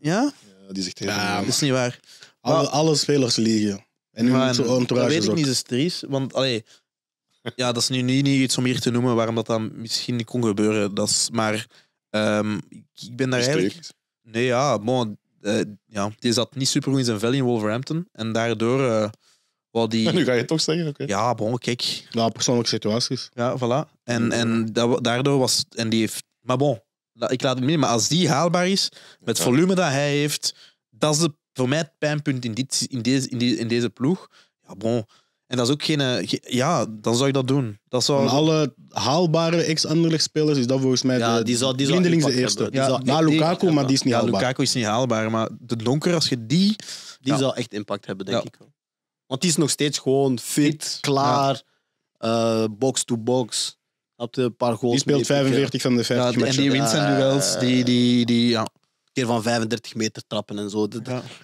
Ja? die zegt ja, Dat is niet waar. alles maar, alle spelers liegen. En nu moet zo Dat weet ik niet, is dus triest. Want allee, ja, dat is nu niet, niet iets om hier te noemen waarom dat dan misschien niet kon gebeuren. Dat is, maar ehm, ik ben daar eigenlijk. Nee, ja, bon, eh, ja, die zat niet super goed in zijn vel in Wolverhampton. En daardoor. Uh, eh, wat die... Nu ga je toch zeggen, oké. Ja, bon, kijk. Ja, persoonlijke situaties. Ja, voilà. En, en daardoor was... En die heeft... Maar bon, nou, ik laat het niet maar als die haalbaar is, met het volume dat hij heeft, dat is de, voor mij het pijnpunt in, dit, in, deze, in, die, in deze ploeg. Ja, bon. En dat is ook geen. Eh, ja, dan zou ik dat doen. Dat zou... Van alle haalbare ex-Anderlecht-spelers is dat volgens mij ja, de, blindelings de eerste. Ja, zou, Lukaku, maar die is niet haalbaar. Lukaku is niet haalbaar, maar de donker, als je die... Die zou echt impact hebben, denk ik. Want die is nog steeds gewoon fit, klaar, box-to-box. Eh, op de paar goals. Die speelt 45 van de 50 ja, En die wint zijn duels. Die, die, die, ja. Een keer van 35 meter trappen en zo.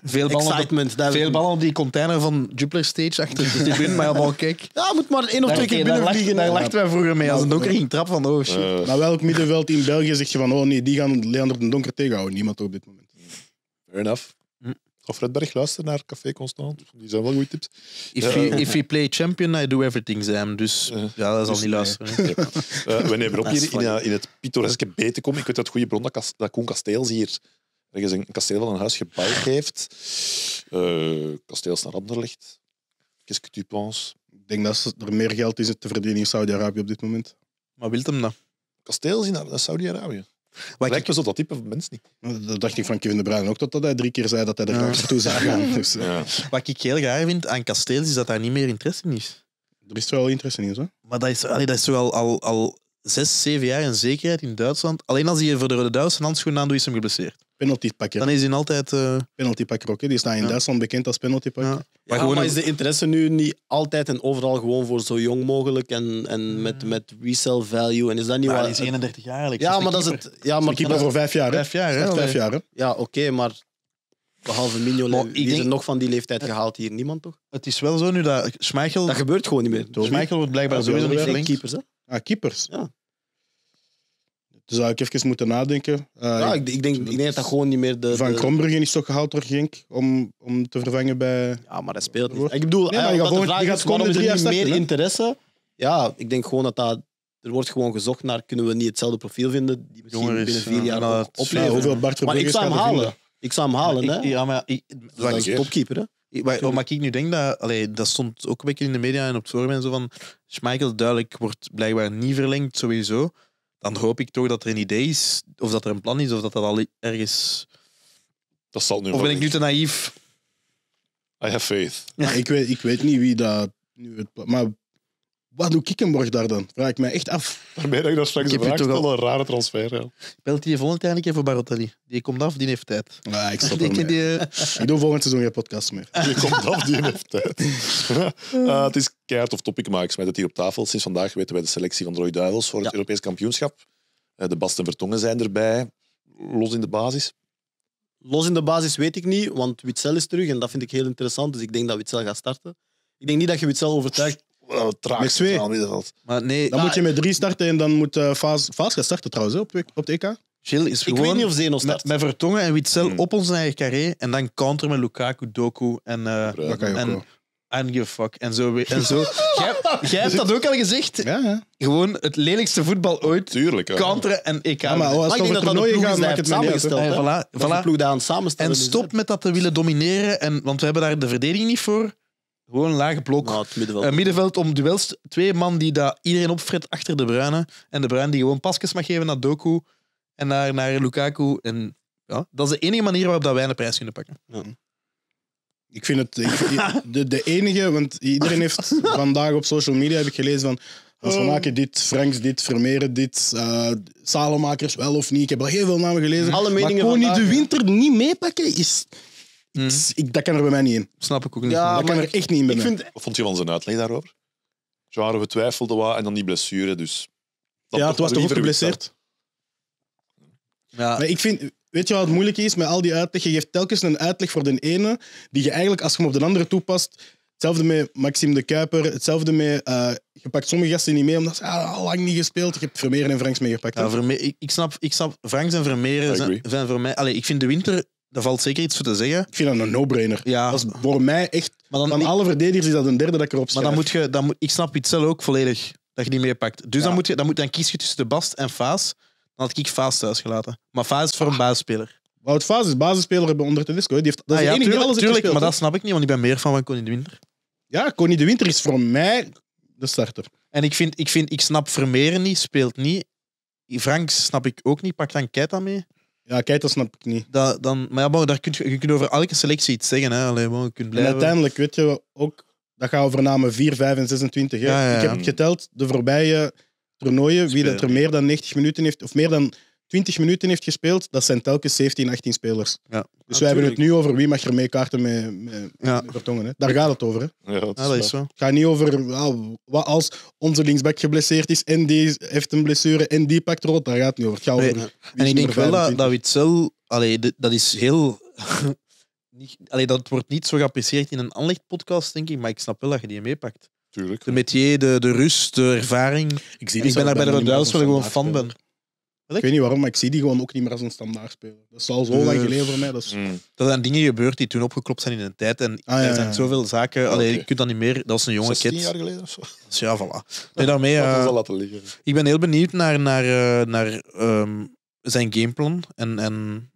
Veel, ballen op, veel ballen op die container van Jupiler Stage achter die tribune. maar ja, kijk. Ja, moet maar één of twee keer vliegen Daar lachten wij vroeger mee als een donker ging trap van oh Maar welk middenveld in België zeg je van oh nee, die gaan Leander de Donker tegenhouden? Niemand op dit moment. Fair enough. Of Redberg, luister naar Café Constant. Die zijn wel goede tips. If, you if play champion, I do everything, Sam. Dus ja, dus eh, dat is al niet luisteren. Wanneer uh, we op hier in, eh, in het pittoreske komen, Ik weet dat goede bron dat, Kas, dat Koen Kasteels hier ergens een kasteel van een huis gebouwd heeft. Uh, kasteels naar Anderlecht. Qu'est-ce que tu penses? Ik denk dat er meer geld is te verdienen in Saudi-Arabië op dit moment. Maar wilt hem dat? Kasteels in Saudi-Arabië? Wat lijkt ik... zo dus dat type mens niet. Dat dacht ik van Kevin De Bruyne ook, dat hij drie keer zei dat hij er naartoe toe zou gaan. Dus, eh. Wat ik heel graag vind aan Kasteels is dat daar niet meer interesse in is. Er is wel interesse in, zo. Maar dat is, allee, dat is wel al, al zes, zeven jaar een zekerheid in Duitsland. Alleen als hij voor de Duitse handschoenen aan doet, is hem geblesseerd penaltypakker. Dan is hij altijd... Uh... Penaltypakker ook. Die is daar in Duitsland bekend als penaltypakker. Ja. Maar, is de interesse nu niet altijd en overal gewoon voor zo jong mogelijk en, en met, met resale value? En is dat niet maar hij is 31 jaar eigenlijk. Ja, maar dat is het... Ja, maar, keeper voor vijf jaar. Hè? Vijf jaar, hè? Vijf jaar, hè? Ja, oké, maar... Behalve Mignolet. Wie is er nog van die leeftijd gehaald hier? Niemand, toch? Het is wel zo nu dat Schmeichel... Dat gebeurt gewoon niet meer. Schmeichel wordt blijkbaar sowieso niet verlengd. Keepers, hè? Ah, keepers? Ja. Dus zou ik even moeten nadenken. Ah, ja, ik, ik, denk, ik dat gewoon niet meer de... Van de... in is toch gehaald door Genk om, om te vervangen bij... Ja, maar dat speelt niet. Ik bedoel, nee, je gaat gewoon, de je gaat is, meer interesse? Ja, ik denk gewoon dat dat er wordt gewoon gezocht naar kunnen we niet hetzelfde profiel vinden die misschien binnen vier eh, jaar nou, ja, opleveren. maar ik zou hem halen. Ik zou hem halen, hè? Ja, maar ik, dat is topkeeper, hè? maar ik nu denk, dat, allee, dat stond ook een beetje in de media en op het forum en zo van Schmeichel duidelijk wordt blijkbaar niet verlengd sowieso dan hoop ik toch dat er een idee is, of dat er een plan is, of dat dat al ergens... Dat zal nu Of ben ik nu te naïef? I have faith. Ja, ik, weet, ik weet niet wie dat nu het Maar wat doe ik daar dan? Vraag ik mij echt af. Daarmee dat ik dat straks ik vraag, toch een rare transfer. Ik Belt die volgende keer voor Barotelli. Die komt af, die heeft tijd. Ja, ik stop die, die, Ik doe volgend seizoen geen podcast meer. Die komt af, die heeft tijd. Eh, het is keihard of topic, maar ik het hier op tafel. Sinds vandaag weten wij de selectie van Roy Duivels voor het Europees kampioenschap. Eh, de Basten Vertongen zijn erbij. Los in de basis. Los in de basis weet ik niet, want Witzel is terug en dat vind ik heel interessant. Dus ik denk dat Witzel gaat starten. Ik denk niet dat je Witzel overtuigt wel Met twee. geval. Maar nee, Dan moet je met drie starten en dan moet eh, fase starten trouwens op, op de EK. Chill is Ik weet niet of Zeno met, start. met Vertongen en Witzel hmm. op ons eigen carré en dan counter met Lukaku, Doku en... eh en- wel. fuck. En zo. En zo. Jij, hebt dat ook al gezegd. Ja, ja. Gewoon het lelijkste voetbal ooit. Tuurlijk. Counteren en EK. maar ik denk dat dat een toernooien is het voilà, ploeg daar aan samenstellen En stop met dat te willen domineren. En, want we hebben daar de verdediging niet voor. Gewoon een lage blok. een eh, middenveld. om duels. Twee man die dat iedereen opfret achter de Bruine. En de Bruine die gewoon pasjes mag geven naar Doku en naar, naar Lukaku. En ja, dat is de enige manier waarop dat wij een prijs kunnen pakken. Ja. Ik vind het de, de enige, want iedereen heeft vandaag op social media heb ik gelezen van als oh. we maken dit, Franks dit, vermeren dit, uh, eh, Salomakers wel of niet. Ik heb al heel veel namen gelezen. maar gewoon vandaag, niet de winter niet meepakken is Mhm. Ik, dat kan er bij mij niet in. Snap ik ook niet. Ja, dat kan er echt niet in ik Vind... vond je van zijn uitleg daarover? Zouden we twijfelden wat en dan die blessure. Dus ja, het was toch ook geblesseerd? Ja. Maar ik vind, weet je wat het moeilijk is met al die uitleg? Je geeft telkens een uitleg voor de ene, die je eigenlijk als je hem op de andere toepast. Hetzelfde met Maxime de Kuiper, hetzelfde met. Eh, je pakt sommige gasten niet mee omdat ze al ah, lang niet gespeeld. Je hebt Vermeer en Franks meegepakt. Ja, ik, ik, snap, ik snap, Franks en Vermeer zijn, zijn, voor mij. Allez, ik vind de winter daar valt zeker iets voor te zeggen. Ik vind dat een no-brainer. Ja. Dat is voor mij echt... Maar dan, van alle verdedigers is dat een derde dat ik erop schrijf. Maar dan moet je... Dan, ik snap iets zelf ook volledig dat je die meepakt. Dus dan, moet je, dan, moet, dan kies je tussen de Bast en Faas. Dan had ik Faas thuis gelaten. Maar Faas is voor een ah. basisspeler. Wout Faas is basisspeler bij onder de disco. Die heeft, dat is ah ja, enige alles tuurlijk maar dat snap ik niet, want ik ben meer van van de Winter. Ja, Connie de Winter is voor mij de starter. En ik, vind, ik, vind, ik snap vermeer niet, speelt niet. Frank snap ik ook niet, pakt dan Keita mee. Ja, kijk, dat snap ik niet. Dat, dan, maar ja, maar daar kun je, je kunt over elke selectie iets zeggen. Hè. Allee, je kunt blijven. En uiteindelijk weet je ook, dat gaat over namen 4, 5 en 26. Hè. Ja, Ik heb geteld de voorbije toernooien, wie dat er meer dan 90 minuten heeft, of meer dan 20 minuten heeft gespeeld, dat zijn telkens 17, 18 spelers. Ja. Dus we wij hebben het nu over wie mag er mee kaarten met, met, Vertongen. Hè. Daar gaat het over. Hè. Ja, dat is, zo. Het gaat niet over wat als onze linksback geblesseerd is en die heeft een blessure en die pakt rood. Daar gaat het niet over. nee. en ik denk wel dat, Witzel, dat is heel. dat wordt niet zo geapprecieerd in een podcast, denk ik, maar ik snap wel dat je die meepakt. Tuurlijk. De metier, de, rust, de ervaring. Ik, zie ik ben daar bij de wel gewoon fan ben. Ik weet niet waarom, maar ik zie die gewoon ook niet meer als een standaard speler. Dat is al zo lang dus- geleden voor mij. Mm. Dat, zijn dingen gebeurd die toen opgeklopt zijn in een tijd. En ah, er zijn zoveel zaken. Ah, Allee, je kunt dat niet meer. Dat is een jonge 16 kid. jaar geleden of zo. Dus ja, voilà. Nee, daarmee, eh, Ik ben heel benieuwd naar, naar, eh, naar ehm, zijn gameplan. En, en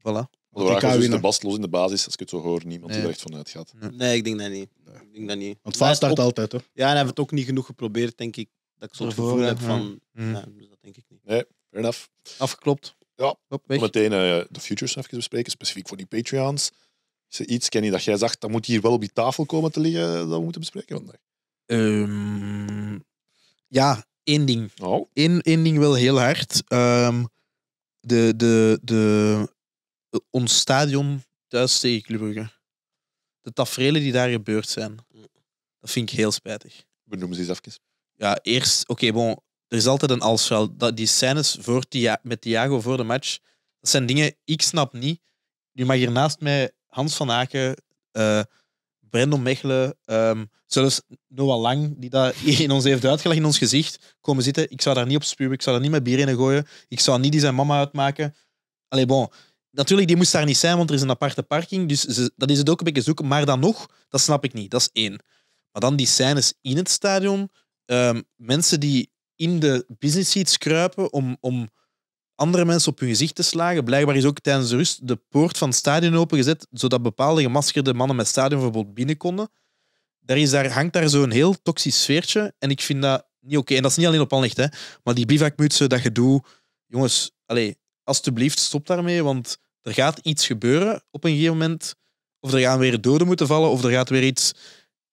voilà. Want de is dus de bast los in de basis, als ik het zo hoor, niemand die er echt vanuit gaat. Nee, ik denk dat niet. Ik denk dat niet. Want vaak start altijd, hoor. Ja, en hij heeft het ook niet genoeg geprobeerd denk ik. Dat ik zo'n gevoel heb van... Ja, mm. dus dat denk ik niet. Nee, enough. Afgeklopt. Ja, Hop, meteen eh, de futures even bespreken, specifiek voor die Patreons. Is er iets, Kenny, dat jij zegt, dat moet hier wel op die tafel komen te liggen, eh, dat we moeten bespreken vandaag? Ehm, ja, één ding. Oh. Eén, één ding wel heel hard. Ehm, de, de, de, ons stadion thuis tegen Club De tafereelen die daar gebeurd zijn. Mm. Dat vind ik heel spijtig. we noemen ze eens even. Ja, eerst... Oké, bon. Er is altijd een als Dat, die scènes voor met Thiago voor de match, dat zijn dingen, ik snap niet. Nu mag hier naast mij Hans van Aken, uh, eh, Brendan Mechelen, ehm, zelfs Noah Lang, die dat in ons heeft uitgelegd in ons gezicht, komen zitten. Ik zou daar niet op spuwen, ik zou daar niet met bier in gooien, ik zou niet die zijn mama uitmaken. Allee, bon. Natuurlijk, die moest daar niet zijn, want er is een aparte parking, dus ze, dat is het ook een beetje zoeken. Maar dan nog, dat snap ik niet, dat is één. Maar dan die scènes in het stadion, ehm, mensen die in de business seats kruipen om, om andere mensen op hun gezicht te slagen. Blijkbaar is ook tijdens de rust de poort van het stadion opengezet, zodat bepaalde gemaskerde mannen met stadionverbod binnen konden. Daar, is, daar hangt daar zo'n heel toxisch sfeertje. En ik vind dat niet oké. En dat is niet alleen op Anlicht. hè. Maar die bivakmutsen, dat gedoe... Jongens, allez, alsjeblieft, stop daarmee, want er gaat iets gebeuren op een gegeven moment. Of er gaan weer doden moeten vallen, of er gaat weer iets...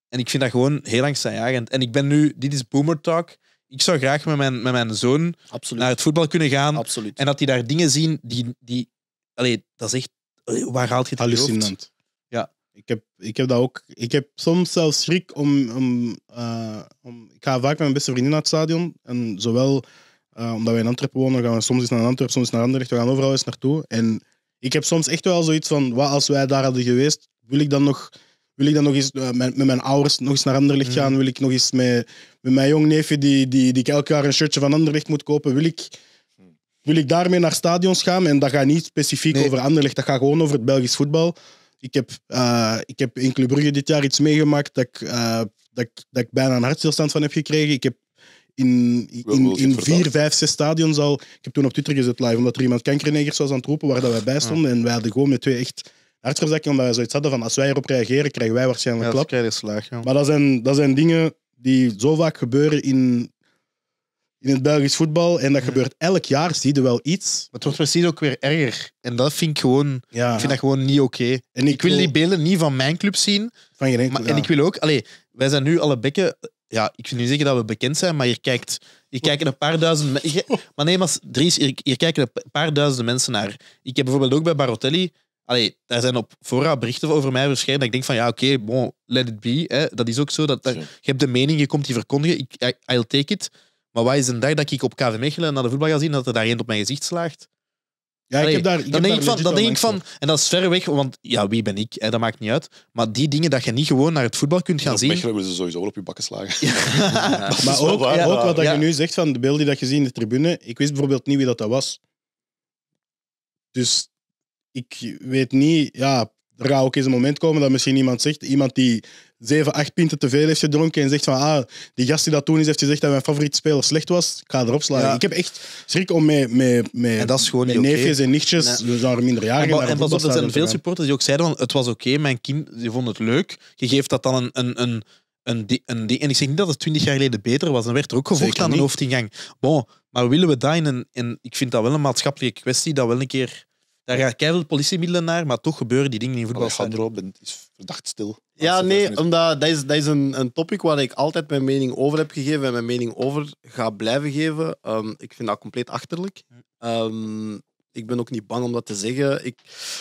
En ik vind dat gewoon heel angstaanjagend. En ik ben nu... Dit is Boomer Talk ik zou graag met mijn, met mijn zoon naar het voetbal kunnen gaan. En dat hij daar dingen zien die... die allee, dat is echt... waar haalt je het Hallucinant. Ja. Ik heb, ik heb dat ook... Ik heb soms zelfs schrik om... om, eh, om ik ga vaak met mijn beste vriendin naar het stadion. En zowel... Eh, omdat wij in Antwerpen wonen, gaan we soms eens naar Antwerpen, soms naar Anderlecht. We gaan overal eens naartoe. En ik heb soms echt wel zoiets van... Wat als wij daar hadden geweest? Wil ik dan nog wil ik dan nog eens eh, met, met, mijn ouders nog eens naar Anderlecht gaan? Mm. Wil ik nog eens met, met mijn jong neefje, die, die, die ik elk jaar een shirtje van Anderlecht moet kopen, wil ik, wil ik daarmee naar stadions gaan? En dat gaat niet specifiek over Anderlecht, dat gaat gewoon over het Belgisch voetbal. Ik heb, eh, ik heb in Club Brugge dit jaar iets meegemaakt dat ik, eh, dat, ik, dat ik bijna een hartstilstand van heb gekregen. Ik heb in, in, in vier, vijf, zes stadions al... Ik heb toen op Twitter gezet live, omdat er iemand kankernegers was aan het roepen waar dat wij bij ah. stonden. En wij hadden gewoon met twee echt hartstofdekking, omdat wij zoiets hadden van als wij erop reageren, krijgen wij waarschijnlijk klap. Maar dat zijn, dat zijn dingen die zo vaak gebeuren in, in het Belgisch voetbal. En dat gebeurt elk jaar, zie je wel iets. Het wordt precies ook weer erger. En dat vind ik gewoon, ik vind dat gewoon niet oké. Okay. Ik, wil die beelden niet van mijn club zien. Van je enkel, maar, En ik wil ook... Allee, wij zijn nu alle bekken... Ja, ik vind niet zeggen dat we bekend zijn, maar je kijkt... Je kijken een paar duizend... Je, maar nee, maar Dries, hier, kijken een paar duizend mensen naar. Ik heb bijvoorbeeld ook bij Barotelli Allee, daar zijn op voorraad berichten over mij verschenen. Dat ik denk van ja, oké, bon, let it be. Hè. Dat is ook zo. Dat daar, je hebt de mening, je komt die verkondigen. Ik, I'll take it. Maar wat is een dag dat ik op KV Mechelen naar de voetbal ga zien dat er daar één op mijn gezicht slaagt? Ja, ik heb daar. dan denk, ik, van, denk ik van, en dat is ver weg, want ja, wie ben ik? Hè, dat maakt niet uit. Maar die dingen dat je niet gewoon naar het voetbal kunt gaan zien. Mechelen willen ze sowieso op je bakken slagen. maar ook, ook wat dat je nu zegt van de beelden die dat je ziet in de tribune. Ik wist bijvoorbeeld niet wie dat, dat was. Dus ik weet niet, ja, er gaat ook eens een moment komen dat misschien iemand zegt, iemand die zeven, acht pinten te veel heeft gedronken en zegt van, ah, die gast die dat toen is, heeft gezegd dat mijn favoriete speler slecht was, ik ga erop slaan. Ik heb echt schrik om mee, met, dat is neefjes en nichtjes, nee. dus daar jaren En, en pas op, er zijn veel supporters die ook zeiden van, het was oké, mijn kind, vond het leuk. Je geeft dat dan een... een, een een, die, een die, en ik zeg niet dat het twintig jaar geleden beter was. Dan werd er ook gevolgd aan de hoofdingang. Bon, maar willen we dat in een... In, ik vind dat wel een maatschappelijke kwestie, dat wel een keer daar gaat keihard politiemiddelen naar, maar toch gebeuren die dingen in voetbalstadions. Alejandro is verdacht stil. Ja, nee, omdat dat is, dat is een, een topic waar ik altijd mijn mening over heb gegeven en mijn mening over ga blijven geven. Ehm, ik vind dat compleet achterlijk. Ehm, ik ben ook niet bang om dat te zeggen. Ik...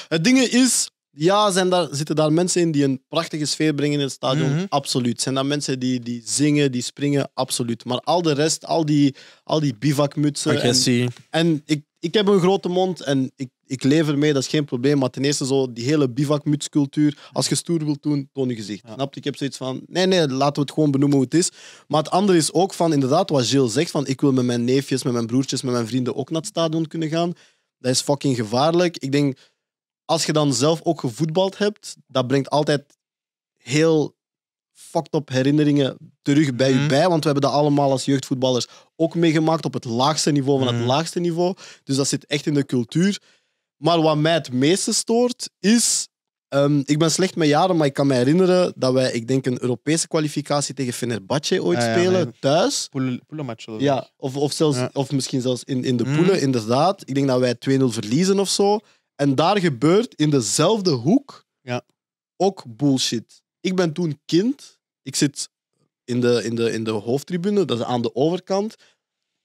Het ding is, ja, zijn daar, zitten daar mensen in die een prachtige sfeer brengen in het stadion? Mhm. Absoluut. Zijn daar mensen die, die zingen, die springen? Absoluut. Maar al de rest, al die, al die bivakmutsen. En, en, ik, ik heb een grote mond en ik ik lever mee, dat is geen probleem. Maar ten eerste, zo, die hele bivakmutscultuur. Als je stoer wilt doen, toon je gezicht. Ja. Snap je? Ik heb zoiets van, nee, nee, laten we het gewoon benoemen hoe het is. Maar het andere is ook van, inderdaad, wat Gilles zegt, van ik wil met mijn neefjes, met mijn broertjes, met mijn vrienden ook naar het stadion kunnen gaan. Dat is fucking gevaarlijk. Ik denk, als je dan zelf ook gevoetbald hebt, dat brengt altijd heel fucked up herinneringen terug bij mhm. je bij. Want we hebben dat allemaal als jeugdvoetballers ook meegemaakt op het laagste niveau van het mhm. laagste niveau. Dus dat zit echt in de cultuur. Maar wat mij het meeste stoort is. Ehm, ik ben slecht met jaren, maar ik kan me herinneren dat wij, ik denk, een Europese kwalificatie tegen Fenerbahce ooit ah spelen, thuis. poelenmatch. Ja, of, of, zelfs, of misschien zelfs in, in de hmm. poelen, inderdaad. Ik denk dat wij 2-0 verliezen of zo. En daar gebeurt in dezelfde hoek ja. ook bullshit. Ik ben toen kind. Ik zit in de, in de, in de hoofdtribune, dat is aan de overkant.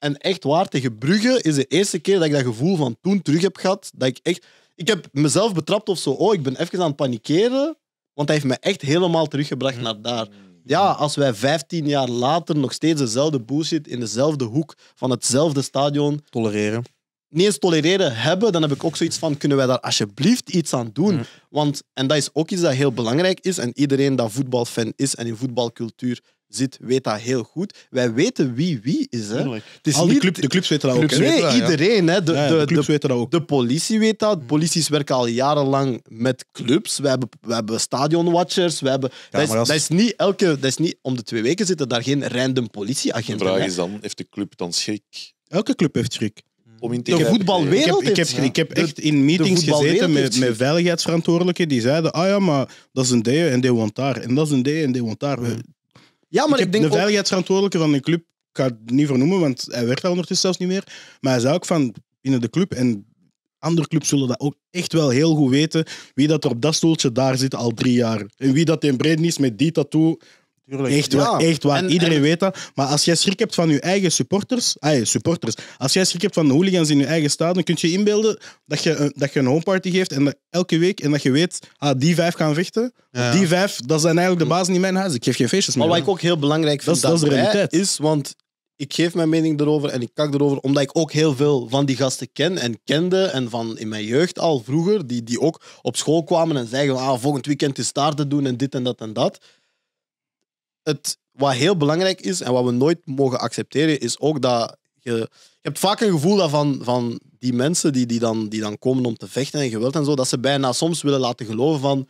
En echt waar, tegen Brugge is de eerste keer dat ik dat gevoel van toen terug heb gehad. Dat ik echt... Ik heb mezelf betrapt of zo. Oh, ik ben even aan het panikeren. Want hij heeft me echt helemaal teruggebracht naar daar. Ja, als wij 15 jaar later nog steeds dezelfde bullshit in dezelfde hoek van hetzelfde stadion. Tolereren. Niet eens tolereren hebben, dan heb ik ook zoiets van: kunnen wij daar alsjeblieft iets aan doen? Want, en dat is ook iets dat heel belangrijk is. En iedereen dat voetbalfan is en in voetbalcultuur zit, weet dat heel goed. Wij weten wie wie is. Hè. Het is Al die club, de clubs weten dat ook. nee, iedereen. Hè. De, de, de, clubs weten dat ook. De politie weet dat. Mm. Polities werken al jarenlang met clubs. We hebben, we hebben stadionwatchers. We hebben, ja, dat, is, dat, is, niet elke, dat is niet om de twee weken zitten daar geen random politieagenten. De vraag is dan, heeft de club dan schrik? Elke club heeft schrik. Mm. Om de voetbalwereld ik heb, ik heb, echt in meetings gezeten met, met veiligheidsverantwoordelijken die zeiden: Ah ja, maar dat is een D en die woont daar. En dat is een D en die woont daar. Ja, maar ik, denk de veiligheidsverantwoordelijke van de club, ik ga het niet vernoemen, want hij werkt daar ondertussen zelfs niet meer. Maar hij is ook van binnen de club en andere clubs zullen dat ook echt wel heel goed weten. Wie dat er op dat stoeltje daar zit al drie jaar. En wie dat in breed is met die tattoo, Echt waar, echt waar. Iedereen weet dat. Maar als jij schrik hebt van je eigen supporters, supporters, als jij schrik hebt van de hooligans in je eigen stad, dan kun je je inbeelden dat je, dat je een homeparty geeft en elke week en dat je weet, ah, die vijf gaan vechten. Die vijf, dat zijn eigenlijk de bazen in mijn huis. Ik geef geen feestjes meer. Maar wat ik ook heel belangrijk vind, dat, dat, is, want ik geef mijn mening erover en ik kak erover, omdat ik ook heel veel van die gasten ken en kende. En van in mijn jeugd al vroeger, die, die ook op school kwamen en zeiden: ah, volgend weekend is taarten doen en dit en dat en dat het, wat heel belangrijk is en wat we nooit mogen accepteren, is ook dat je, je hebt vaak een gevoel dat van, van die mensen die, die, dan, die dan komen om te vechten en geweld en zo, dat ze bijna soms willen laten geloven van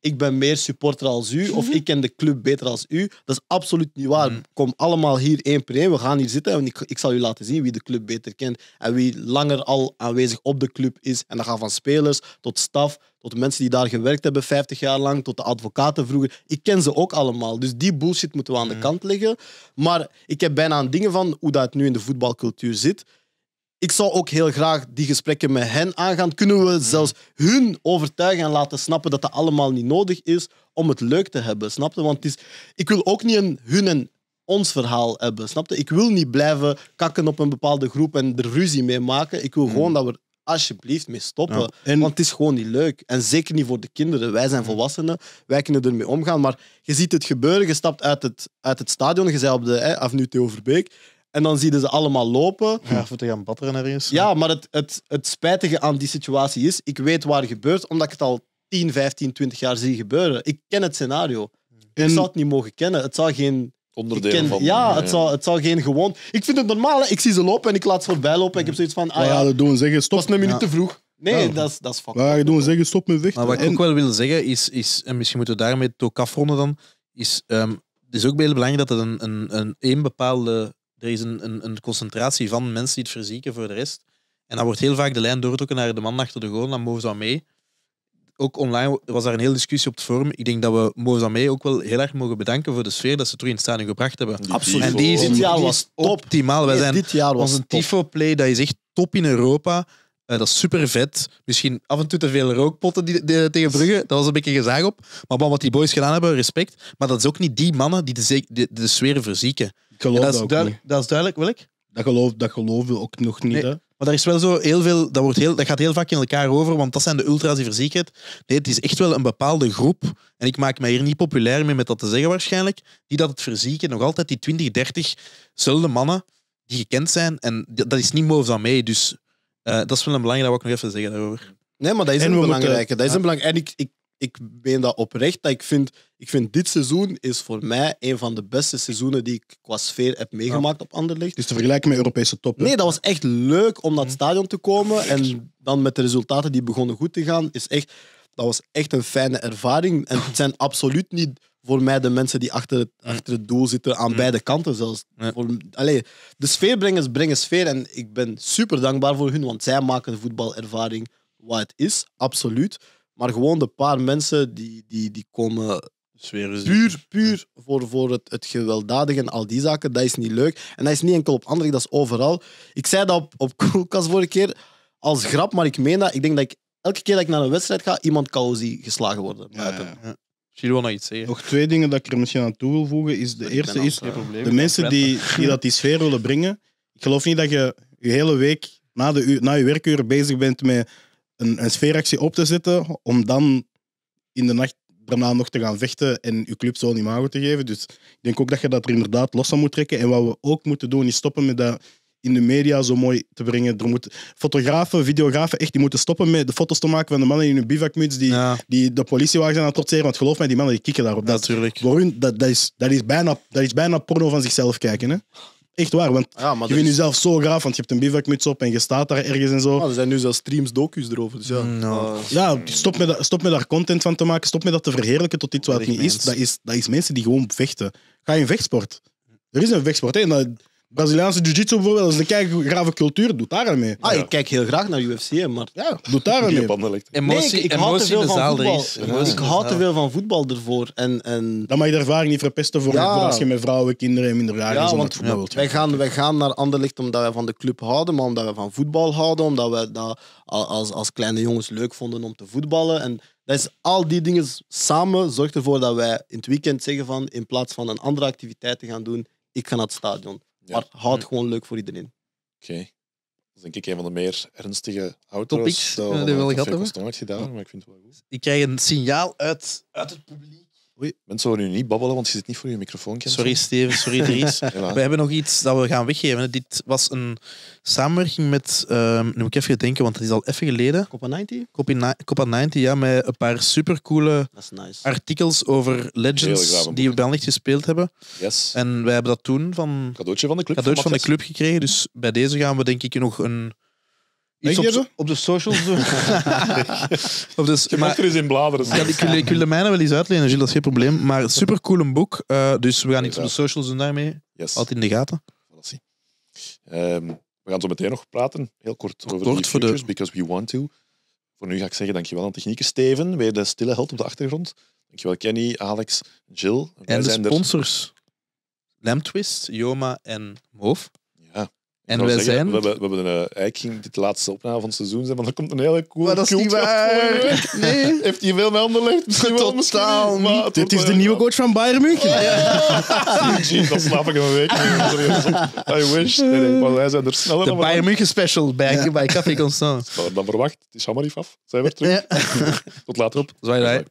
ik ben meer supporter als u of mhm. ik ken de club beter als u. Dat is absoluut niet waar. Mhm. Kom allemaal hier één per één. We gaan hier zitten en ik, ik zal u laten zien wie de club beter kent en wie langer al aanwezig op de club is. En dat gaat van spelers tot staf, tot mensen die daar gewerkt hebben 50 jaar lang, tot de advocaten vroeger. Ik ken ze ook allemaal. Dus die bullshit moeten we aan de mhm. kant leggen. Maar ik heb bijna aan dingen van hoe dat nu in de voetbalcultuur zit ik zou ook heel graag die gesprekken met hen aangaan. Kunnen we zelfs hun overtuigen en laten snappen dat dat allemaal niet nodig is om het leuk te hebben, snapte? Want het is, ik wil ook niet een hun en ons verhaal hebben, snapte? Ik wil niet blijven kakken op een bepaalde groep en er ruzie mee maken. Ik wil hmm. gewoon dat we alsjeblieft mee stoppen. Want het is gewoon niet leuk. En zeker niet voor de kinderen. Wij zijn hmm. volwassenen, wij kunnen ermee omgaan. Maar je ziet het gebeuren, je stapt uit het, uit het stadion, je bent op de Avenue Theo Verbeek en dan zie je ze allemaal lopen. Ja, voor te gaan batteren ergens. Ja, maar het, het, het spijtige aan die situatie is, ik weet waar het gebeurt, omdat ik het al 10, 15, 20 jaar zie gebeuren. Ik ken het scenario. Ik zou het niet mogen kennen. Het zou geen onderdeel van. Ja, het, zou het zal geen gewoon. Ik vind het normaal. Hè. Ik zie ze lopen en ik laat ze voorbij lopen. ik heb zoiets van. Ah, ja, dat doen zeggen. Stop. is een minuut te vroeg. Nee, dat, is, dat is fuck. Ja, doen zeggen. Stop met vechten. Maar wat ik ook wel wil zeggen is, is. En misschien moeten we daarmee het ook afronden dan. Is. Ehm, het is ook heel belangrijk dat het een, een, een, een bepaalde er is een, concentratie van mensen die het verzieken voor de rest. En dan wordt heel vaak de lijn doortrokken naar de man achter de goal, dan mogen mee. Ook online was daar een hele discussie op het forum. Ik denk dat we Moza mee ook wel heel erg mogen bedanken voor de sfeer dat ze terug in het stadion gebracht hebben. Absoluut. En die is, was top. optimaal. Wij zijn, was een tifo-play, dat is echt top in Europa. Eh, dat is super vet. Misschien af en toe te veel rookpotten die, tegen Brugge. Dat was een beetje gezag op. Maar wat die boys gedaan hebben, respect. Maar dat is ook niet die mannen die de, de, de sfeer verzieken dat, is duidelijk, dat is duidelijk, wil ik. Dat geloof, dat geloof wil ook nog niet. Hè? Maar daar is wel zo heel veel, dat, wordt heel, dat gaat heel vaak in elkaar over, want dat zijn de ultra's die verzieken. Nee, het is echt wel een bepaalde groep, en ik maak me hier niet populair mee met dat te zeggen waarschijnlijk, die dat het verzieken. Nog altijd die 20, 30 zulde mannen die gekend zijn, en dat is niet moves aan mee. Dus eh, dat is wel een belangrijk dat we ook nog even zeggen daarover. Nee, maar dat is een belangrijke. dat is een belangrijk. En ik ik ben dat oprecht. Dat ik, vind, ik vind dit seizoen is voor mij een van de beste seizoenen die ik qua sfeer heb meegemaakt op Anderlecht. Dus te vergelijken met Europese top. Nee, dat was echt leuk om naar het mhm. stadion te komen. En dan met de resultaten die begonnen goed te gaan, is echt, dat was echt een fijne ervaring. En het zijn absoluut niet voor mij de mensen die achter het, achter het doel zitten, aan beide kanten zelfs. Ja. de sfeerbrengers brengen sfeer en ik ben super dankbaar voor hun, want zij maken de voetbalervaring wat het is, absoluut. Maar gewoon de paar mensen die, die, die komen dus puur, puur voor, voor het, het gewelddadige en al die zaken. Dat is niet leuk. En dat is niet enkel op anderen, dat is overal. Ik zei dat op, op vorige keer als grap, maar ik meen dat. Ik denk dat ik elke keer dat ik naar een wedstrijd ga, iemand kan geslagen worden. Ja, Misschien wil nog iets zeggen. Nog twee dingen dat ik er misschien aan toe wil voegen. Is de eerste is, de mensen die, die dat die sfeer willen brengen. Ik geloof niet dat je je hele week na, de, na je werkuren bezig bent met een, een sfeeractie op te zetten om dan in de nacht daarna nog te gaan vechten en je club niet mago te geven. Dus ik denk ook dat je dat er inderdaad los aan moet trekken. En wat we ook moeten doen is stoppen met dat in de media zo mooi te brengen. Er moeten fotografen, videografen, echt, die moeten stoppen met de foto's te maken van de mannen in hun bivakmuts die, die de politiewagen zijn aan het trotseren. Want geloof mij, die mannen die kikken daarop. Dat, Natuurlijk. Voor hun, dat, dat, is, dat, is bijna, dat is bijna porno van zichzelf kijken. Hè? Echt waar, want je vindt jezelf zo graaf, want je hebt een bivakmuts op en je staat daar ergens en zo. er zijn nu zelfs streams, docu's erover. Dus ja, ja stop, met, stop met daar content van te maken, stop met dat te verheerlijken tot iets wat niet is. Dat, is. dat is mensen die gewoon vechten. Ga je in vechtsport. Er is een vechtsport. Hè? En dat, Braziliaanse jiu-jitsu bijvoorbeeld, dat is de cultuur, doet daar mee. Ah, ik kijk heel graag naar UFC, maar ja, doet daar aan mee. Emotie, nee, ik, ik emotie te veel van voetbal. Ik hou te veel van voetbal ervoor. En, en... Dan mag je de ervaring niet verpesten voor, als je met vrouwen, kinderen en minderjarigen ja, want, Wij gaan, wij gaan naar Anderlecht omdat wij van de club houden, maar omdat wij van voetbal houden, omdat wij dat als, als kleine jongens leuk vonden om te voetballen. En dat is, al die dingen samen zorgt ervoor dat wij in het weekend zeggen van in plaats van een andere activiteit te gaan doen, ik ga naar het stadion. Maar houdt het hm. gewoon leuk voor iedereen. Oké. Dat is denk ik een van de meer ernstige auto's. Topics, die we wel gehad Ik heb nooit gedaan, maar ik vind het wel goed. Ik krijg een signaal uit, uit het publiek. Oei, mensen horen nu niet babbelen, want je zit niet voor je microfoon. Sorry Steven, sorry Dries. we hebben nog iets dat we gaan weggeven. Dit was een samenwerking met, uh, nu moet ik even denken, want het is al even geleden. Copa 90? Copa, Copa 90, ja, met een paar supercoole artikels over Legends die we bij niet gespeeld hebben. Yes. En wij hebben dat toen van... Cadeautje van de club. Cadeautje van de club gekregen, dus bij deze gaan we denk ik nog een Iets op, op, de socials doen. op je maar, er eens in bladeren. Ja, ik, wil, ik wil de mijne wel eens uitlenen, Gilles, dat is geen probleem. Maar supercool een boek. Eh, dus we gaan iets op de socials doen daarmee. Altijd in de gaten. Um, we gaan zo meteen nog praten, heel kort, over kort de futures, de... because we want to. Voor nu ga ik zeggen dankjewel aan technieken. Steven, weer de stille held op de achtergrond. Dankjewel Kenny, Alex, Jill. En de sponsors. Er... Lamtwist, Joma en Moof. En we zijn... We hebben, we hebben een, eh, eigenlijk dit laatste opname van het seizoen zijn, maar er komt een hele cool maar dat is niet waar. Nee. Heeft hij veel met onderlegd? Totaal maar niet. Dit is de eh, nieuwe coach van Bayern München. Oh, ja. dat slaap ik een week. I wish. Nee, nee, maar wij zijn er sneller De Bayern München special bij, ja. bij Café Constant. Dat dan verwacht. Het is Hamarif af. Zijn we terug. Ja. Tot later op. Zwaai